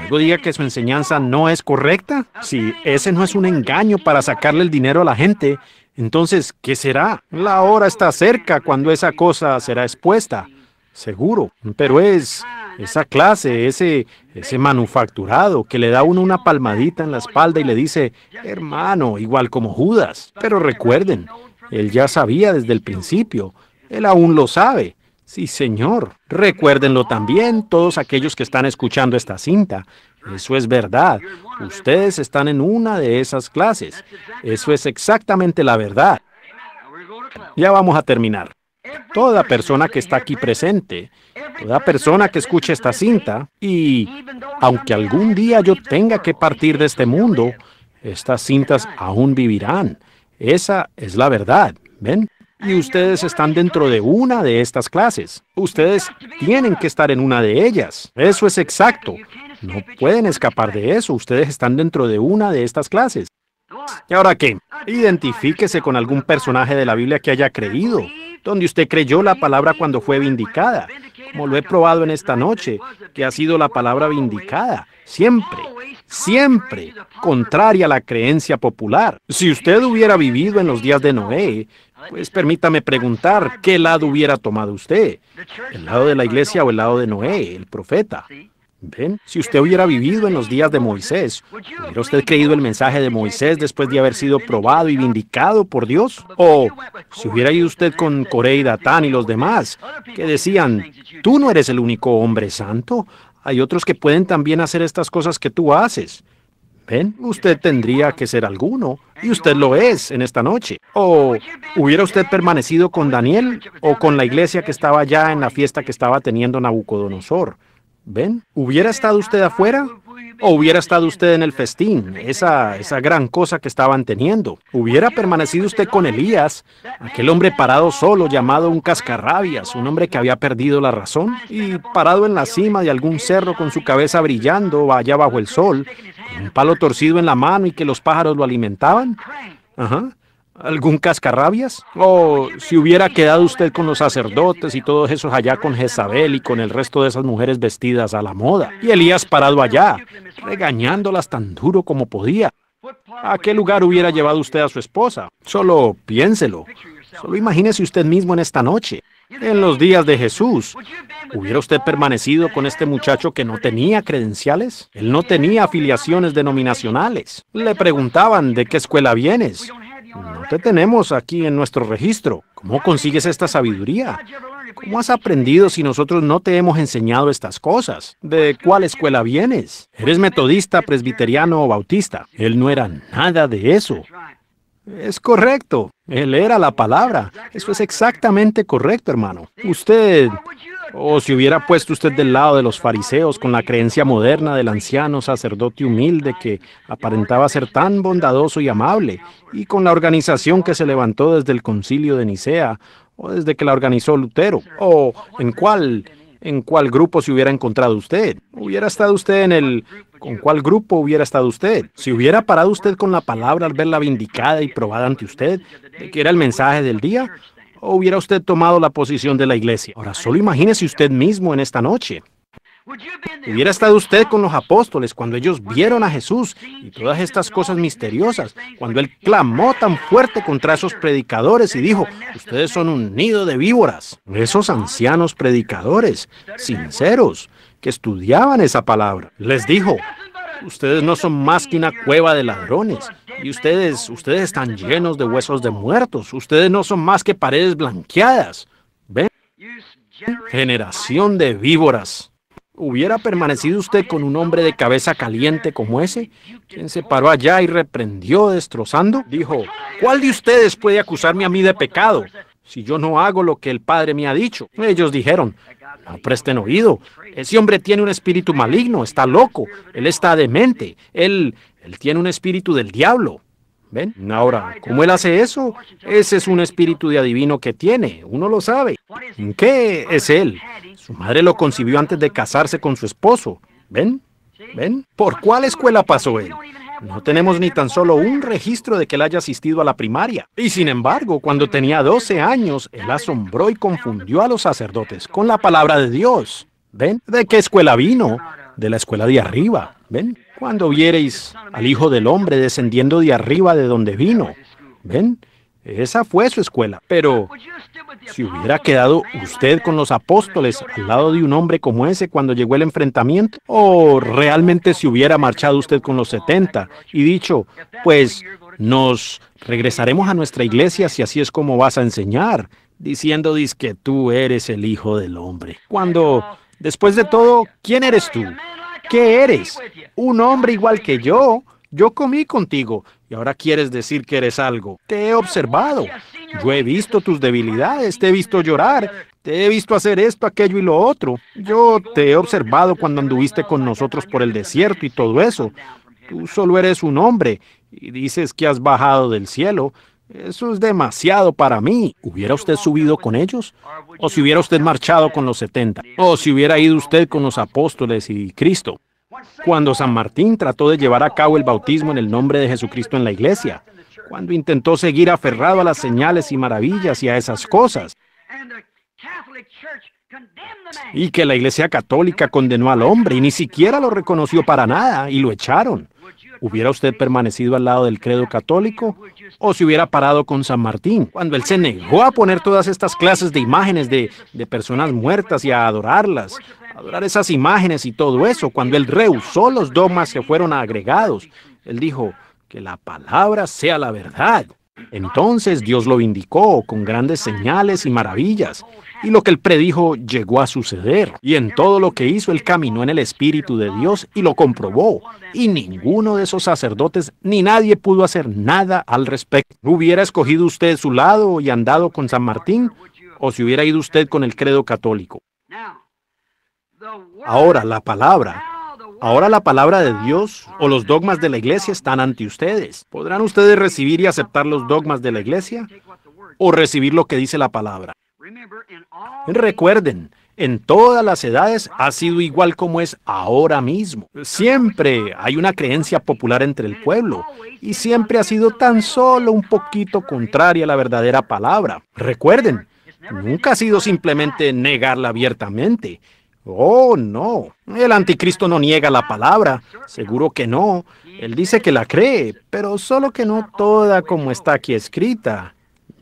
luego diga que su enseñanza no es correcta, si ese no es un engaño para sacarle el dinero a la gente, entonces, ¿qué será? La hora está cerca cuando esa cosa será expuesta, seguro. Pero es esa clase, ese, ese manufacturado que le da uno una palmadita en la espalda y le dice, hermano, igual como Judas. Pero recuerden, él ya sabía desde el principio, él aún lo sabe. Sí, señor. Recuérdenlo también todos aquellos que están escuchando esta cinta. Eso es verdad. Ustedes están en una de esas clases. Eso es exactamente la verdad. Ya vamos a terminar toda persona que está aquí presente, toda persona que escuche esta cinta, y aunque algún día yo tenga que partir de este mundo, estas cintas aún vivirán. Esa es la verdad, ¿ven? Y ustedes están dentro de una de estas clases. Ustedes tienen que estar en una de ellas. Eso es exacto. No pueden escapar de eso. Ustedes están dentro de una de estas clases. ¿Y ahora qué? Identifíquese con algún personaje de la Biblia que haya creído donde usted creyó la palabra cuando fue vindicada, como lo he probado en esta noche, que ha sido la palabra vindicada, siempre, siempre, contraria a la creencia popular. Si usted hubiera vivido en los días de Noé, pues permítame preguntar, ¿qué lado hubiera tomado usted? ¿El lado de la iglesia o el lado de Noé, el profeta? Ven, si usted hubiera vivido en los días de Moisés, ¿hubiera usted creído el mensaje de Moisés después de haber sido probado y vindicado por Dios? ¿O si hubiera ido usted con Coré y Datán y los demás, que decían, tú no eres el único hombre santo, hay otros que pueden también hacer estas cosas que tú haces? Ven, usted tendría que ser alguno, y usted lo es en esta noche. ¿O hubiera usted permanecido con Daniel o con la iglesia que estaba ya en la fiesta que estaba teniendo Nabucodonosor? ¿Ven? ¿Hubiera estado usted afuera? ¿O hubiera estado usted en el festín, esa, gran cosa que estaban teniendo? ¿Hubiera permanecido usted con Elías, aquel hombre parado solo llamado un cascarrabias, un hombre que había perdido la razón y parado en la cima de algún cerro con su cabeza brillando allá bajo el sol, un palo torcido en la mano y que los pájaros lo alimentaban? Ajá algún cascarrabias? ¿O si hubiera quedado usted con los sacerdotes y todos esos allá con Jezabel y con el resto de esas mujeres vestidas a la moda? Y Elías parado allá, regañándolas tan duro como podía. ¿A qué lugar hubiera llevado usted a su esposa? Solo piénselo. Solo imagínese usted mismo en esta noche. En los días de Jesús, ¿hubiera usted permanecido con este muchacho que no tenía credenciales? Él no tenía afiliaciones denominacionales. Le preguntaban, ¿de qué escuela vienes? Pues no te tenemos aquí en nuestro registro. ¿Cómo consigues esta sabiduría? ¿Cómo has aprendido si nosotros no te hemos enseñado estas cosas? ¿De cuál escuela vienes? ¿Eres metodista, presbiteriano o bautista? Él no era nada de eso. Es correcto. Él era la palabra. Eso es exactamente correcto, hermano. Usted, o si hubiera puesto usted del lado de los fariseos con la creencia moderna del anciano sacerdote humilde que aparentaba ser tan bondadoso y amable, y con la organización que se levantó desde el concilio de Nicea, o desde que la organizó Lutero, o en cuál en cuál grupo se hubiera encontrado usted. Hubiera estado usted en el... ¿Con cuál grupo hubiera estado usted? Si hubiera parado usted con la palabra al verla vindicada y probada ante usted, de que era el mensaje del día, o hubiera usted tomado la posición de la iglesia? Ahora, solo imagínese usted mismo en esta noche. Hubiera estado usted con los apóstoles cuando ellos vieron a Jesús y todas estas cosas misteriosas, cuando él clamó tan fuerte contra esos predicadores y dijo, ustedes son un nido de víboras. Esos ancianos predicadores, sinceros, que estudiaban esa palabra, les dijo, ustedes no son más que una cueva de ladrones. Y ustedes, ustedes están llenos de huesos de muertos. Ustedes no son más que paredes blanqueadas. ¿Ven? Generación de víboras. ¿Hubiera permanecido usted con un hombre de cabeza caliente como ese? ¿Quién se paró allá y reprendió destrozando? Dijo, ¿cuál de ustedes puede acusarme a mí de pecado? Si yo no hago lo que el Padre me ha dicho. Ellos dijeron, presten oído. Ese hombre tiene un espíritu maligno, está loco, él está demente, él, él tiene un espíritu del diablo. ¿Ven? Ahora, ¿cómo él hace eso? Ese es un espíritu de adivino que tiene, uno lo sabe. ¿Qué es él? Su madre lo concibió antes de casarse con su esposo. ¿Ven? ¿Ven? ¿Por cuál escuela pasó él? No tenemos ni tan solo un registro de que él haya asistido a la primaria. Y sin embargo, cuando tenía 12 años, él asombró y confundió a los sacerdotes con la palabra de Dios. ¿Ven? ¿De qué escuela vino? De la escuela de arriba. ¿Ven? cuando viereis al Hijo del Hombre descendiendo de arriba de donde vino. ¿Ven? Esa fue su escuela. Pero si hubiera quedado usted con los apóstoles al lado de un hombre como ese cuando llegó el enfrentamiento, o realmente si hubiera marchado usted con los 70 y dicho, pues nos regresaremos a nuestra iglesia si así es como vas a enseñar, diciendo que tú eres el Hijo del Hombre. Cuando, después de todo, ¿quién eres tú? ¿Qué eres? Un hombre igual que yo. Yo comí contigo y ahora quieres decir que eres algo. Te he observado. Yo he visto tus debilidades, te he visto llorar, te he visto hacer esto, aquello y lo otro. Yo te he observado cuando anduviste con nosotros por el desierto y todo eso. Tú solo eres un hombre y dices que has bajado del cielo. Eso es demasiado para mí. ¿Hubiera usted subido con ellos? ¿O si hubiera usted marchado con los 70? ¿O si hubiera ido usted con los apóstoles y Cristo? Cuando San Martín trató de llevar a cabo el bautismo en el nombre de Jesucristo en la iglesia, cuando intentó seguir aferrado a las señales y maravillas y a esas cosas, y que la iglesia católica condenó al hombre y ni siquiera lo reconoció para nada y lo echaron. ¿Hubiera usted permanecido al lado del credo católico? ¿O se hubiera parado con San Martín cuando él se negó a poner todas estas clases de imágenes de, personas muertas y a adorarlas? Adorar esas imágenes y todo eso, cuando él rehusó los dogmas que fueron agregados. Él dijo, que la palabra sea la verdad. Entonces Dios lo indicó con grandes señales y maravillas, y lo que él predijo llegó a suceder. Y en todo lo que hizo, él caminó en el Espíritu de Dios y lo comprobó. Y ninguno de esos sacerdotes ni nadie pudo hacer nada al respecto. ¿Hubiera escogido usted su lado y andado con San Martín? ¿O si hubiera ido usted con el credo católico? Ahora, la palabra Ahora la palabra de Dios o los dogmas de la iglesia están ante ustedes. ¿Podrán ustedes recibir y aceptar los dogmas de la iglesia o recibir lo que dice la palabra? Recuerden, en todas las edades ha sido igual como es ahora mismo. Siempre hay una creencia popular entre el pueblo y siempre ha sido tan solo un poquito contraria a la verdadera palabra. Recuerden, nunca ha sido simplemente negarla abiertamente. Oh, no. El anticristo no niega la palabra. Seguro que no. Él dice que la cree, pero solo que no toda como está aquí escrita.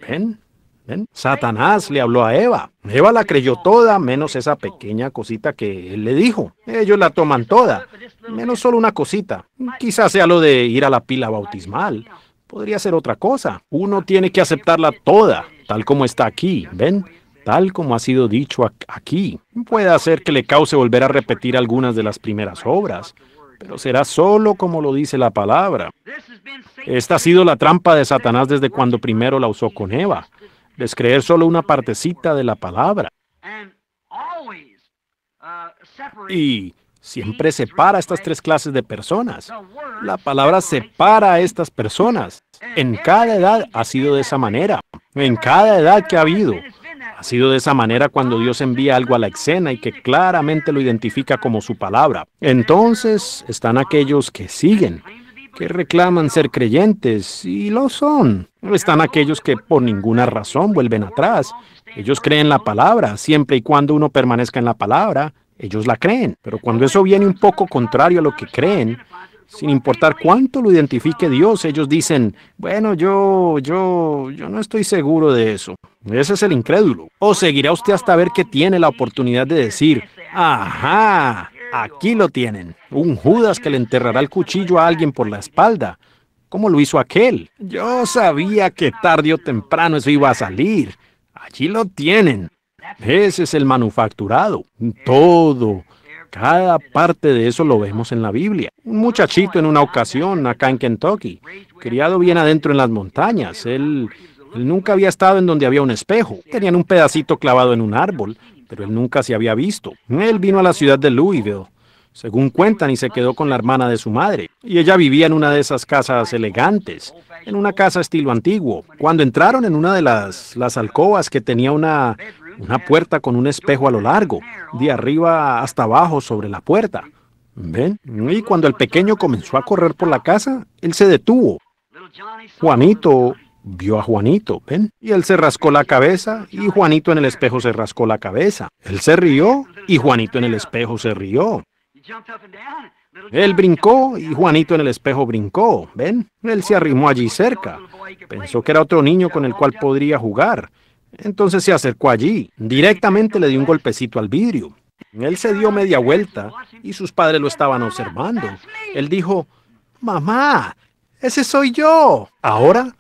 ¿Ven? ¿Ven? Satanás le habló a Eva. Eva la creyó toda, menos esa pequeña cosita que él le dijo. Ellos la toman toda, menos solo una cosita. Quizás sea lo de ir a la pila bautismal. Podría ser otra cosa. Uno tiene que aceptarla toda, tal como está aquí. ¿Ven? tal como ha sido dicho aquí. Puede hacer que le cause volver a repetir algunas de las primeras obras, pero será solo como lo dice la palabra. Esta ha sido la trampa de Satanás desde cuando primero la usó con Eva, descreer solo una partecita de la palabra. Y siempre separa a estas tres clases de personas. La palabra separa a estas personas. En cada edad ha sido de esa manera. En cada edad que ha habido. Ha sido de esa manera cuando Dios envía algo a la escena y que claramente lo identifica como su palabra. Entonces están aquellos que siguen, que reclaman ser creyentes, y lo son. Están aquellos que por ninguna razón vuelven atrás. Ellos creen la palabra, siempre y cuando uno permanezca en la palabra, ellos la creen. Pero cuando eso viene un poco contrario a lo que creen, sin importar cuánto lo identifique Dios, ellos dicen, bueno, yo, yo, yo no estoy seguro de eso. Ese es el incrédulo. O seguirá usted hasta ver que tiene la oportunidad de decir, ajá, aquí lo tienen. Un Judas que le enterrará el cuchillo a alguien por la espalda. ¿Cómo lo hizo aquel? Yo sabía que tarde o temprano eso iba a salir. Allí lo tienen. Ese es el manufacturado. Todo, cada parte de eso lo vemos en la Biblia. Un muchachito en una ocasión acá en Kentucky, criado bien adentro en las montañas, él, nunca había estado en donde había un espejo. Tenían un pedacito clavado en un árbol, pero él nunca se había visto. Él vino a la ciudad de Louisville, según cuentan, y se quedó con la hermana de su madre. Y ella vivía en una de esas casas elegantes, en una casa estilo antiguo. Cuando entraron en una de las, las alcobas que tenía una, una puerta con un espejo a lo largo, de arriba hasta abajo sobre la puerta. ¿Ven? Y cuando el pequeño comenzó a correr por la casa, él se detuvo. Juanito vio a Juanito, ¿ven? Y él se rascó la cabeza y Juanito en el espejo se rascó la cabeza. Él se rió y Juanito en el espejo se rió. Él brincó y Juanito en el espejo brincó, ¿ven? Él se arrimó allí cerca. Pensó que era otro niño con el cual podría jugar. Entonces se acercó allí. Directamente le dio un golpecito al vidrio. Él se dio media vuelta y sus padres lo estaban observando. Él dijo, Mamá, ese soy yo. Ahora,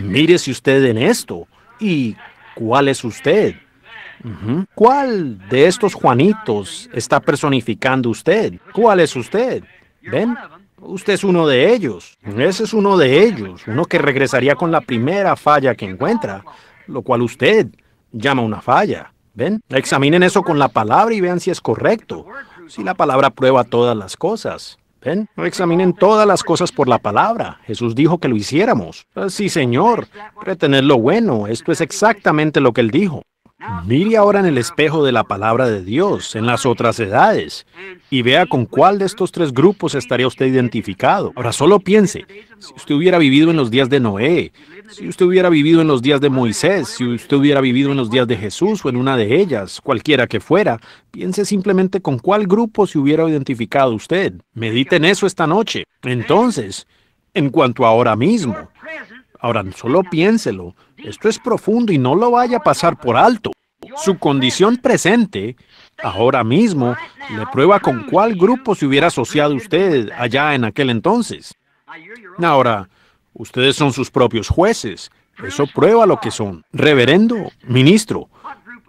mírese usted en esto. ¿Y cuál es usted? ¿Cuál de estos Juanitos está personificando usted? ¿Cuál es usted? ¿Ven? Usted es uno de ellos. Ese es uno de ellos. Uno que regresaría con la primera falla que encuentra lo cual usted llama una falla. ¿Ven? Examinen eso con la palabra y vean si es correcto. Si la palabra prueba todas las cosas. ¿Ven? Examinen todas las cosas por la palabra. Jesús dijo que lo hiciéramos. Ah, sí, Señor. Retener lo bueno. Esto es exactamente lo que Él dijo. Mire ahora en el espejo de la palabra de Dios, en las otras edades, y vea con cuál de estos tres grupos estaría usted identificado. Ahora solo piense, si usted hubiera vivido en los días de Noé, si usted hubiera vivido en los días de Moisés, si usted hubiera vivido en los días de Jesús o en una de ellas, cualquiera que fuera, piense simplemente con cuál grupo se hubiera identificado usted. Medite en eso esta noche. Entonces, en cuanto ahora mismo, ahora solo piénselo. Esto es profundo y no lo vaya a pasar por alto. Su condición presente, ahora mismo, le prueba con cuál grupo se hubiera asociado usted allá en aquel entonces. Ahora, ustedes son sus propios jueces. Eso prueba lo que son. Reverendo, ministro,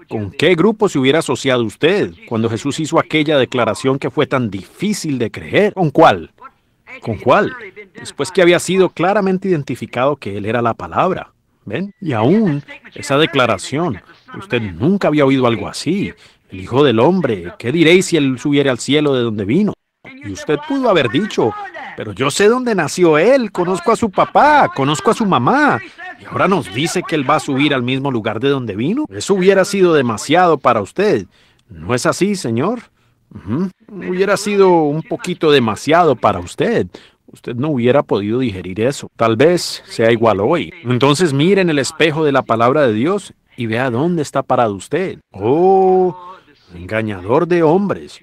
¿con qué grupo se hubiera asociado usted cuando Jesús hizo aquella declaración que fue tan difícil de creer? ¿Con cuál? ¿Con cuál? Después que había sido claramente identificado que Él era la palabra. Y aún esa declaración, usted nunca había oído algo así. El Hijo del Hombre, ¿qué diréis si él subiera al cielo de donde vino? Y usted pudo haber dicho, pero yo sé dónde nació él, conozco a su papá, conozco a su mamá. Y ahora nos dice que él va a subir al mismo lugar de donde vino. Eso hubiera sido demasiado para usted. ¿No es así, señor? Hubiera sido un poquito demasiado para usted usted no hubiera podido digerir eso. Tal vez sea igual hoy. Entonces mire en el espejo de la palabra de Dios y vea dónde está parado usted. Oh, engañador de hombres.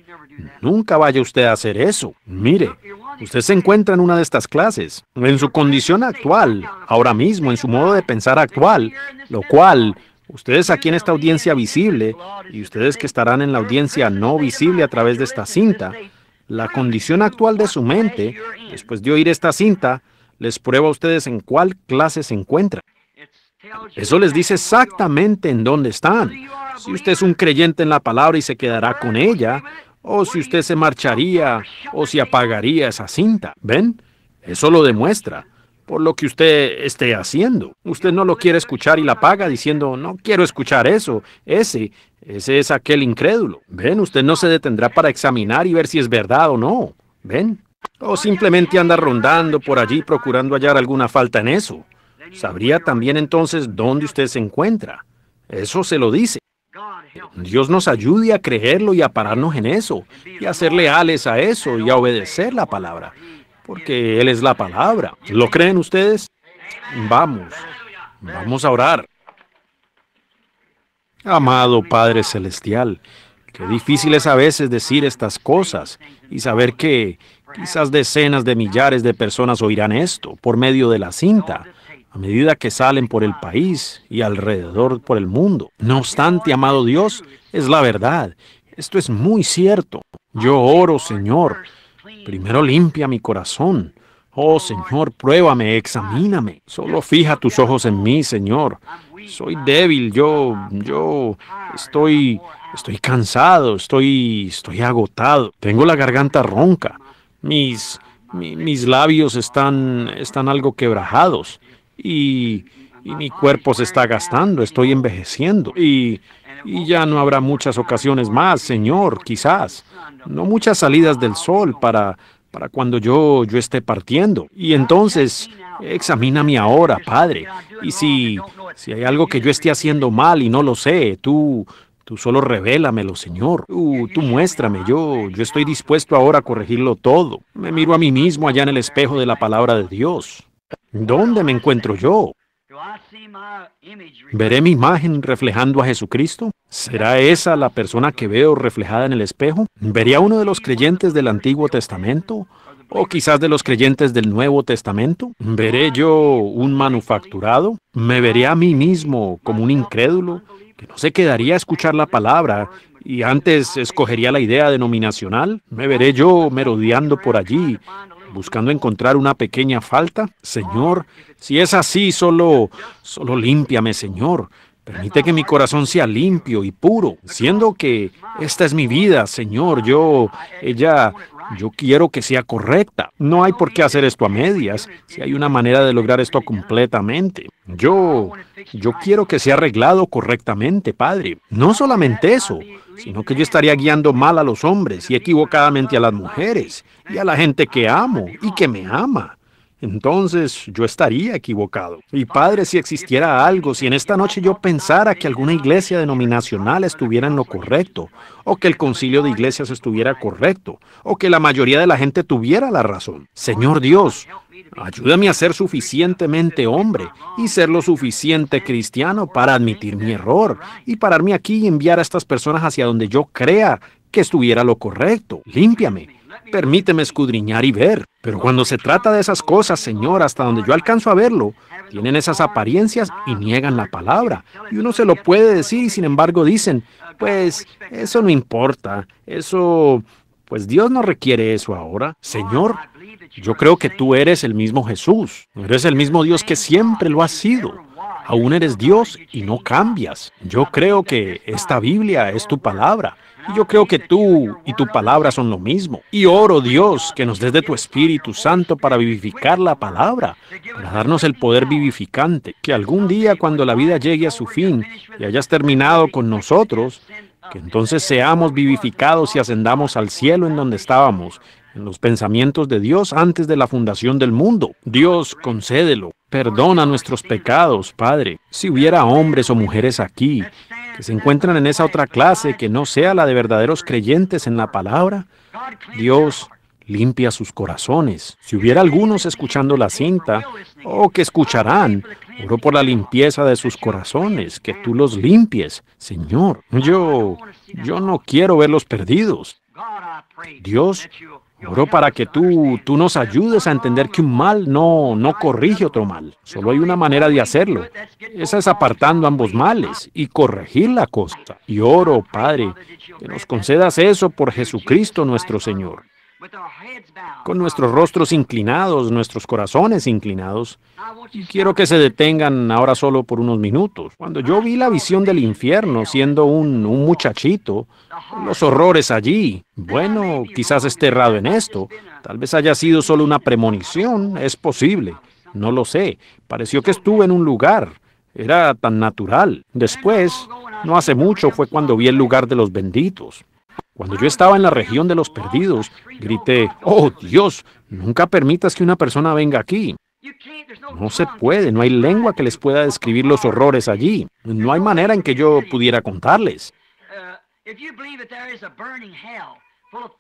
Nunca vaya usted a hacer eso. Mire, usted se encuentra en una de estas clases, en su condición actual, ahora mismo, en su modo de pensar actual, lo cual Ustedes aquí en esta audiencia visible y ustedes que estarán en la audiencia no visible a través de esta cinta, la condición actual de su mente, después de oír esta cinta, les prueba a ustedes en cuál clase se encuentra. Eso les dice exactamente en dónde están. Si usted es un creyente en la palabra y se quedará con ella, o si usted se marcharía, o si apagaría esa cinta. ¿Ven? Eso lo demuestra por lo que usted esté haciendo. Usted no lo quiere escuchar y la paga diciendo, no quiero escuchar eso, ese, ese es aquel incrédulo. Ven, usted no se detendrá para examinar y ver si es verdad o no. Ven. O simplemente anda rondando por allí procurando hallar alguna falta en eso. Sabría también entonces dónde usted se encuentra. Eso se lo dice. Dios nos ayude a creerlo y a pararnos en eso, y a ser leales a eso y a obedecer la palabra porque Él es la palabra. ¿Lo creen ustedes? Vamos, vamos a orar. Amado Padre Celestial, qué difícil es a veces decir estas cosas y saber que quizás decenas de millares de personas oirán esto por medio de la cinta a medida que salen por el país y alrededor por el mundo. No obstante, amado Dios, es la verdad. Esto es muy cierto. Yo oro, Señor, Primero limpia mi corazón. Oh Señor, pruébame, examíname. Solo fija tus ojos en mí, Señor. Soy débil, yo, yo estoy, estoy cansado, estoy, estoy agotado. Tengo la garganta ronca. Mis, mis labios están, están algo quebrajados. Y, y mi cuerpo se está gastando, estoy envejeciendo y, ya no habrá muchas ocasiones más, Señor, quizás. No muchas salidas del sol para, para cuando yo, yo esté partiendo. Y entonces, examíname ahora, Padre. Y si, si hay algo que yo esté haciendo mal y no lo sé, tú, Tú solo revélamelo, Señor. Tú, muéstrame. Yo, yo estoy dispuesto ahora a corregirlo todo. Me miro a mí mismo allá en el espejo de la palabra de Dios. ¿Dónde me encuentro yo? ¿Veré mi imagen reflejando a Jesucristo? ¿Será esa la persona que veo reflejada en el espejo? ¿Veré a uno de los creyentes del Antiguo Testamento? ¿O quizás de los creyentes del Nuevo Testamento? ¿Veré yo un manufacturado? ¿Me veré a mí mismo como un incrédulo que no se quedaría a escuchar la palabra y antes escogería la idea denominacional? ¿Me veré yo merodeando por allí buscando encontrar una pequeña falta. Señor, si es así, solo, solo límpiame, Señor. Permite que mi corazón sea limpio y puro, siendo que esta es mi vida, Señor. Yo, ella yo quiero que sea correcta. No hay por qué hacer esto a medias, si hay una manera de lograr esto completamente. Yo, yo quiero que sea arreglado correctamente, Padre. No solamente eso, sino que yo estaría guiando mal a los hombres y equivocadamente a las mujeres y a la gente que amo y que me ama entonces yo estaría equivocado. Y Padre, si existiera algo, si en esta noche yo pensara que alguna iglesia denominacional estuviera en lo correcto, o que el concilio de iglesias estuviera correcto, o que la mayoría de la gente tuviera la razón. Señor Dios, ayúdame a ser suficientemente hombre y ser lo suficiente cristiano para admitir mi error y pararme aquí y enviar a estas personas hacia donde yo crea que estuviera lo correcto. Límpiame permíteme escudriñar y ver. Pero cuando se trata de esas cosas, Señor, hasta donde yo alcanzo a verlo, tienen esas apariencias y niegan la palabra. Y uno se lo puede decir y sin embargo dicen, pues eso no importa, eso... Pues Dios no requiere eso ahora. Señor, yo creo que tú eres el mismo Jesús, eres el mismo Dios que siempre lo has sido. Aún eres Dios y no cambias. Yo creo que esta Biblia es tu palabra. Y yo creo que tú y tu palabra son lo mismo. Y oro, Dios, que nos des de tu Espíritu Santo para vivificar la palabra, para darnos el poder vivificante, que algún día cuando la vida llegue a su fin y hayas terminado con nosotros, que entonces seamos vivificados y ascendamos al cielo en donde estábamos, en los pensamientos de Dios antes de la fundación del mundo. Dios, concédelo. Perdona nuestros pecados, Padre. Si hubiera hombres o mujeres aquí que se encuentran en esa otra clase que no sea la de verdaderos creyentes en la palabra, Dios limpia sus corazones. Si hubiera algunos escuchando la cinta, o oh, que escucharán, oro por la limpieza de sus corazones, que tú los limpies, Señor. Yo, yo no quiero verlos perdidos. Dios, Oro para que tú, tú nos ayudes a entender que un mal no, no corrige otro mal. Solo hay una manera de hacerlo. Esa es apartando ambos males y corregir la costa. Y oro, Padre, que nos concedas eso por Jesucristo nuestro Señor con nuestros rostros inclinados, nuestros corazones inclinados. Quiero que se detengan ahora solo por unos minutos. Cuando yo vi la visión del infierno siendo un, muchachito, los horrores allí, bueno, quizás esté errado en esto, tal vez haya sido solo una premonición, es posible, no lo sé, pareció que estuve en un lugar, era tan natural. Después, no hace mucho fue cuando vi el lugar de los benditos. Cuando yo estaba en la región de los perdidos, grité, oh Dios, nunca permitas que una persona venga aquí. No se puede, no hay lengua que les pueda describir los horrores allí. No hay manera en que yo pudiera contarles.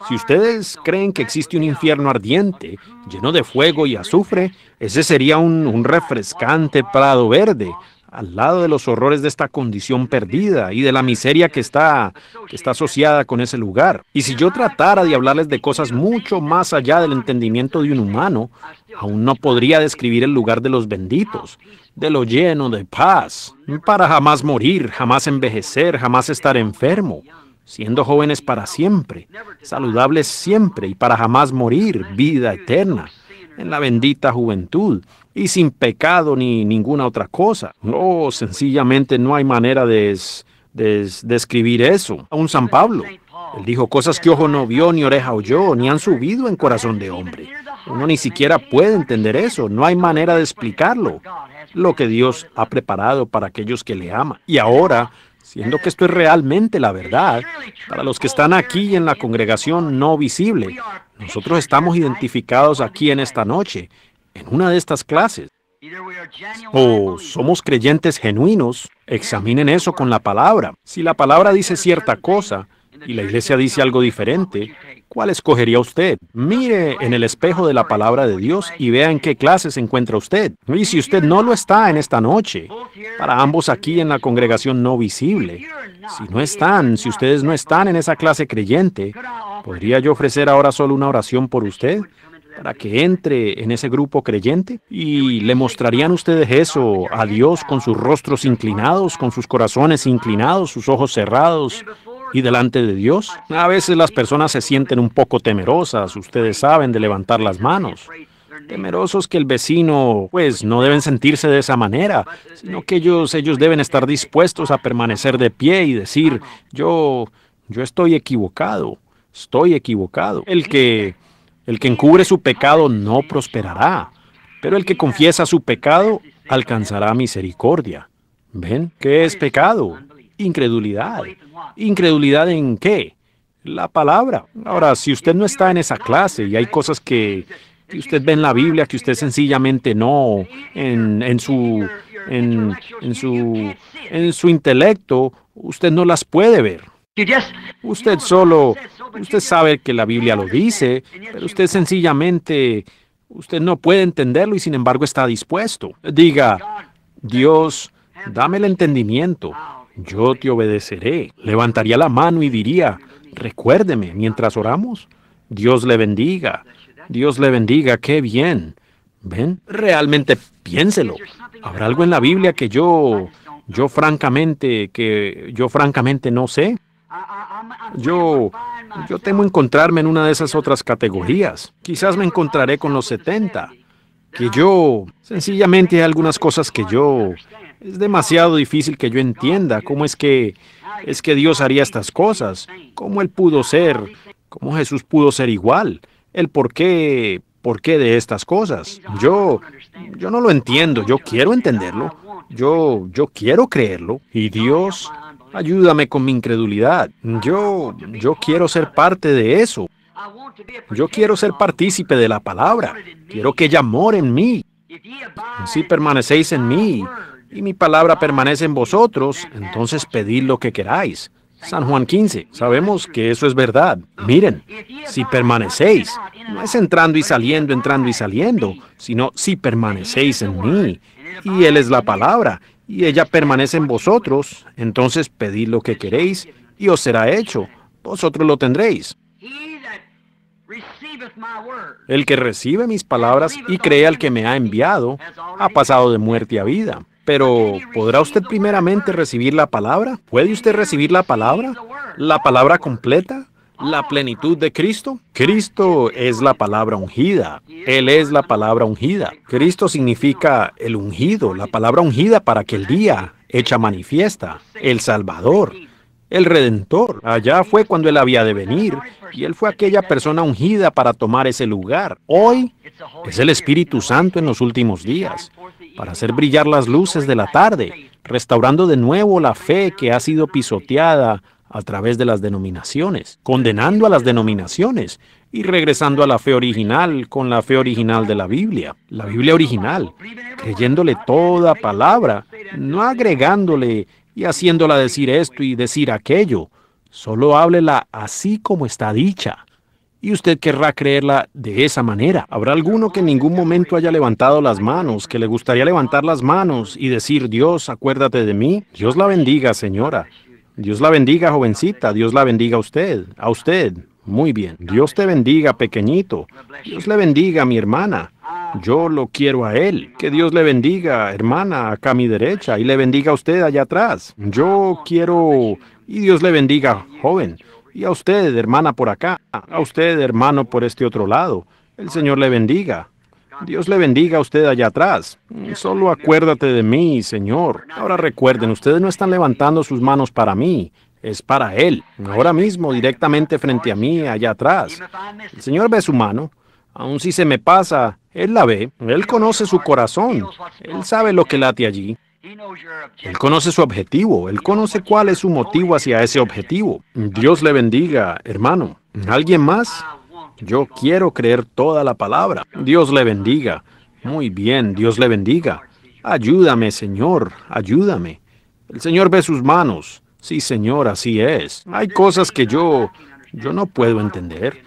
Si ustedes creen que existe un infierno ardiente, lleno de fuego y azufre, ese sería un, refrescante prado verde, al lado de los horrores de esta condición perdida y de la miseria que está, que está asociada con ese lugar. Y si yo tratara de hablarles de cosas mucho más allá del entendimiento de un humano, aún no podría describir el lugar de los benditos, de lo lleno de paz, para jamás morir, jamás envejecer, jamás estar enfermo siendo jóvenes para siempre, saludables siempre y para jamás morir, vida eterna, en la bendita juventud, y sin pecado ni ninguna otra cosa. No, sencillamente no hay manera de, describir eso. A un San Pablo. Él dijo cosas que ojo no vio, ni oreja oyó, ni han subido en corazón de hombre. Uno ni siquiera puede entender eso, no hay manera de explicarlo, lo que Dios ha preparado para aquellos que le aman. Y ahora, siendo que esto es realmente la verdad, para los que están aquí en la congregación no visible, nosotros estamos identificados aquí en esta noche en una de estas clases o somos creyentes genuinos, examinen eso con la palabra. Si la palabra dice cierta cosa y la iglesia dice algo diferente, ¿cuál escogería usted? Mire en el espejo de la palabra de Dios y vea en qué clase se encuentra usted. Y si usted no lo está en esta noche, para ambos aquí en la congregación no visible, si no están, si ustedes no están en esa clase creyente, ¿podría yo ofrecer ahora solo una oración por usted? para que entre en ese grupo creyente? ¿Y le mostrarían ustedes eso a Dios con sus rostros inclinados, con sus corazones inclinados, sus ojos cerrados y delante de Dios? A veces las personas se sienten un poco temerosas, ustedes saben, de levantar las manos temerosos que el vecino, pues no deben sentirse de esa manera, sino que ellos, ellos deben estar dispuestos a permanecer de pie y decir, yo, yo estoy equivocado, estoy equivocado. El que el que encubre su pecado no prosperará, pero el que confiesa su pecado alcanzará misericordia. ¿Ven? ¿Qué es pecado? Incredulidad. ¿Incredulidad en qué? La palabra. Ahora, si usted no está en esa clase y hay cosas que, usted ve en la Biblia que usted sencillamente no, en, su, su, en su intelecto, usted no las puede ver. Usted solo Usted sabe que la Biblia lo dice, pero usted sencillamente, usted no puede entenderlo y sin embargo está dispuesto. Diga, Dios, dame el entendimiento, yo te obedeceré. Levantaría la mano y diría, recuérdeme mientras oramos. Dios le bendiga, Dios le bendiga, qué bien. ¿Ven? Realmente piénselo. ¿Habrá algo en la Biblia que yo, yo francamente, que yo francamente no sé? Yo, yo temo encontrarme en una de esas otras categorías. Quizás me encontraré con los 70. Que yo, sencillamente hay algunas cosas que yo, es demasiado difícil que yo entienda cómo es que, es que Dios haría estas cosas, cómo Él pudo ser, cómo Jesús pudo ser igual, el por qué, por qué de estas cosas. Yo, yo no lo entiendo, yo quiero entenderlo, yo, yo quiero creerlo. Y Dios, Ayúdame con mi incredulidad. Yo, yo quiero ser parte de eso. Yo quiero ser partícipe de la palabra. Quiero que ella more en mí. Si permanecéis en mí y mi palabra permanece en vosotros, entonces pedid lo que queráis. San Juan 15. Sabemos que eso es verdad. Miren, si permanecéis, no es entrando y saliendo, entrando y saliendo, sino si permanecéis en mí. Y Él es la palabra, y ella permanece en vosotros, entonces pedid lo que queréis y os será hecho, vosotros lo tendréis. El que recibe mis palabras y cree al que me ha enviado, ha pasado de muerte a vida. Pero, ¿podrá usted primeramente recibir la palabra? ¿Puede usted recibir la palabra? ¿La palabra completa? la plenitud de Cristo? Cristo es la palabra ungida. Él es la palabra ungida. Cristo significa el ungido, la palabra ungida para aquel día, hecha manifiesta, el Salvador, el Redentor. Allá fue cuando Él había de venir y Él fue aquella persona ungida para tomar ese lugar. Hoy es el Espíritu Santo en los últimos días, para hacer brillar las luces de la tarde, restaurando de nuevo la fe que ha sido pisoteada a través de las denominaciones, condenando a las denominaciones y regresando a la fe original con la fe original de la Biblia, la Biblia original, creyéndole toda palabra, no agregándole y haciéndola decir esto y decir aquello, solo háblela así como está dicha. Y usted querrá creerla de esa manera. Habrá alguno que en ningún momento haya levantado las manos, que le gustaría levantar las manos y decir, Dios, acuérdate de mí. Dios la bendiga, señora. Dios la bendiga, jovencita. Dios la bendiga a usted. A usted. Muy bien. Dios te bendiga, pequeñito. Dios le bendiga a mi hermana. Yo lo quiero a él. Que Dios le bendiga, hermana, acá a mi derecha. Y le bendiga a usted allá atrás. Yo quiero... Y Dios le bendiga, joven. Y a usted, hermana, por acá. A usted, hermano, por este otro lado. El Señor le bendiga. Dios le bendiga a usted allá atrás. Mm, solo acuérdate de mí, Señor. Ahora recuerden, ustedes no están levantando sus manos para mí, es para Él. Ahora mismo, directamente frente a mí, allá atrás. El Señor ve su mano. Aun si se me pasa, Él la ve. Él conoce su corazón. Él sabe lo que late allí. Él conoce su objetivo, él conoce cuál es su motivo hacia ese objetivo. Dios le bendiga, hermano. ¿Alguien más? Yo quiero creer toda la palabra. Dios le bendiga. Muy bien, Dios le bendiga. Ayúdame, Señor, ayúdame. El Señor ve sus manos. Sí, Señor, así es. Hay cosas que yo, yo no puedo entender.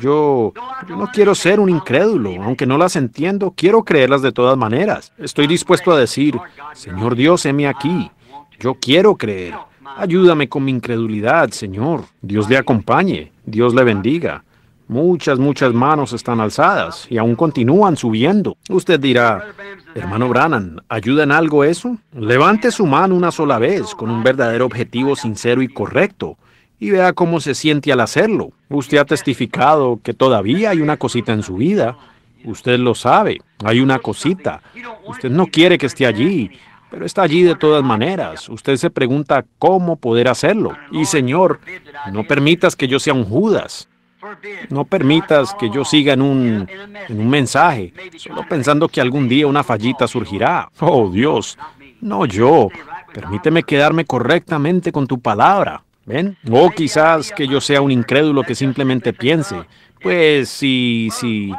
Yo, yo, no quiero ser un incrédulo, aunque no las entiendo, quiero creerlas de todas maneras. Estoy dispuesto a decir, Señor Dios, heme aquí. Yo quiero creer. Ayúdame con mi incredulidad, Señor. Dios le acompañe. Dios le bendiga. Muchas, muchas manos están alzadas y aún continúan subiendo. Usted dirá, hermano Brannan, ¿ayuda en algo eso? Levante su mano una sola vez con un verdadero objetivo sincero y correcto y vea cómo se siente al hacerlo. Usted ha testificado que todavía hay una cosita en su vida. Usted lo sabe, hay una cosita. Usted no quiere que esté allí, pero está allí de todas maneras. Usted se pregunta cómo poder hacerlo. Y Señor, no permitas que yo sea un Judas. No permitas que yo siga en un, mensaje, solo pensando que algún día una fallita surgirá. Oh Dios, no yo. Permíteme quedarme correctamente con tu palabra. ¿Ven? O quizás que yo sea un incrédulo que simplemente piense, pues sí, sí,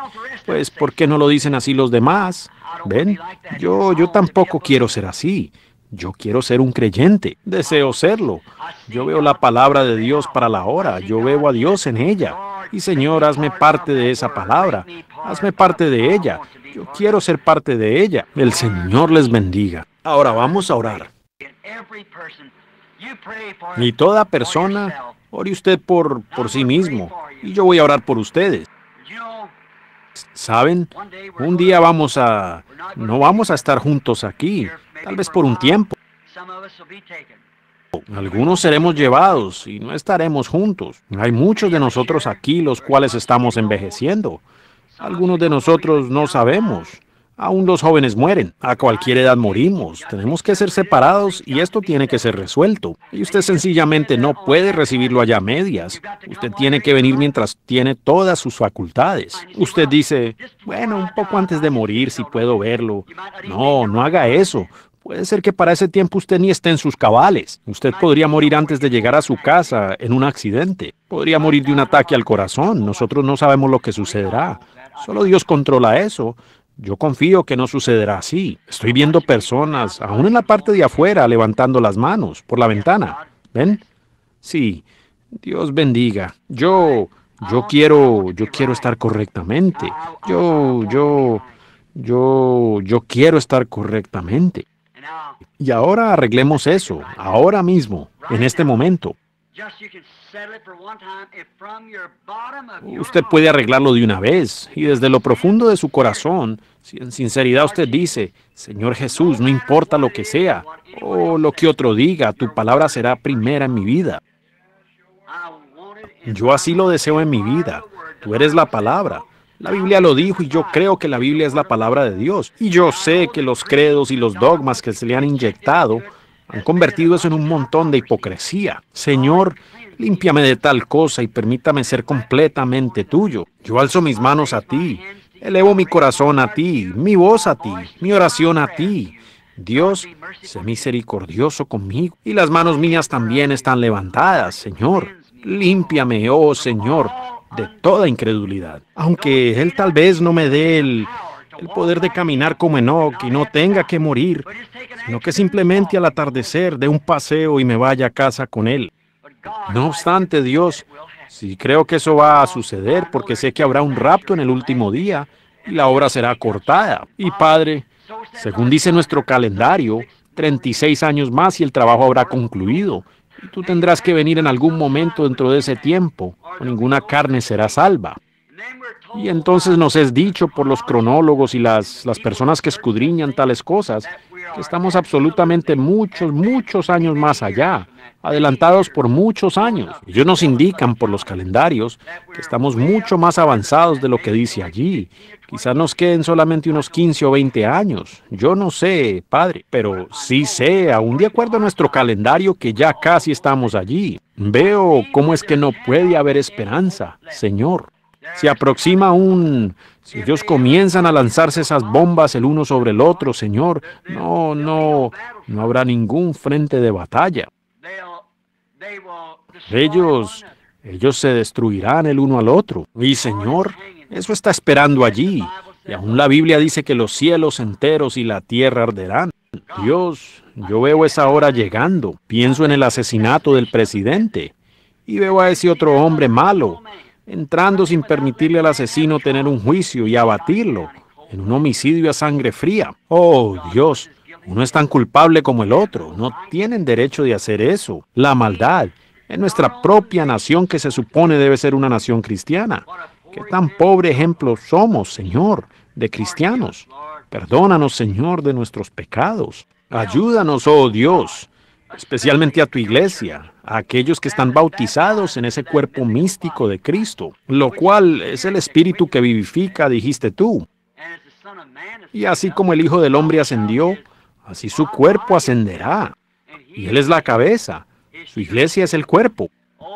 pues ¿por qué no lo dicen así los demás? ¿Ven? Yo, yo tampoco quiero ser así. Yo quiero ser un creyente, deseo serlo. Yo veo la palabra de Dios para la hora, yo veo a Dios en ella. Y Señor, hazme parte de esa palabra, hazme parte de ella. Yo quiero ser parte de ella. El Señor les bendiga. Ahora vamos a orar. Ni toda persona, ore usted por, por sí mismo, y yo voy a orar por ustedes. ¿Saben? Un día vamos a... No vamos a estar juntos aquí tal vez por un tiempo. Algunos seremos llevados y no estaremos juntos. Hay muchos de nosotros aquí los cuales estamos envejeciendo. Algunos de nosotros no sabemos. Aún los jóvenes mueren. A cualquier edad morimos. Tenemos que ser separados y esto tiene que ser resuelto. Y usted sencillamente no puede recibirlo allá a medias. Usted tiene que venir mientras tiene todas sus facultades. Usted dice, bueno, un poco antes de morir si puedo verlo. No, no haga eso. Puede ser que para ese tiempo usted ni esté en sus cabales. Usted podría morir antes de llegar a su casa en un accidente. Podría morir de un ataque al corazón. Nosotros no sabemos lo que sucederá. Solo Dios controla eso. Yo confío que no sucederá así. Estoy viendo personas, aún en la parte de afuera, levantando las manos por la ventana. ¿Ven? Sí. Dios bendiga. Yo, yo quiero, yo quiero estar correctamente. Yo, yo, yo, yo quiero estar correctamente. Y ahora arreglemos eso, ahora mismo, en este momento. Usted puede arreglarlo de una vez y desde lo profundo de su corazón, si en sinceridad usted dice, Señor Jesús, no importa lo que sea o lo que otro diga, tu palabra será primera en mi vida. Yo así lo deseo en mi vida. Tú eres la palabra. La Biblia lo dijo y yo creo que la Biblia es la palabra de Dios. Y yo sé que los credos y los dogmas que se le han inyectado han convertido eso en un montón de hipocresía. Señor, límpiame de tal cosa y permítame ser completamente tuyo. Yo alzo mis manos a ti, elevo mi corazón a ti, mi voz a ti, mi oración a ti. Dios, sé misericordioso conmigo. Y las manos mías también están levantadas, Señor. Límpiame, oh Señor, de toda incredulidad. Aunque Él tal vez no me dé el, poder de caminar como Enoch y no tenga que morir, sino que simplemente al atardecer dé un paseo y me vaya a casa con Él. No obstante, Dios, si creo que eso va a suceder porque sé que habrá un rapto en el último día y la obra será cortada. Y Padre, según dice nuestro calendario, 36 años más y el trabajo habrá concluido tú tendrás que venir en algún momento dentro de ese tiempo, o ninguna carne será salva. Y entonces nos es dicho por los cronólogos y las, las personas que escudriñan tales cosas que estamos absolutamente muchos, muchos años más allá adelantados por muchos años. Ellos nos indican por los calendarios que estamos mucho más avanzados de lo que dice allí. Quizás nos queden solamente unos 15 o 20 años. Yo no sé, padre, pero sí sé, aún de acuerdo a nuestro calendario, que ya casi estamos allí. Veo cómo es que no puede haber esperanza, Señor. Se aproxima un... Si ellos comienzan a lanzarse esas bombas el uno sobre el otro, Señor, no, no, no habrá ningún frente de batalla. Ellos, ellos se destruirán el uno al otro. Y Señor, eso está esperando allí. Y aún la Biblia dice que los cielos enteros y la tierra arderán. Dios, yo veo esa hora llegando. Pienso en el asesinato del presidente. Y veo a ese otro hombre malo entrando sin permitirle al asesino tener un juicio y abatirlo en un homicidio a sangre fría. Oh, Dios, uno es tan culpable como el otro. No tienen derecho de hacer eso. La maldad en nuestra propia nación que se supone debe ser una nación cristiana. Qué tan pobre ejemplo somos, Señor, de cristianos. Perdónanos, Señor, de nuestros pecados. Ayúdanos, oh Dios, especialmente a tu iglesia, a aquellos que están bautizados en ese cuerpo místico de Cristo, lo cual es el espíritu que vivifica, dijiste tú. Y así como el Hijo del Hombre ascendió, Así su cuerpo ascenderá. Y Él es la cabeza. Su iglesia es el cuerpo.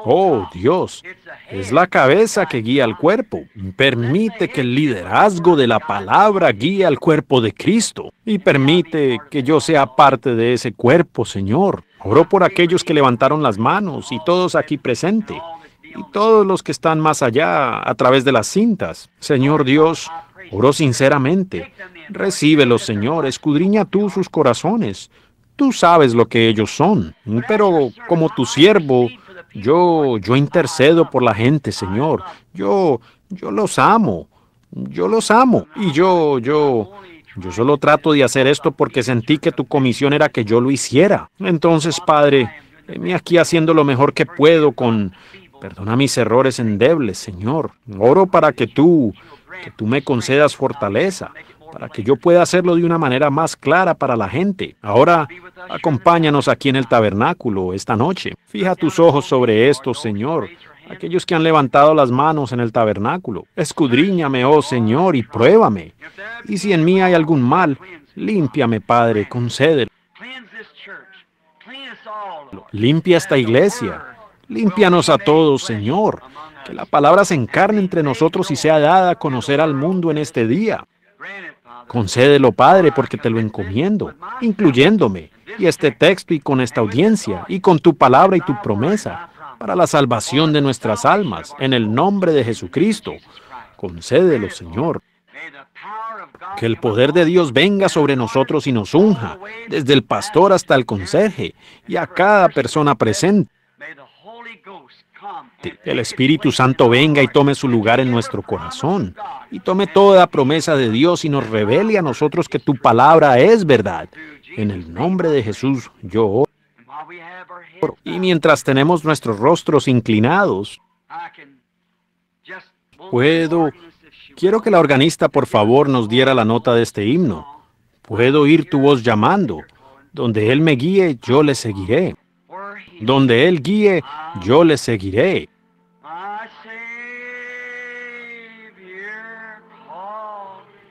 Oh Dios, es la cabeza que guía al cuerpo. Permite que el liderazgo de la palabra guíe al cuerpo de Cristo y permite que yo sea parte de ese cuerpo, Señor. Oro por aquellos que levantaron las manos y todos aquí presentes. y todos los que están más allá a través de las cintas. Señor Dios, Oro sinceramente. Recíbelos, Señor, escudriña tú sus corazones. Tú sabes lo que ellos son. Pero como tu siervo, yo, yo intercedo por la gente, Señor. Yo, yo los amo. Yo los amo. Y yo, yo, yo solo trato de hacer esto porque sentí que tu comisión era que yo lo hiciera. Entonces, Padre, heme aquí haciendo lo mejor que puedo con, Perdona mis errores endebles, Señor. Oro para que tú, que tú me concedas fortaleza, para que yo pueda hacerlo de una manera más clara para la gente. Ahora, acompáñanos aquí en el tabernáculo esta noche. Fija tus ojos sobre estos, Señor. Aquellos que han levantado las manos en el tabernáculo, escudriñame, oh Señor, y pruébame. Y si en mí hay algún mal, límpiame, Padre, concédelo. Limpia esta iglesia, Límpianos a todos, Señor. Que la palabra se encarne entre nosotros y sea dada a conocer al mundo en este día. Concédelo, Padre, porque te lo encomiendo, incluyéndome, y este texto y con esta audiencia, y con tu palabra y tu promesa, para la salvación de nuestras almas, en el nombre de Jesucristo. Concédelo, Señor. Que el poder de Dios venga sobre nosotros y nos unja, desde el pastor hasta el conserje y a cada persona presente el Espíritu Santo venga y tome su lugar en nuestro corazón y tome toda promesa de Dios y nos revele a nosotros que tu palabra es verdad. En el nombre de Jesús yo oro. Y mientras tenemos nuestros rostros inclinados, puedo... Quiero que la organista por favor nos diera la nota de este himno. Puedo oír tu voz llamando. Donde Él me guíe, yo le seguiré. Donde Él guíe, yo le seguiré.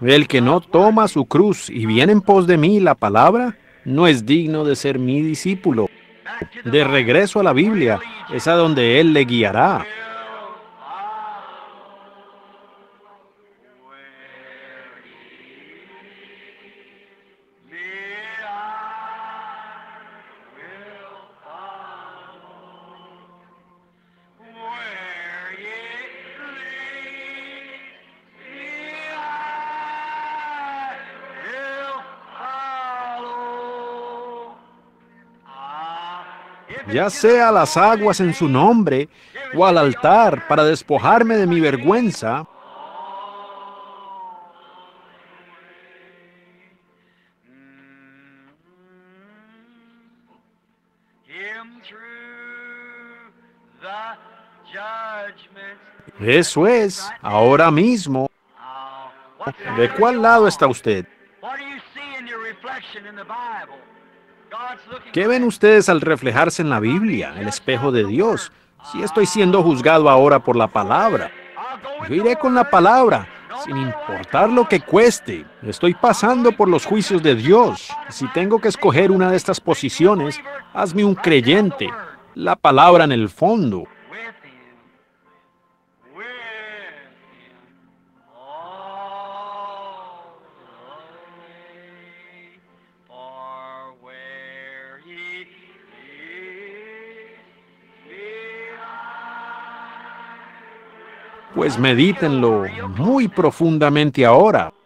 El que no toma su cruz y viene en pos de mí la palabra, no es digno de ser mi discípulo. De regreso a la Biblia, es a donde Él le guiará. ya sea las aguas en su nombre o al altar para despojarme de mi vergüenza, Eso es, ahora mismo. ¿De cuál lado está usted? ¿Qué ven ustedes al reflejarse en la Biblia, el espejo de Dios? Si estoy siendo juzgado ahora por la palabra, yo iré con la palabra, sin importar lo que cueste. Estoy pasando por los juicios de Dios. Si tengo que escoger una de estas posiciones, hazme un creyente. La palabra en el fondo. pues medítenlo muy profundamente ahora,